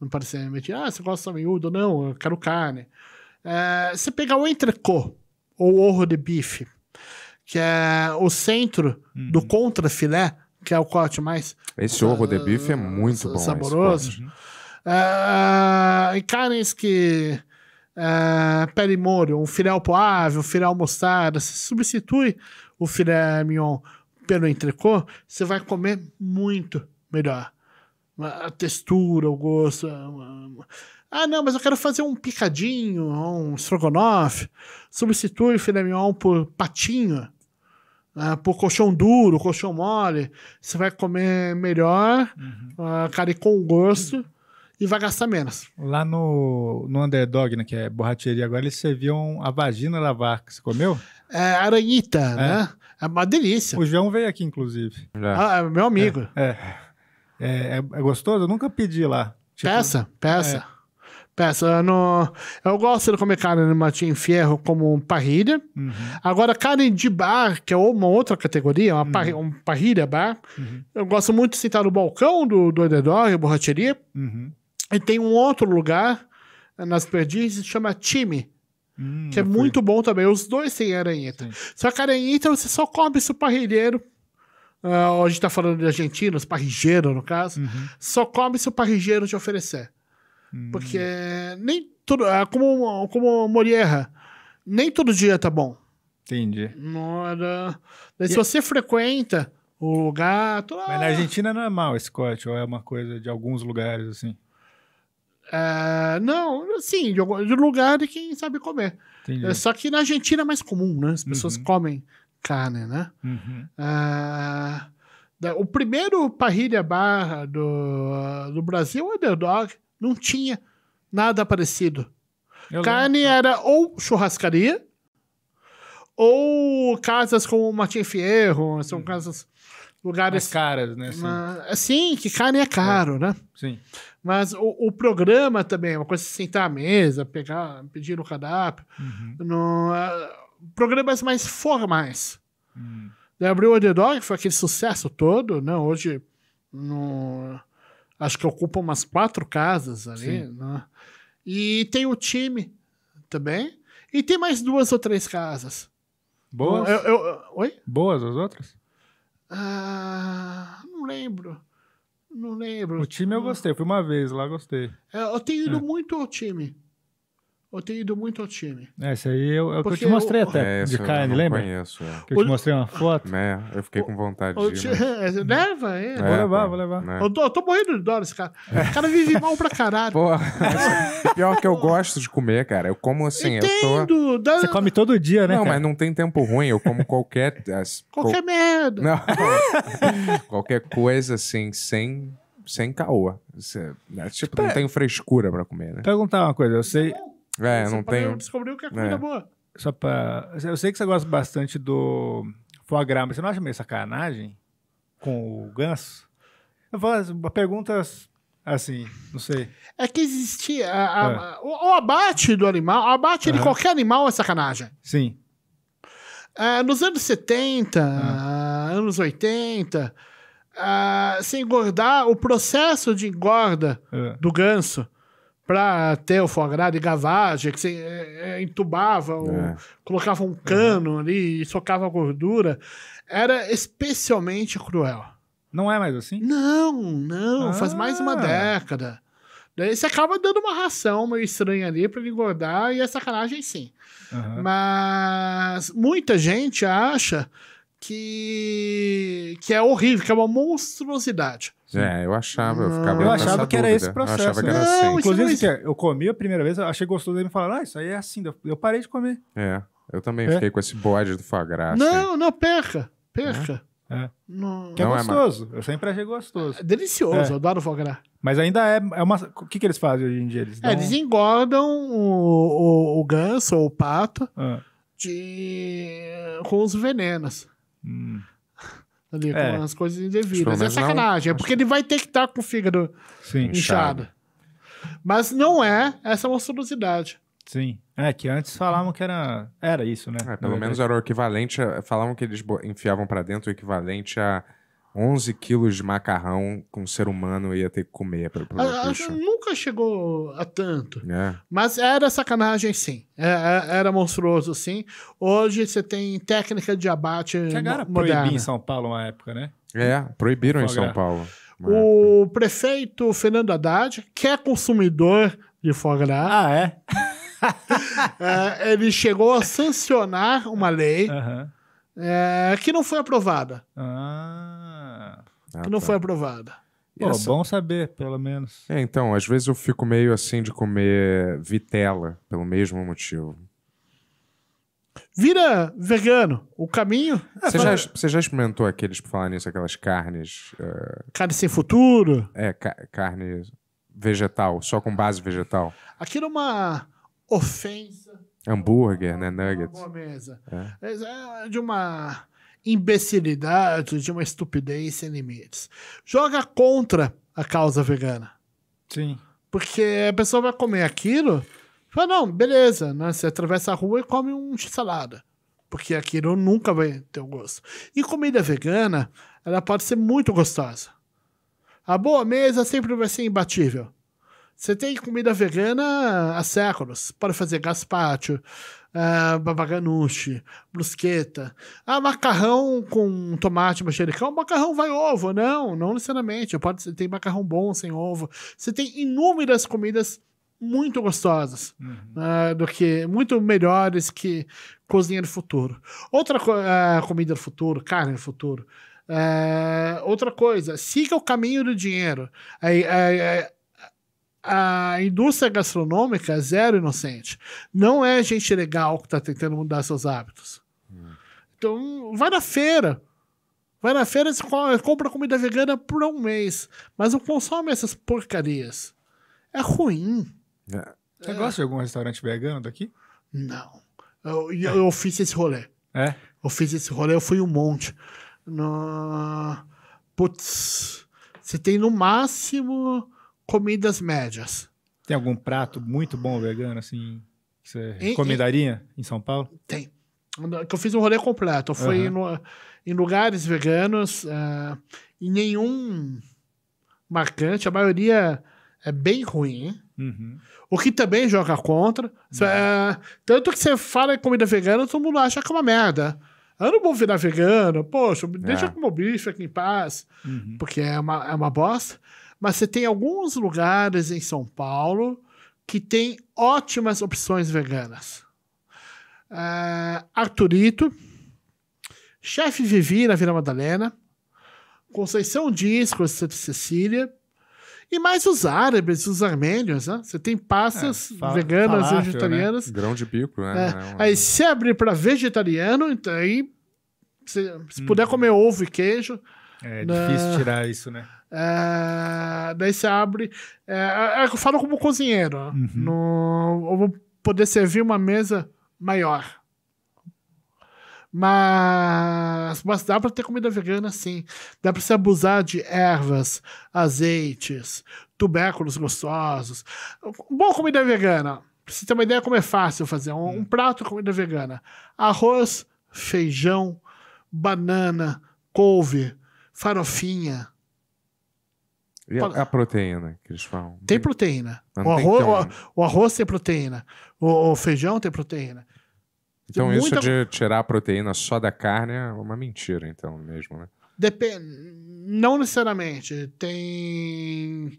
Não parece realmente, ah, você gosta miúdo? Não, eu quero carne. É, você pegar o entrecô, ou orro de bife, que é o centro do do hum. filé que é o corte mais. Esse ovo de bife é ah, muito bom. Saboroso. Uh, e carnes que uh, pele molho, um filé ao poave, um filé ao mostarda, se substitui o filé mignon pelo entrecô, você vai comer muito melhor. A textura, o gosto. Ah, não, mas eu quero fazer um picadinho, um estrogonofe. Substitui o filé mignon por patinho. Uh, por colchão duro, colchão mole, você vai comer melhor, uhum. uh, cara, e com gosto, e vai gastar menos. Lá no, no Underdog, né, que é borracheria agora, eles serviam a vagina lavar que Você comeu? É, aranhita, é. né? É uma delícia. O João veio aqui, inclusive. Ah, é meu amigo. É. é, é, é gostoso? Eu nunca pedi lá. Tipo, peça, peça. É. Peçano, eu gosto de comer carne de matinho ferro como parrilha. Uhum. Agora, carne de bar, que é uma outra categoria, uma, uhum. parrilha, parrilha bar. Uhum. Eu gosto muito de sentar no balcão do, do a borracheria. Uhum. E tem um outro lugar eh, nas perdizes que chama Time. Hum, que é fui. muito bom também. Os dois têm aranheta. Sim. Só que aranheta você só come se o parrilheiro Uh, a gente tá falando de argentinos, parrigeiro no caso, uhum. só come se o parrigeiro te oferecer. Porque hum. nem tudo. É como, como Morierra. Nem todo dia tá bom. Entendi. Não era... se e... você frequenta o lugar. Mas na ah. Argentina não é mal esse corte, ou é uma coisa de alguns lugares assim? É, não, sim de, de lugar de quem sabe comer. É, só que na Argentina é mais comum, né? As pessoas uhum. comem carne, né? Uhum. É, o primeiro parrilha bar do, do Brasil é o Underdog. Não tinha nada parecido. Eu Carne lembro. era ou churrascaria, ou casas como Martim Fierro, são hum. casas lugares. Mais caras, né? Assim. Ah, que carne é, é. caro, é. né? Sim. Mas o, o programa também, uma coisa é sentar à mesa, pegar, pedir o cardápio. Uhum. No, uh, programas mais formais. Uhum. abriu o Underdog, foi aquele sucesso todo, né? Hoje, no, acho que ocupa umas quatro casas ali, né? E tem o time também. E tem mais duas ou três casas. Boas? Eu, eu, eu, oi? Boas as outras? Ah, não lembro. Não lembro. O time eu gostei, fui uma vez lá, gostei. É, eu tenho ido é. muito ao time ou tenho ido muito ao time. É, isso aí é, é o que eu te mostrei até, é, de carne, lembra? Conheço, é. Que eu te mostrei uma foto. É, eu fiquei com vontade o, de ir. Mas... Né? É, leva, é. é. Vou levar, vou levar. É. Né? Eu, tô, eu, tô, morrendo de dó esse cara. O cara vive mal pra caralho. Porra, pior que eu gosto de comer, cara. Eu como assim, Entendo, eu tô... Da... Você come todo dia, né, Não, cara? mas não tem tempo ruim. Eu como qualquer... As... qualquer Co... merda. Não. qualquer coisa, assim, sem sem caô. Você, né? Tipo, não tem frescura pra comer, né? Perguntar uma coisa, eu sei, é, Você não tem. descobriu que é comida é. boa. Só pra. Eu sei que você gosta bastante do foie gras, mas você não acha meio sacanagem com o ganso? Eu faço uma pergunta assim, não sei. É que existia. A, a, é. o, o, abate do animal, o abate uhum. de qualquer animal é sacanagem. Sim. É, nos anos 70, uhum. Ah, anos 80, uh, ah, se engordar, o processo de engorda uhum. do ganso para ter o foie gras de gavagem, que você é, é entubava, é. colocava um cano uhum. ali e socava gordura, era especialmente cruel. Não é mais assim? Não, não, ah. faz mais uma ah. década. Daí você acaba dando uma ração meio estranha ali para ele engordar e é sacanagem sim. Uhum. Mas muita gente acha que, que é horrível, que é uma monstruosidade. É, eu achava, eu ficava Eu achava que dúvida. era esse processo. Eu achava que era não, assim. Inclusive, assim, eu comi a primeira vez, achei gostoso, ele me falaram, ah, isso aí é assim, eu parei de comer. É, eu também é. fiquei com esse bode do fagrá. Não, né? não, perca, perca. É. é. Não, que é não é gostoso, é, eu sempre achei gostoso. É delicioso, é. eu adoro fogará. Mas ainda é, é uma. O que, que eles fazem hoje em dia? Eles, dão... eles engordam o, o, o, ganso ou o pato ah. de... com os venenos. Hum ali, é. com as coisas indevidas. É sacanagem, é porque ele vai ter que estar tá com o fígado Sim, inchado. Mas não é essa monstruosidade. Sim. É que antes falavam que era, era isso, né? É, pelo menos era o equivalente. A, falavam que eles enfiavam para dentro o equivalente a 11 quilos de macarrão com um ser humano ia ter que comer. Pra, pra a, a, nunca chegou a tanto. É. Mas era sacanagem, sim. Era, é, é, era monstruoso, sim. Hoje você tem técnica de abate Chegaram moderna. proibir em São Paulo uma época, né? É, proibiram em São Paulo. O época. prefeito Fernando Haddad, que é consumidor de foie Ah, é? é ele chegou a sancionar uma lei é, que não foi aprovada. Ah... Ah, que não tá. foi aprovada. Pô, essa... bom saber, pelo menos. É, então, às vezes eu fico meio assim de comer vitela, pelo mesmo motivo. Vira vegano, o caminho. Você, é, já, você já, experimentou aqueles, por falar nisso, aquelas carnes. Uh... Carne sem futuro? É, ca carne vegetal, só com base vegetal. Aquilo é uma ofensa. Hambúrguer, né? Nuggets. Uma boa mesa. É. é de uma imbecilidade, de uma estupidez sem limites. Joga contra a causa vegana. Sim. Porque a pessoa vai comer aquilo, fala, não, beleza, né? Você atravessa a rua e come um salada. Porque aquilo nunca vai ter o um gosto. E comida vegana, ela pode ser muito gostosa. A boa mesa sempre vai ser imbatível. Você tem comida vegana há séculos. Pode fazer gazpacho, uh, eh, babaganuche, brusqueta. Ah, macarrão com tomate, manjericão. Macarrão vai ovo. Não, não necessariamente. Pode, tem macarrão bom sem ovo. Você tem inúmeras comidas muito gostosas uhum. uh, do que muito melhores que cozinha do futuro outra uh, comida do futuro carne do futuro uh, outra coisa siga o caminho do dinheiro aí a indústria gastronômica é zero inocente. Não é gente legal que está tentando mudar seus hábitos. Então, vai na feira. Vai na feira e compra comida vegana por um mês. Mas não consome essas porcarias. É ruim. É. Você é. gosta de algum restaurante vegano daqui? Não. Eu, eu, eu, fiz esse rolê. É? Eu fiz esse rolê, eu fui um monte. No... Putz, você tem no máximo comidas médias. Tem algum prato muito bom vegano, assim, que você em, recomendaria em, em São Paulo? Tem. Que eu fiz um rolê completo. Eu fui uhum. no, em lugares veganos uh, e nenhum marcante. A maioria é bem ruim. Uhum. O que também joga contra. Uhum. Eh, tanto que você fala em comida vegana, todo mundo acha que é uma merda. Eu não vou virar vegano, poxa, é. deixa com o meu bicho aqui em paz, uhum. porque é uma, é uma bosta mas você tem alguns lugares em São Paulo que tem ótimas opções veganas. Ah, Arturito, Chefe Vivi na Vila Madalena, Conceição Dias, Santa Cecília, e mais os árabes, os armênios, né? Você tem pastas é, veganas, falácio, né? vegetarianas. Né? Grão de bico, né? É. É um... Aí se abrir para vegetariano, então aí se, se hum. puder comer ovo e queijo. É na... Né? difícil tirar isso, né? É, daí você abre. É, é, é eu falo como cozinheiro. Uhum. No, eu vou poder servir uma mesa maior. Mas, mas dá para ter comida vegana sim. Dá para se abusar de ervas, azeites, tubérculos gostosos. Boa comida vegana. Pra você ter uma ideia como é fácil fazer um, um hum. prato de comida vegana: arroz, feijão, banana, couve, farofinha e a, a proteína que eles falam? Tem, proteína. O arroz, então, o, né? o arroz, tem proteína. O, o, feijão tem proteína. Então tem muita... isso de tirar a proteína só da carne é uma mentira, então, mesmo, né? Depende. Não necessariamente. Tem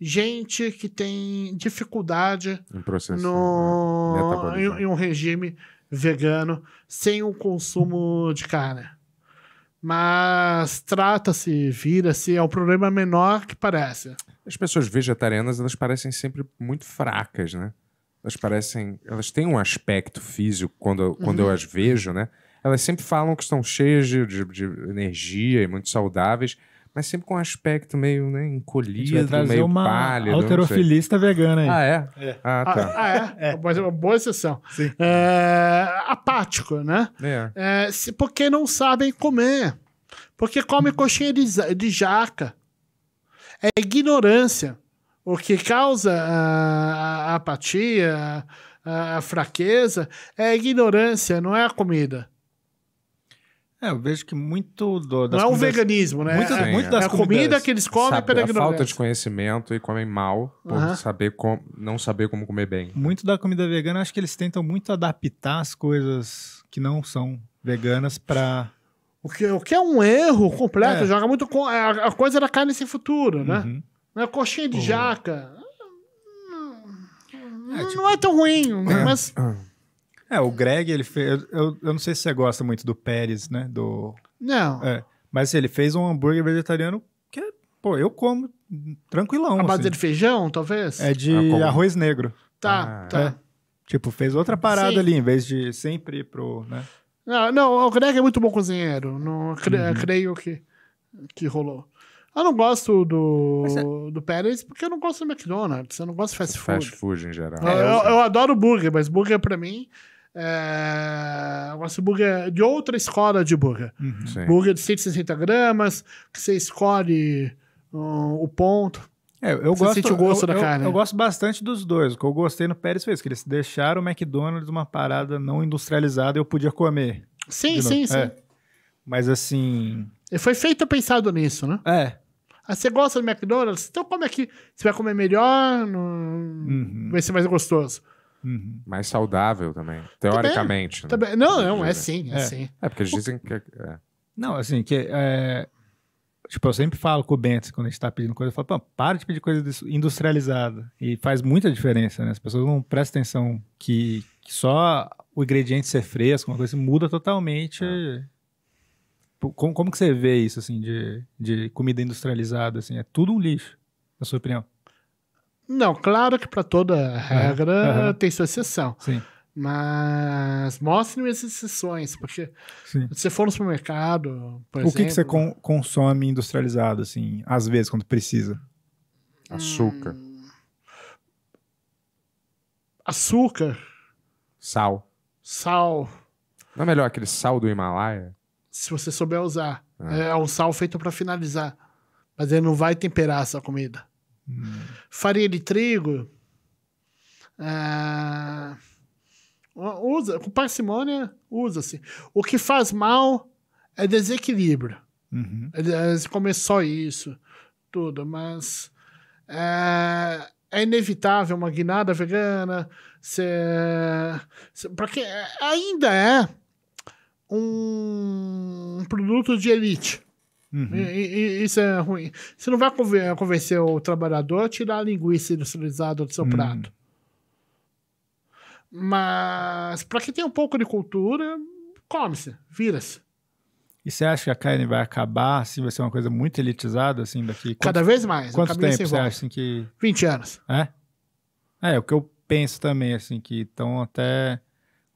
gente que tem dificuldade em, no... Né? em, em um regime vegano sem o consumo de carne. Mas trata-se, vira-se, é um problema menor que parece. As pessoas vegetarianas, elas parecem sempre muito fracas, né? Elas parecem. Elas têm um aspecto físico quando, uhum. quando eu uhum. as vejo, né? Elas sempre falam que estão cheias de, de, de energia e muito saudáveis mas sempre com um aspecto meio né, encolhido, meio uma pálido. Alterofilista vegana aí. Ah, é? é. Ah, tá. Ah, ah é. é. Mas é uma boa exceção. Sim. É, apático, né? É. é se, porque não sabem comer. Porque come coxinha de, de jaca. É ignorância. O que causa ah, a, a apatia, a, a fraqueza, é ignorância, não é a comida. É, eu vejo que muito do, das Não é um comidas, veganismo, né? Muito, é, muito das é a comida que eles comem sabe, pela ignorância. falta de conhecimento e comem mal por uhum. saber com, não saber como comer bem. Muito da comida vegana, acho que eles tentam muito adaptar as coisas que não são veganas para o que, o que é um erro completo, é. joga muito com, a, é, a, coisa da carne sem futuro, né? Uhum. Coxinha de uhum. jaca. É, não, tipo... não é tão ruim, mas é, o Greg, ele fez. Eu, eu não sei se você gosta muito do Pérez, né? Do. Não. É, mas ele fez um hambúrguer vegetariano que, pô, eu como tranquilão. A base assim. de feijão, talvez? É de ah, arroz negro. Tá, ah, tá. É. Tipo, fez outra parada Sim. ali, em vez de sempre ir pro. Né? Não, não, o Greg é muito bom cozinheiro. Não, cre uhum. Creio que, que rolou. Eu não gosto do, é... do Pérez porque eu não gosto do McDonald's, eu não gosto de fast food. Fast food em geral. Eu, é, eu, eu adoro burger, mas burger pra mim é, gosto de burger é de outra escola de burger. Uhum. Burger de 160 gramas, que você escolhe um, o ponto. É, eu você gosto, sente o gosto eu, da eu, carne. Eu gosto bastante dos dois. O que eu gostei no Pérez fez, que eles deixaram o McDonald's uma parada não industrializada e eu podia comer. Sim, sim, sim. É. Mas assim. Foi feito pensado nisso, né? É. Ah, você gosta do McDonald's? Então come aqui. Você vai comer melhor, no... uhum. vai ser mais gostoso. Uhum. Mais saudável também, teoricamente. Também, né? também. Não, não, é sim, é, é sim. É porque dizem que. É, é. Não, assim, que. É... Tipo, eu sempre falo com o Bento quando a gente tá pedindo coisa, eu falo, pô, para de pedir coisa industrializada. E faz muita diferença, né? As pessoas não prestam atenção que, que só o ingrediente ser fresco, uma coisa muda totalmente. É. Tipo, como, como que você vê isso, assim, de, de comida industrializada, assim? É tudo um lixo, na sua opinião? Não, claro que para toda é, regra uhum. tem sua exceção. Sim. Mas me as exceções, porque Sim. se você for no supermercado, por o exemplo... O que, que, você con consome industrializado, assim, às vezes, quando precisa? Hum. Açúcar. Hum... Açúcar. Sal. Sal. Não é melhor aquele sal do Himalaia? Se você souber usar. Ah. É um sal feito para finalizar. Mas ele não vai temperar a sua comida. Hum. Farinha de trigo. Ah, usa, com parcimônia, usa-se. O que faz mal é desequilíbrio. Uhum. É é comer só isso, tudo, mas é, é, inevitável uma guinada vegana. Se, se, eh, ainda é um, um produto de elite. Uhum. isso é ruim. Você não vai convencer o trabalhador a tirar a linguiça industrializada do seu uhum. prato. Mas para quem tem um pouco de cultura, come-se, vira-se. E você acha que a carne vai acabar, assim, vai ser uma coisa muito elitizada, assim, daqui... Quanto, Cada vez mais. Quanto tempo você volta. acha, assim, que... 20 anos. É? É, é o que eu penso também, assim, que estão até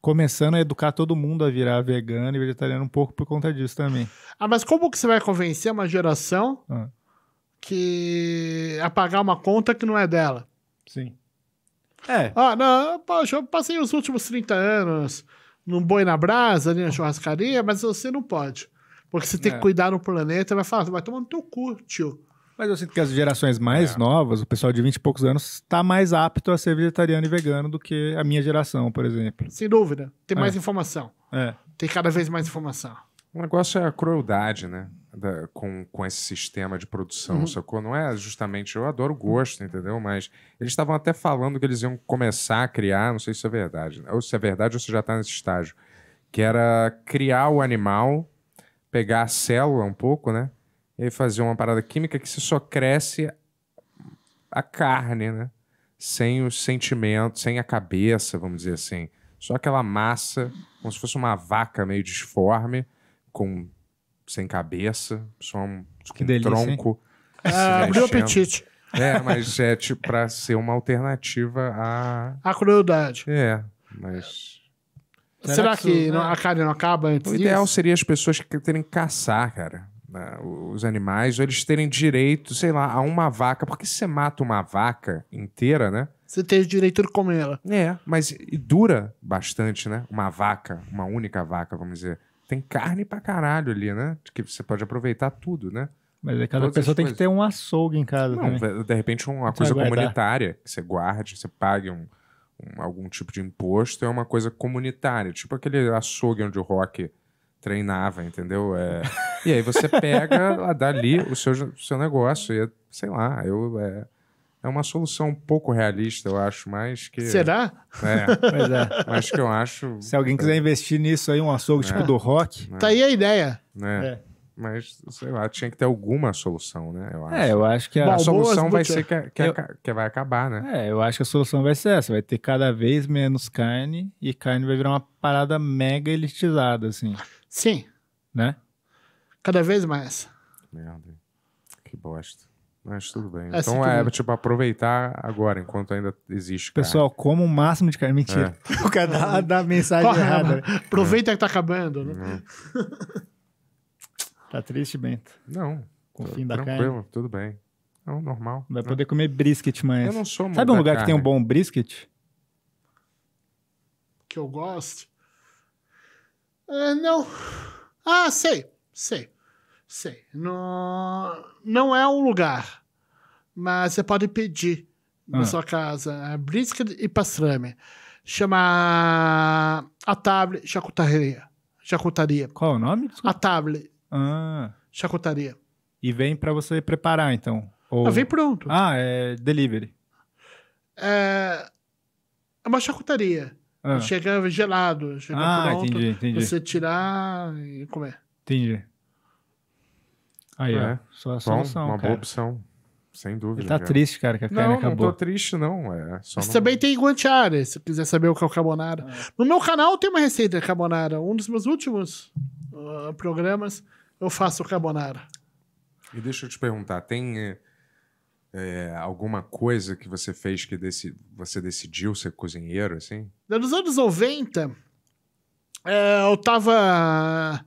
começando a educar todo mundo a virar vegano e vegetariano um pouco por conta disso também. Ah, mas como que você vai convencer uma geração ah. que a pagar uma conta que não é dela? Sim. É. Ah, não, poxa, eu passei os últimos 30 anos num boi na brasa, ali na churrascaria, mas você não pode. Porque você tem é. que cuidar do planeta, vai falar, vai tomar no teu cu, tio. Mas eu sinto que as gerações mais é. novas, o pessoal de 20 e poucos anos, está mais apto a ser vegetariano e vegano do que a minha geração, por exemplo. Sem dúvida. Tem é. mais informação. É. Tem cada vez mais informação. O negócio é a crueldade, né? Da, com, com esse sistema de produção, uhum. sacou? Não é justamente. Eu adoro gosto, entendeu? Mas eles estavam até falando que eles iam começar a criar, não sei se é verdade, né? ou se é verdade ou se já está nesse estágio, que era criar o animal, pegar a célula um pouco, né? E aí fazia uma parada química que você só cresce a carne, né? Sem os sentimentos, sem a cabeça, vamos dizer assim. Só aquela massa, como se fosse uma vaca meio disforme, com sem cabeça, só um, que um delícia, tronco. Ah, abriu Ah, apetite. É, mas é tipo pra ser uma alternativa à. A crueldade. É, mas. Será, Será que, que não, é? a carne não acaba antes O ideal disso? seria as pessoas que terem que caçar, cara né, os animais, eles terem direito, sei lá, a uma vaca. Porque se você mata uma vaca inteira, né? Você tem o direito de comer ela. É, mas dura bastante, né? Uma vaca, uma única vaca, vamos dizer. Tem carne pra caralho ali, né? Que você pode aproveitar tudo, né? Mas é, cada pessoa tem que ter um açougue em casa Não, também. De repente, uma coisa comunitária, que você guarde, você pague um, um, algum tipo de imposto, é uma coisa comunitária. Tipo aquele açougue onde o rock treinava, entendeu? É... E aí você pega dali o seu, o seu negócio e, é, sei lá, eu... É... É uma solução um pouco realista, eu acho, mas que. Será? É. Pois é. Mas que eu acho. Se alguém quiser investir nisso aí, um açougue é. tipo do rock. É. Tá aí a ideia. Né? É. Mas, sei lá, tinha que ter alguma solução, né? Eu é, acho. É, eu acho que a, solução vai ser que, que, eu... que, vai acabar, né? É, eu acho que a solução vai ser essa: vai ter cada vez menos carne e carne vai virar uma parada mega elitizada, assim. Sim. Né? Cada vez mais. Merda. Que bosta. Mas tudo bem. É, então é, tipo, aproveitar agora, enquanto ainda existe. Carne. Pessoal, como o máximo de carne. Mentira. É. O cara dá, dá mensagem Corre, errada. Aproveita é. que tá acabando, né? É. Tá triste, Bento? Não. Com o fim da tranquilo, carne? tudo bem. Não, é normal. Vai não. Né? poder comer brisket mais. Eu não sou Sabe um lugar carne. que tem um bom brisket? Que eu gosto? Ah, não. Ah, sei, sei, sei. Não, não é um lugar, mas você pode pedir na ah. sua casa é brisket e pastrame. Chama a table charcutaria. Chacutaria. Qual é o nome? Desculpa. A table ah. charcutaria. E vem para você preparar, então? Ou... Ah, vem pronto. Ah, é delivery. É, é uma chacutaria. Ah. Chega gelado, chega ah, pronto, entendi, entendi. você tirar e comer. Entendi. Aí, é. ó, só a solução, Bom, Uma cara. boa opção, sem dúvida. Ele tá cara. triste, cara, que a não, carne acabou. Não, tô triste, não. É, só Mas não... também tem guanciale, se quiser saber o que é o carbonara. Ah. No meu canal tem uma receita de carbonara. Um dos meus últimos uh, programas, eu faço carbonara. E deixa eu te perguntar, tem eh, é, alguma coisa que você fez que deci você decidiu ser cozinheiro, assim? Nos anos 90, é, eh, eu tava.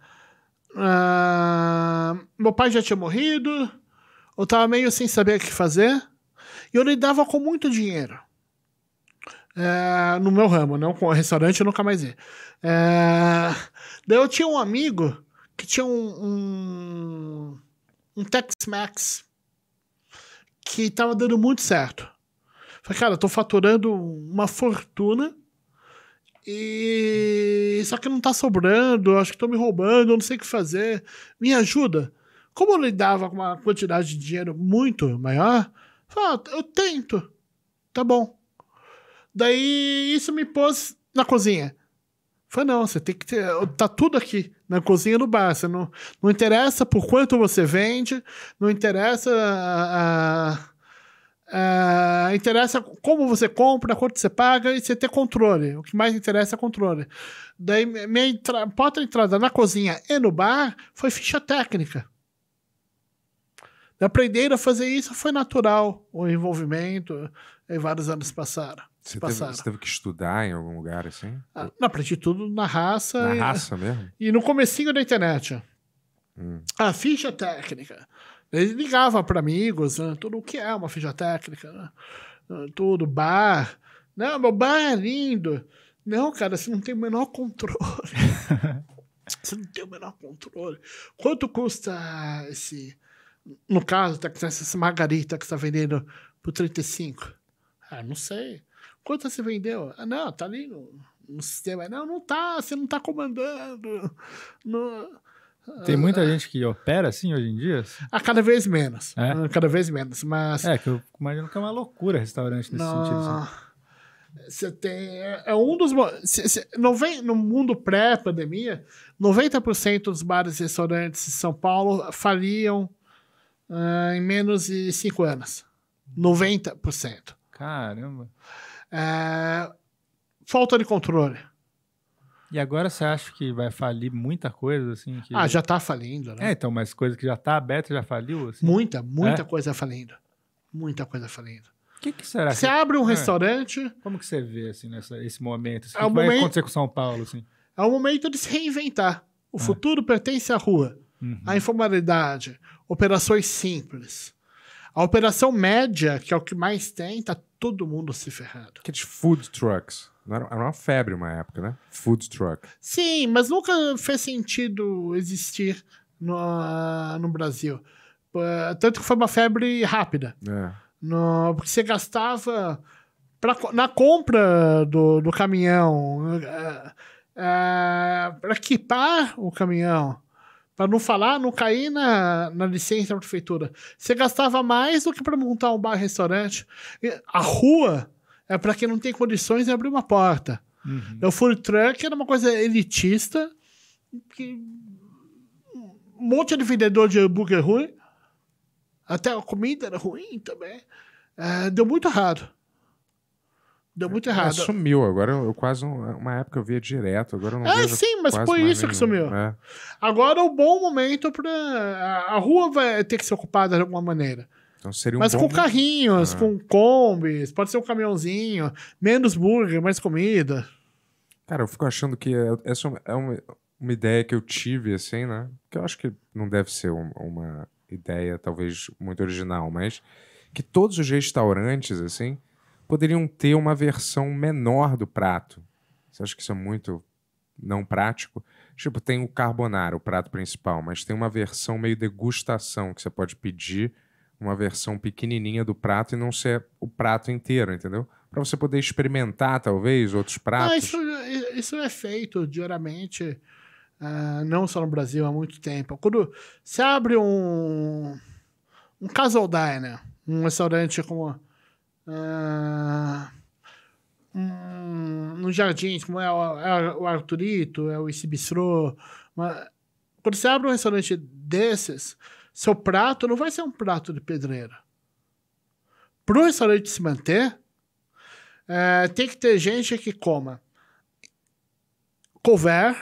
Uh, meu pai já tinha morrido, eu tava meio sem saber o que fazer, e eu lidava com muito dinheiro. É, no meu ramo, não com restaurante, eu nunca mais ia. É, daí eu tinha um amigo que tinha um, um, um Tex-Mex que estava dando muito certo. Falei, cara, estou faturando uma fortuna e só que não está sobrando, acho que estou me roubando, não sei o que fazer. Me ajuda. Como eu lidava com uma quantidade de dinheiro muito maior, falei, ah, eu tento. Tá bom. Daí isso me pôs na cozinha. Falei, não, você tem que ter. Tá tudo aqui na cozinha do bar. Você não, não interessa por quanto você vende, não interessa a, ah, a Uh, ah, interessa como você compra, quanto você paga e você ter controle. O que mais interessa é controle. Daí, minha entra porta entrada na cozinha e no bar foi ficha técnica. Aprender a fazer isso foi natural, o envolvimento, e vários anos passaram. Você teve, você teve, que estudar em algum lugar, assim? Ah, não, aprendi tudo na raça. Na e, raça mesmo? E no comecinho da internet. Hum. A ficha técnica. Ele ligava para amigos, né, tudo o que é uma ficha técnica, né, tudo, bar. Não, meu bar é lindo. Não, cara, você não tem o menor controle. você não tem o menor controle. Quanto custa esse... No caso, tá, essa margarita que você está vendendo por 35? Ah, não sei. Quanto você vendeu? Ah, não, tá ali no, no sistema. Não, não tá, você não tá comandando. Tem muita gente que opera assim hoje em dia? Ah, cada vez menos. É? Ah, cada vez menos, mas... É, que eu imagino que é uma loucura restaurante nesse não... sentido. Assim. Você tem... É, é um dos... Cê, cê, No mundo pré-pandemia, 90% dos bares e restaurantes de São Paulo faliam uh, em menos de 5 anos. 90%. Caramba. É... Falta de controle. E agora você acha que vai falir muita coisa, assim? Que... Ah, já está falindo, né? É, então, mas coisa que já está aberta já faliu? Assim? Muita, muita é? coisa falindo. Muita coisa falindo. O que, que, será? Você que... abre um é. restaurante... Como que você vê, assim, nessa, esse momento? Assim, é o que momento... vai acontecer com São Paulo, assim? É o momento de se reinventar. O é. futuro pertence à rua, uhum. à informalidade, operações simples. A operação média, que é o que mais tem, tá todo mundo se ferrando. É de food trucks. Era uma febre uma época, né? Food truck. Sim, mas nunca fez sentido existir no, no Brasil. Tanto que foi uma febre rápida. É. No, porque você gastava pra, na compra do, do caminhão, uh, eh, uh, eh, para equipar o caminhão, para não falar, não cair na, na licença da prefeitura. Você gastava mais do que para montar um bar restaurante. A rua é para quem não tem condições de abrir uma porta. Uhum. o food truck era uma coisa elitista, que um monte de vendedor de hambúrguer ruim, até a comida era ruim também. É, deu muito errado. Deu muito é, errado. É, sumiu, agora eu quase. É uma época eu via direto, agora eu não É, sim, mas foi isso que sumiu. É. Agora é um bom momento para. A rua vai ter que ser ocupada de alguma maneira. Então seria um Mas bom... com carrinhos, ah. com combis, pode ser um caminhãozinho, menos burger, mais comida. Cara, eu fico achando que essa é uma, uma ideia que eu tive, assim, né? Que eu acho que não deve ser uma ideia, talvez, muito original, mas que todos os restaurantes, assim, poderiam ter uma versão menor do prato. Você acha que isso é muito não prático? Tipo, tem o carbonara, o prato principal, mas tem uma versão meio degustação que você pode pedir uma versão pequenininha do prato e não ser o prato inteiro, entendeu? Para você poder experimentar, talvez, outros pratos. Não, isso, é, isso é feito diariamente, uh, não só no Brasil, há muito tempo. Quando se abre um, um casual diner, um restaurante como no é, um, jardins, como é o, é o Arturito, é o Isibistrô. Quando você abre um restaurante desses, seu prato não vai ser um prato de pedreira. Para o restaurante se manter, é, tem que ter gente que coma couvert,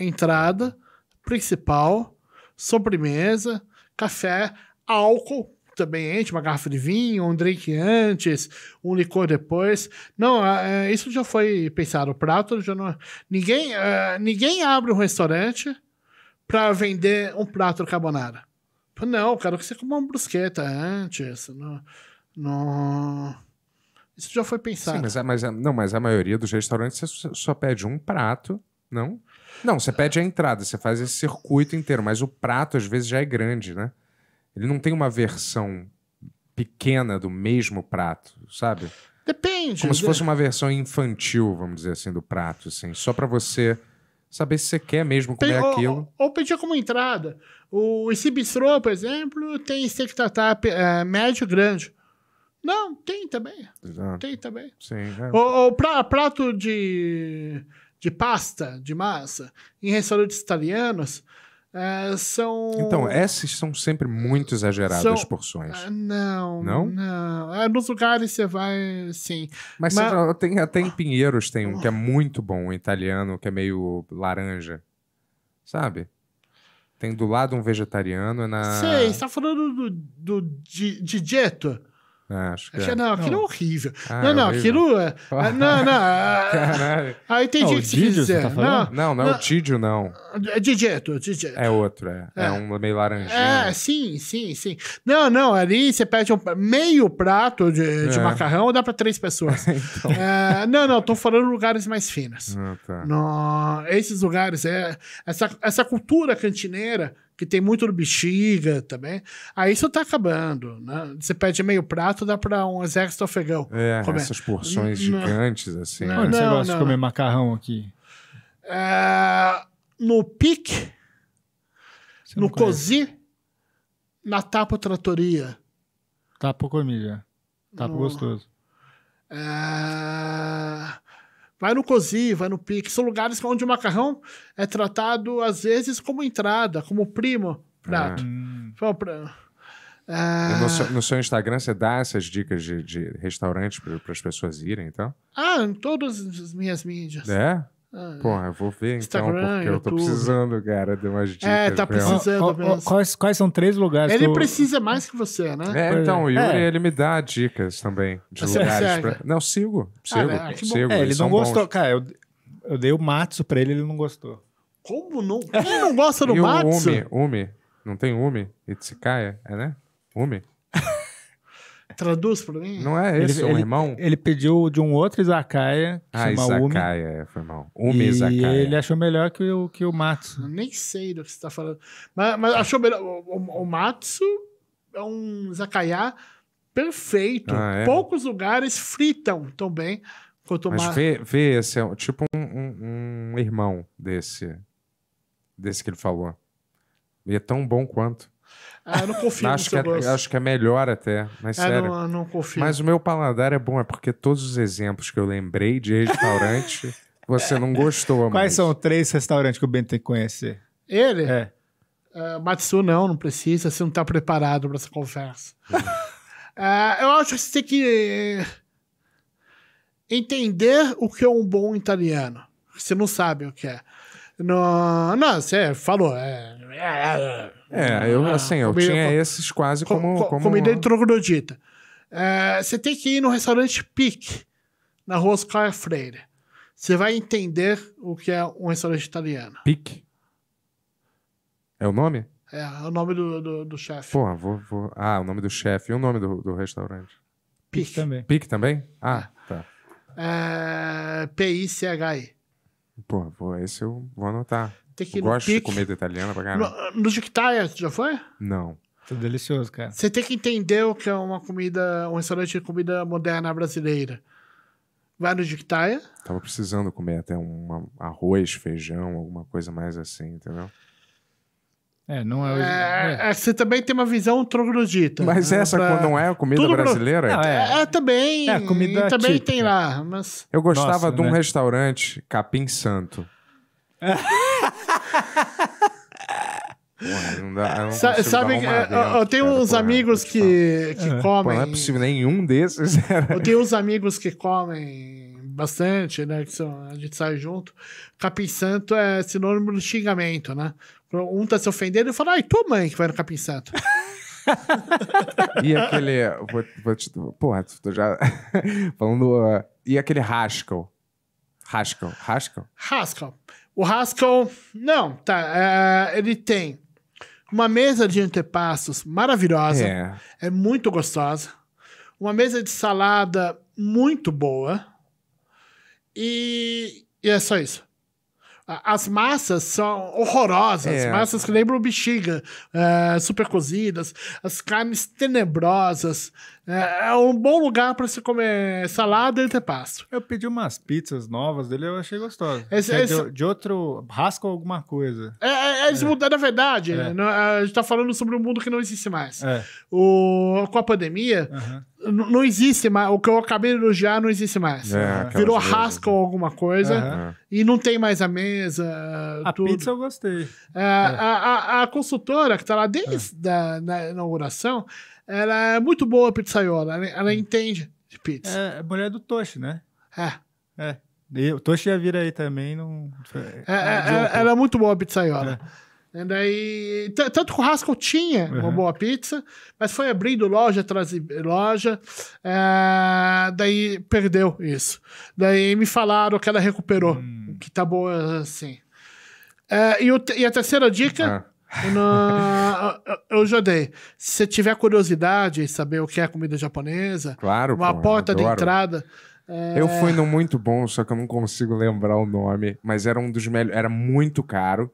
entrada, principal, sobremesa, café, álcool, também entre uma garrafa de vinho, um drink antes, um licor depois. Não, é, é, isso já foi pensado. O prato já não. É. Ninguém, ninguém abre um restaurante para vender um prato carbonara. Não, eu quero que você coma uma brusqueta antes. Não, não... Isso já foi pensado. Sim, mas, a, mas, não, mas a maioria dos restaurantes você só pede um prato, não? Não, você pede a entrada, você faz esse circuito inteiro, mas o prato às vezes já é grande, né? Ele não tem uma versão pequena do mesmo prato, sabe? Depende. Como se né? fosse uma versão infantil, vamos dizer assim, do prato, assim, só para você saber se você quer mesmo comer tem, ou, aquilo. Ou, pedir como entrada. O, esse bistrô, por exemplo, tem steak tartar é, médio grande. Não, tem também. Exato. Tem também. Sim, é. ou, ou pra, prato de, de pasta, de massa, em restaurantes italianos, é, são. Então, essas são sempre muito exageradas são... as porções. Uh, não. Não? Não. É, nos lugares você vai, sim. Mas, Mas... Você, tem, até em Pinheiros tem um que é muito bom, um italiano, que é meio laranja. Sabe? Tem do lado um vegetariano é na. Sei, você está falando do, do, do ah, acho que, é. Não, aquilo é não. é horrível. Ah, não, é não, aquilo é. Ah, não, não, não. Ah, aí tem gente que quiser. Tá não, não, não é o Tídio, não. É Digeto, é Digeto. É outro, é. É, é um meio laranjinha. É, sim, sim, sim. Não, não, ali você pede um meio prato de, de macarrão, dá pra três pessoas. então. não, não, tô falando lugares mais finos. Ah, tá. no, esses lugares, é, essa, essa cultura cantineira que tem muito no bexiga também. Aí isso tá acabando, né? Você pede meio prato, dá para um exército afegão. É, comer. essas porções gigantes, assim. Não, Olha, não, você gosta não, de comer macarrão aqui? É, no pique, você no cozi, na tapa tratoria. Tapa comida. É. Tapa no... gostoso. É... Vai no Cozi, vai no Pique. São lugares onde o macarrão é tratado, às vezes, como entrada, como primo prato. É. Hum. Pra... É. No, seu, no, seu, Instagram, você dá essas dicas de, de restaurantes para as pessoas irem, então? Ah, em todas as minhas mídias. É? Ah, Pô, é. eu vou ver então, Instagram, então, porque eu tô precisando, cara, de umas dicas. É, tá precisando. Mesmo. Quais, quais são três lugares? Ele precisa mais que você, né? É, então, o é. Yuri, é. ele me dá dicas também de você lugares. Pra... Não, sigo, sigo, ah, é, sigo. É, ele não gostou, bons. cara, eu, eu dei o Matsu pra ele, ele não gostou. Como não? Quem não gosta do Matsu? E o Umi, Umi, não tem Umi? Itsukaya, é né? Umi? Traduz pra mim. Não é esse ele, ele, irmão? Ele pediu de um outro Izakaya, que ah, chama Izakaya, Umi. Izakaya, é, foi irmão. Umi e Izakaya. ele achou melhor que o, que o Matsu. Eu nem sei do que você tá falando. Mas, mas achou melhor... O, o, o Matsu é um Izakaya perfeito. Ah, é? Poucos lugares fritam tão bem quanto o Mas vê, vê esse, é tipo um, um, um irmão desse, desse que ele falou. E é tão bom quanto. Ah, eu não confio acho no seu que é- gosto. acho que é melhor até, mas ah, sério. Não, não confio. Mas o meu paladar é bom, é porque todos os exemplos que eu lembrei de restaurante, você não gostou, Quais mais. são três restaurantes que o Ben tem que conhecer? Ele? É. Uh, Matsu não, não precisa, você não está preparado para essa conversa. uh, eu acho que você tem que entender o que é um bom italiano. Você não sabe o que é. No... Não, você falou. É é, é, é eu, assim, eu comida, tinha esses quase com, como, como. Comida troglodita. É, você tem que ir no restaurante Pique, na rua Oscar Freire. Você vai entender o que é um restaurante italiano. Pique? É o nome? É, é o nome do, do, do chefe. Porra, vou, vou, Ah, o nome do chefe. E o nome do, do restaurante? Pique. Pique também. Pique também? Ah, é. tá. É, P-I-C-H-I. Pô, pô, esse eu vou anotar. Eu gosto pique. de comida italiana pra caramba. No, no Jiquitaia, tu já foi? Não. Tá delicioso, cara. Você tem que entender o que é uma comida, um restaurante de comida moderna brasileira. Vai no Jiquitaia. Tava precisando comer até um arroz, feijão, alguma coisa mais assim, entendeu? É, não é, é, é, é. Você também tem uma visão troglodita. Mas né? essa pra... não é a comida Tudo brasileira? Pro... Não, é. é. também. É, comida também típica. tem lá, mas... Eu gostava Nossa, de um né? restaurante Capim Santo. Porra, não dá, eu sabe, eu, eu tenho cara, uns porra, amigos que, que comem. Pô, não é possível, nenhum desses. Era... Eu tenho uns amigos que comem bastante, né? Que são, a gente sai junto. Capim Santo é sinônimo do xingamento, né? Um tá se ofendendo e fala, ai, tua mãe que vai no Capim Santo. e aquele. Vou, vou te, porra, tu já. falando. Uh, e aquele Haskell? Haskell. Haskell? Haskell. O Haskell. Não, tá. É, ele tem uma mesa de antepassos maravilhosa. É. é muito gostosa. Uma mesa de salada muito boa. E, e é só isso. As massas são horrorosas, é. massas que lembram bexiga, é, super cozidas, as carnes tenebrosas. É, é um bom lugar para se comer salada e pasto. Eu pedi umas pizzas novas dele, eu achei gostosa. Esse, esse... É de, de, outro rasca alguma coisa. É, eles é, é é. mudaram, na verdade, né? a gente está falando sobre um mundo que não existe mais. O, com a pandemia, não existe mais. O que eu acabei de elogiar não existe mais. É, uhum. Virou rasca ou né? alguma coisa. Uhum. E não tem mais a mesa. A tudo. pizza eu gostei. É, é. A, a, a, consultora que está lá desde é. da, inauguração, ela é muito boa pizzaiola. Ela, ela hum. entende de pizza. É, é mulher do Toshi, né? É. É. E o Toshi ia vir aí também. Não... É, é ela é muito boa pizzaiola. É. E daí, tanto que o Haskell tinha uhum. uma boa pizza, mas foi abrindo loja atrás de loja, é, daí perdeu isso. Daí me falaram que ela recuperou, hum. que tá boa assim. É, e, o, e, a terceira dica, ah. eu já dei. Se você tiver curiosidade em saber o que é comida japonesa, claro, uma pô, porta adoro. de entrada. É... Eu eh, fui no muito bom, só que eu não consigo lembrar o nome, mas era um dos melhores, era muito caro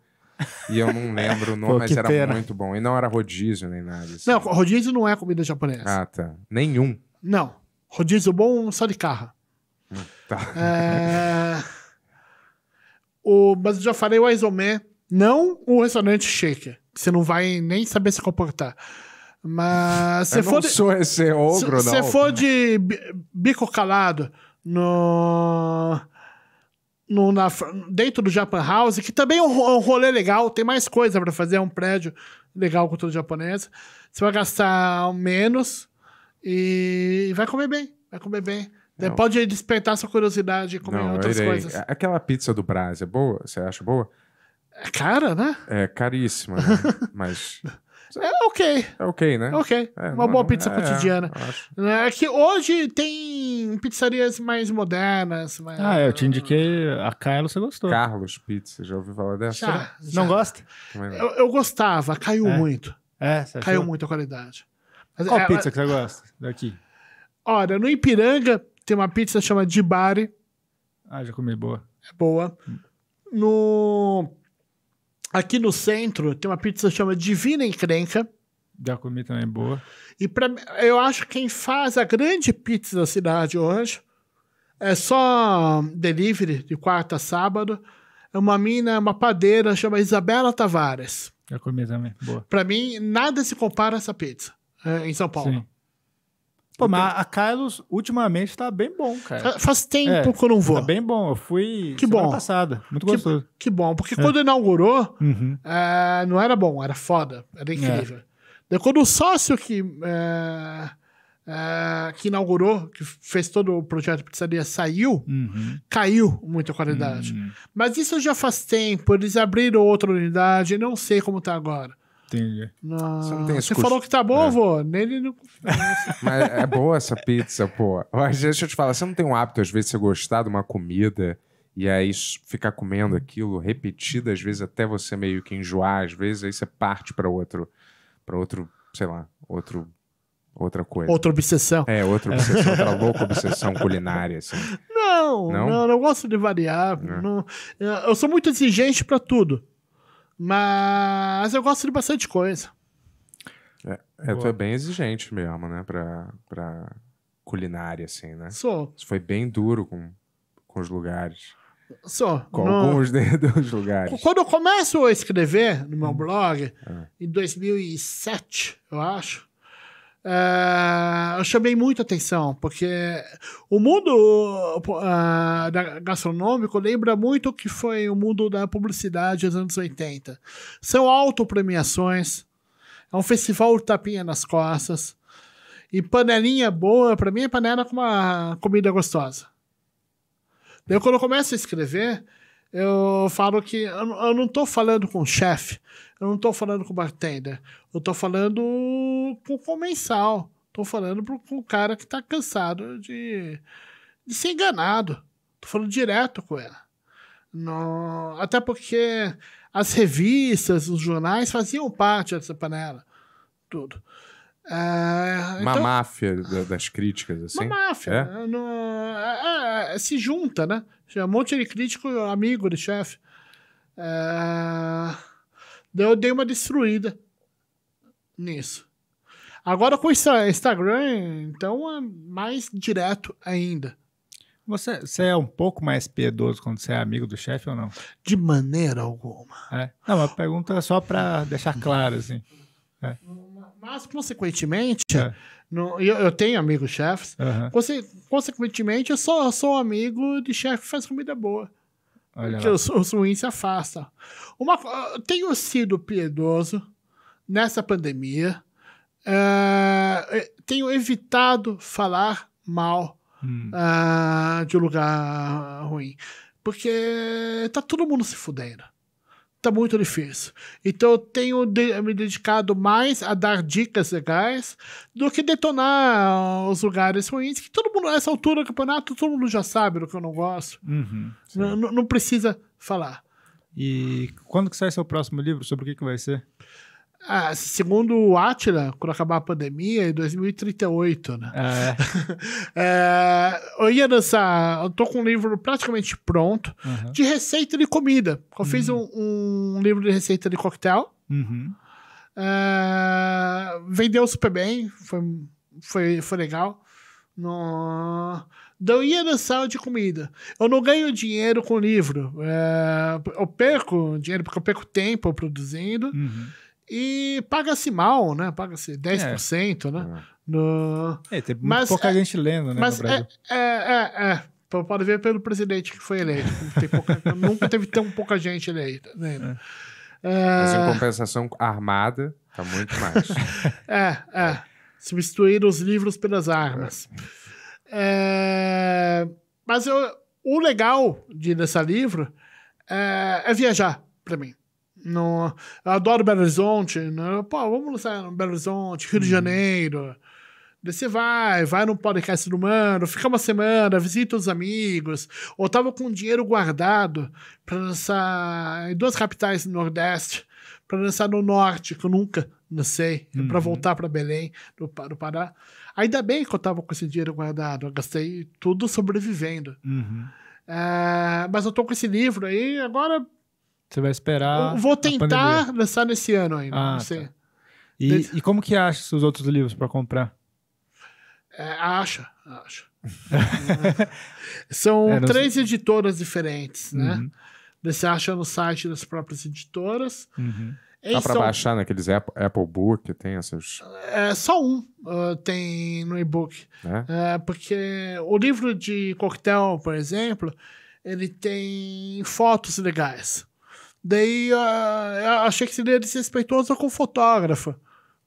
e eu não lembro o nome, Pô, mas era pena. muito bom. E não era rodízio nem nada. Assim. Não, rodízio não é comida japonesa. Ah, tá. Nenhum. Não. Rodízio bom só de carro. Hum, tá. É... O... Mas eu já falei o Aizomé, não o restaurante shaker. Que você não vai nem saber se comportar. Mas se for. Não de... sou esse ogro, se, não. Se for de bico calado no no, na, dentro do Japan House, que também é um, é um rolê legal, tem mais coisa para fazer, é um prédio legal com tudo japonês Você vai gastar menos e vai comer bem, vai comer bem. Não. É Pode despertar sua curiosidade e comer Não, outras coisas. Aquela pizza do Brás é boa? Você acha boa? É cara, né? É caríssima, né? mas é, é ok. É ok, né? É ok. É, uma não, boa pizza é, cotidiana. Né, é, que hoje tem pizzarias mais modernas. mas Ah, eu te indiquei a Carlos, você gostou. Carlos Pizza, já ouviu falar dessa? Já, já. Não gosta? Eu, eu, gostava, caiu é? muito. É, você Caiu muito a qualidade. Mas, Qual pizza que você gosta daqui? Olha, no Ipiranga tem uma pizza chamada Dibari. Ah, já comi boa. É boa. No Aqui no centro tem uma pizza que chama Divina Encrenca. Já comi também boa. E pra, eu acho que quem faz a grande pizza da cidade hoje é só delivery de quarta a sábado. É uma mina, uma padeira, chama Isabela Tavares. Já comi também, boa. Pra mim, nada se compara a essa pizza é, em São Paulo. Sim. Pô, mas a Carlos ultimamente tá bem bom, cara. Faz tempo é, que eu não vou. Tá bem bom. Eu fui que semana bom. passada. Muito que, gostoso. Que, bom, porque é. quando inaugurou, uhum. é, não era bom, era foda. Era incrível. É. Daí quando o sócio que, é, é, que inaugurou, que fez todo o projeto de pizzaria, saiu, uhum. caiu muito a qualidade. Uhum. Mas isso já faz tempo. Eles abriram outra unidade, não sei como tá agora. Entendi. Não. Você não tem Você falou que tá bom, é. vô. Nele não Mas é boa essa pizza, pô. Mas deixa eu te falar, você não tem um hábito, às vezes, você gostar de uma comida e aí ficar comendo aquilo repetido, às vezes até você meio que enjoar, às vezes aí você parte para outro, para outro, sei lá, outro outra coisa. Outra obsessão. É, outra obsessão, outra louca obsessão culinária, assim. Não, não, não, eu gosto de variar. É. Não, eu sou muito exigente para tudo. Mas eu gosto de bastante coisa. É, é tu é bem exigente mesmo, né? Pra, pra culinária, assim, né? Sou. foi bem duro com, com os lugares. Sou. Com no... alguns dos lugares. Quando eu começo a escrever no meu hum. blog, é. em 2007, eu acho, Uh, eu chamei muita atenção, porque o mundo uh, da gastronômico lembra muito o que foi o mundo da publicidade dos anos 80. São autopremiações, é um festival tapinha nas costas, e panelinha boa, para mim é panela com uma comida gostosa. Daí quando eu começo a escrever, eu falo que eu, eu não estou falando com o chefe, eu não estou falando com o bartender, eu estou falando com o comensal, estou falando pro, com o cara que está cansado de, de ser enganado. Tô falando direto com ela. No, até porque as revistas, os jornais faziam parte dessa panela. Tudo. Ah, uma então, máfia das críticas, assim? Uma máfia. É? No, né? é, é, é, se junta, né? Um monte de crítico, amigo de chefe. Ah, daí eu dei uma destruída nisso. Agora com o Instagram, então é mais direto ainda. Você, você, é um pouco mais piedoso quando você é amigo do chefe ou não? De maneira alguma. É? Não, a pergunta é só para deixar claro, assim. É. Mas, consequentemente, é. no, eu, eu, tenho amigos chefes. Conse, consequentemente, eu só sou amigo de chefe que faz comida boa. Olha que os, ruins se afastam. Uma, tenho sido piedoso nessa pandemia. Eh, tenho evitado falar mal hum. Ah, de um lugar ruim. Porque tá todo mundo se fudendo tá muito difícil. Então eu tenho de, me dedicado mais a dar dicas legais do que detonar ah, os lugares ruins, que todo mundo, nessa altura do campeonato, todo mundo já sabe do que eu não gosto. Uhum, não, não precisa falar. E quando que sai seu próximo livro? Sobre o que, que vai ser? Ah, segundo o Atila, quando acabar a pandemia, em 2038, né? é. é, eu ia dançar, eu tô com um livro praticamente pronto uhum. de receita de comida. Eu uhum. fiz um, um, livro de receita de coquetel. Uhum. É, vendeu super bem, foi, foi, foi legal. No... Então, eu ia dançar de comida. Eu não ganho dinheiro com livro. É, eu perco dinheiro porque eu perco tempo produzindo. Uhum. E paga-se mal, né? Paga-se 10%, é. né? É. No... É, tem mas, pouca é, gente lendo, né? Mas é, é, é, é, então, Pode ver pelo presidente que foi eleito. Pouca, nunca teve tão pouca gente eleita. Né? É. Mas em compensação, armada tá muito mais. é, é. Substituir os livros pelas armas. mas eu, o legal de, nessa livro é viajar para mim. No, eu adoro Belo Horizonte. Né? Pô, vamos lançar no Belo Horizonte, Rio hum. de uhum. Janeiro. você vai, vai no podcast do Mano, fica uma semana, visita os amigos. Ou tava com dinheiro guardado para lançar em duas capitais do Nordeste, para lançar no Norte, que eu nunca lancei, uhum. para voltar para Belém, do, do Pará. Ainda bem que eu tava com esse dinheiro guardado, eu gastei tudo sobrevivendo. Uhum. É, mas eu tô com esse livro aí, agora você vai esperar. Eu vou tentar lançar nesse ano ainda. Ah, não sei. Tá. E, Des... e, como que acha os outros livros para comprar? É, acha, acha. São é, três editoras diferentes, né? Uhum. Você acha no site das próprias editoras. Uhum. Dá para são... baixar naqueles Apple, Apple Book, tem essas? É, só um uh, tem no e-book. É? é? porque o livro de coquetel, por exemplo, ele tem fotos legais. Daí uh, achei que seria desrespeitoso com o fotógrafo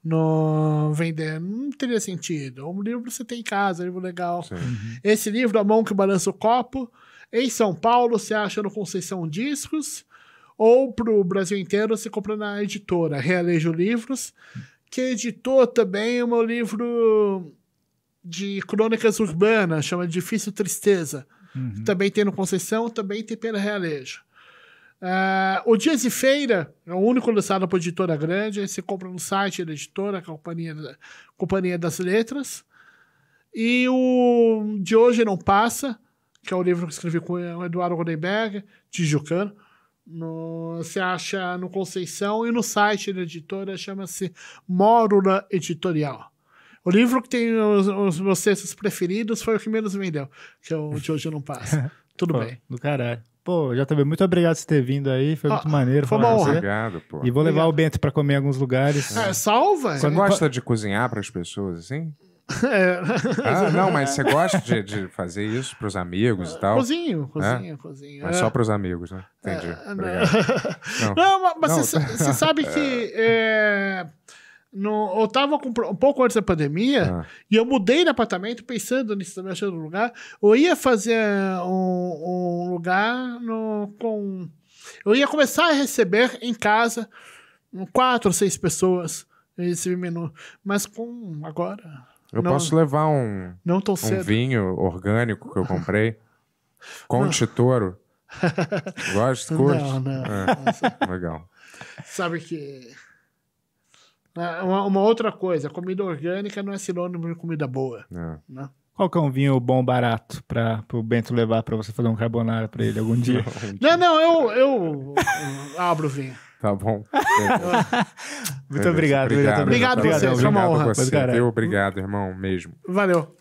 no vender. Não teria sentido. É um livro você tem em casa, é um livro legal. Uhum. Uhum. Esse livro, A Mão que Balança o Copo, em São Paulo, você acha no Conceição Discos, ou para o Brasil inteiro, você compra na editora Realejo Livros, que editou também o meu livro de crônicas urbanas, chama Difícil Tristeza. Uhum. Também tem no Conceição, também tem pela Realejo. Uh, o Dias e Feira é o único lançado por editora grande. Aí você compra no site da editora, companhia, companhia das Letras. E o De Hoje Não Passa, que é o livro que escrevi com o Eduardo Rodenberg, tijucano. No, você acha no Conceição e no site da editora chama-se Mórula Editorial. O livro que tem os, os meus textos preferidos foi o que menos vendeu, que é o De Hoje Não Passa. Tudo Pô, bem. Do caralho. Pô, JB, muito obrigado por ter vindo aí. Foi ah, muito maneiro. Foi bom, Obrigado, pô. E vou levar obrigado. o Bento para comer em alguns lugares. É, salva! Você gosta de cozinhar para as pessoas assim? É. Ah, não, mas você gosta de, de fazer isso pros amigos e tal? Cozinho, cozinho, é? cozinho. Mas é. só pros amigos, né? Entendi. Não. É, obrigado. Né? Não, não mas você sabe que é. É, no, eu tava com, um pouco antes da pandemia ah. e eu mudei de apartamento pensando nisso também, achando um lugar. Eu ia fazer um, um lugar no, com. Eu ia começar a receber em casa quatro seis pessoas esse menu. Mas com agora. Eu não, posso levar um, não tão cedo. um vinho orgânico que eu comprei. com o Toro. Gosto, curto, Não, não. É, legal. Sabe que. É, uma, uma, outra coisa, comida orgânica não é sinônimo de comida boa. Né? Qual que é um vinho bom barato para o Bento levar para você fazer um carbonara para ele algum dia? Não, não, eu, eu, abro o vinho. Tá bom. Muito obrigado, obrigado. Obrigado, obrigado, obrigado, obrigado, obrigado, obrigado, obrigado, obrigado, obrigado,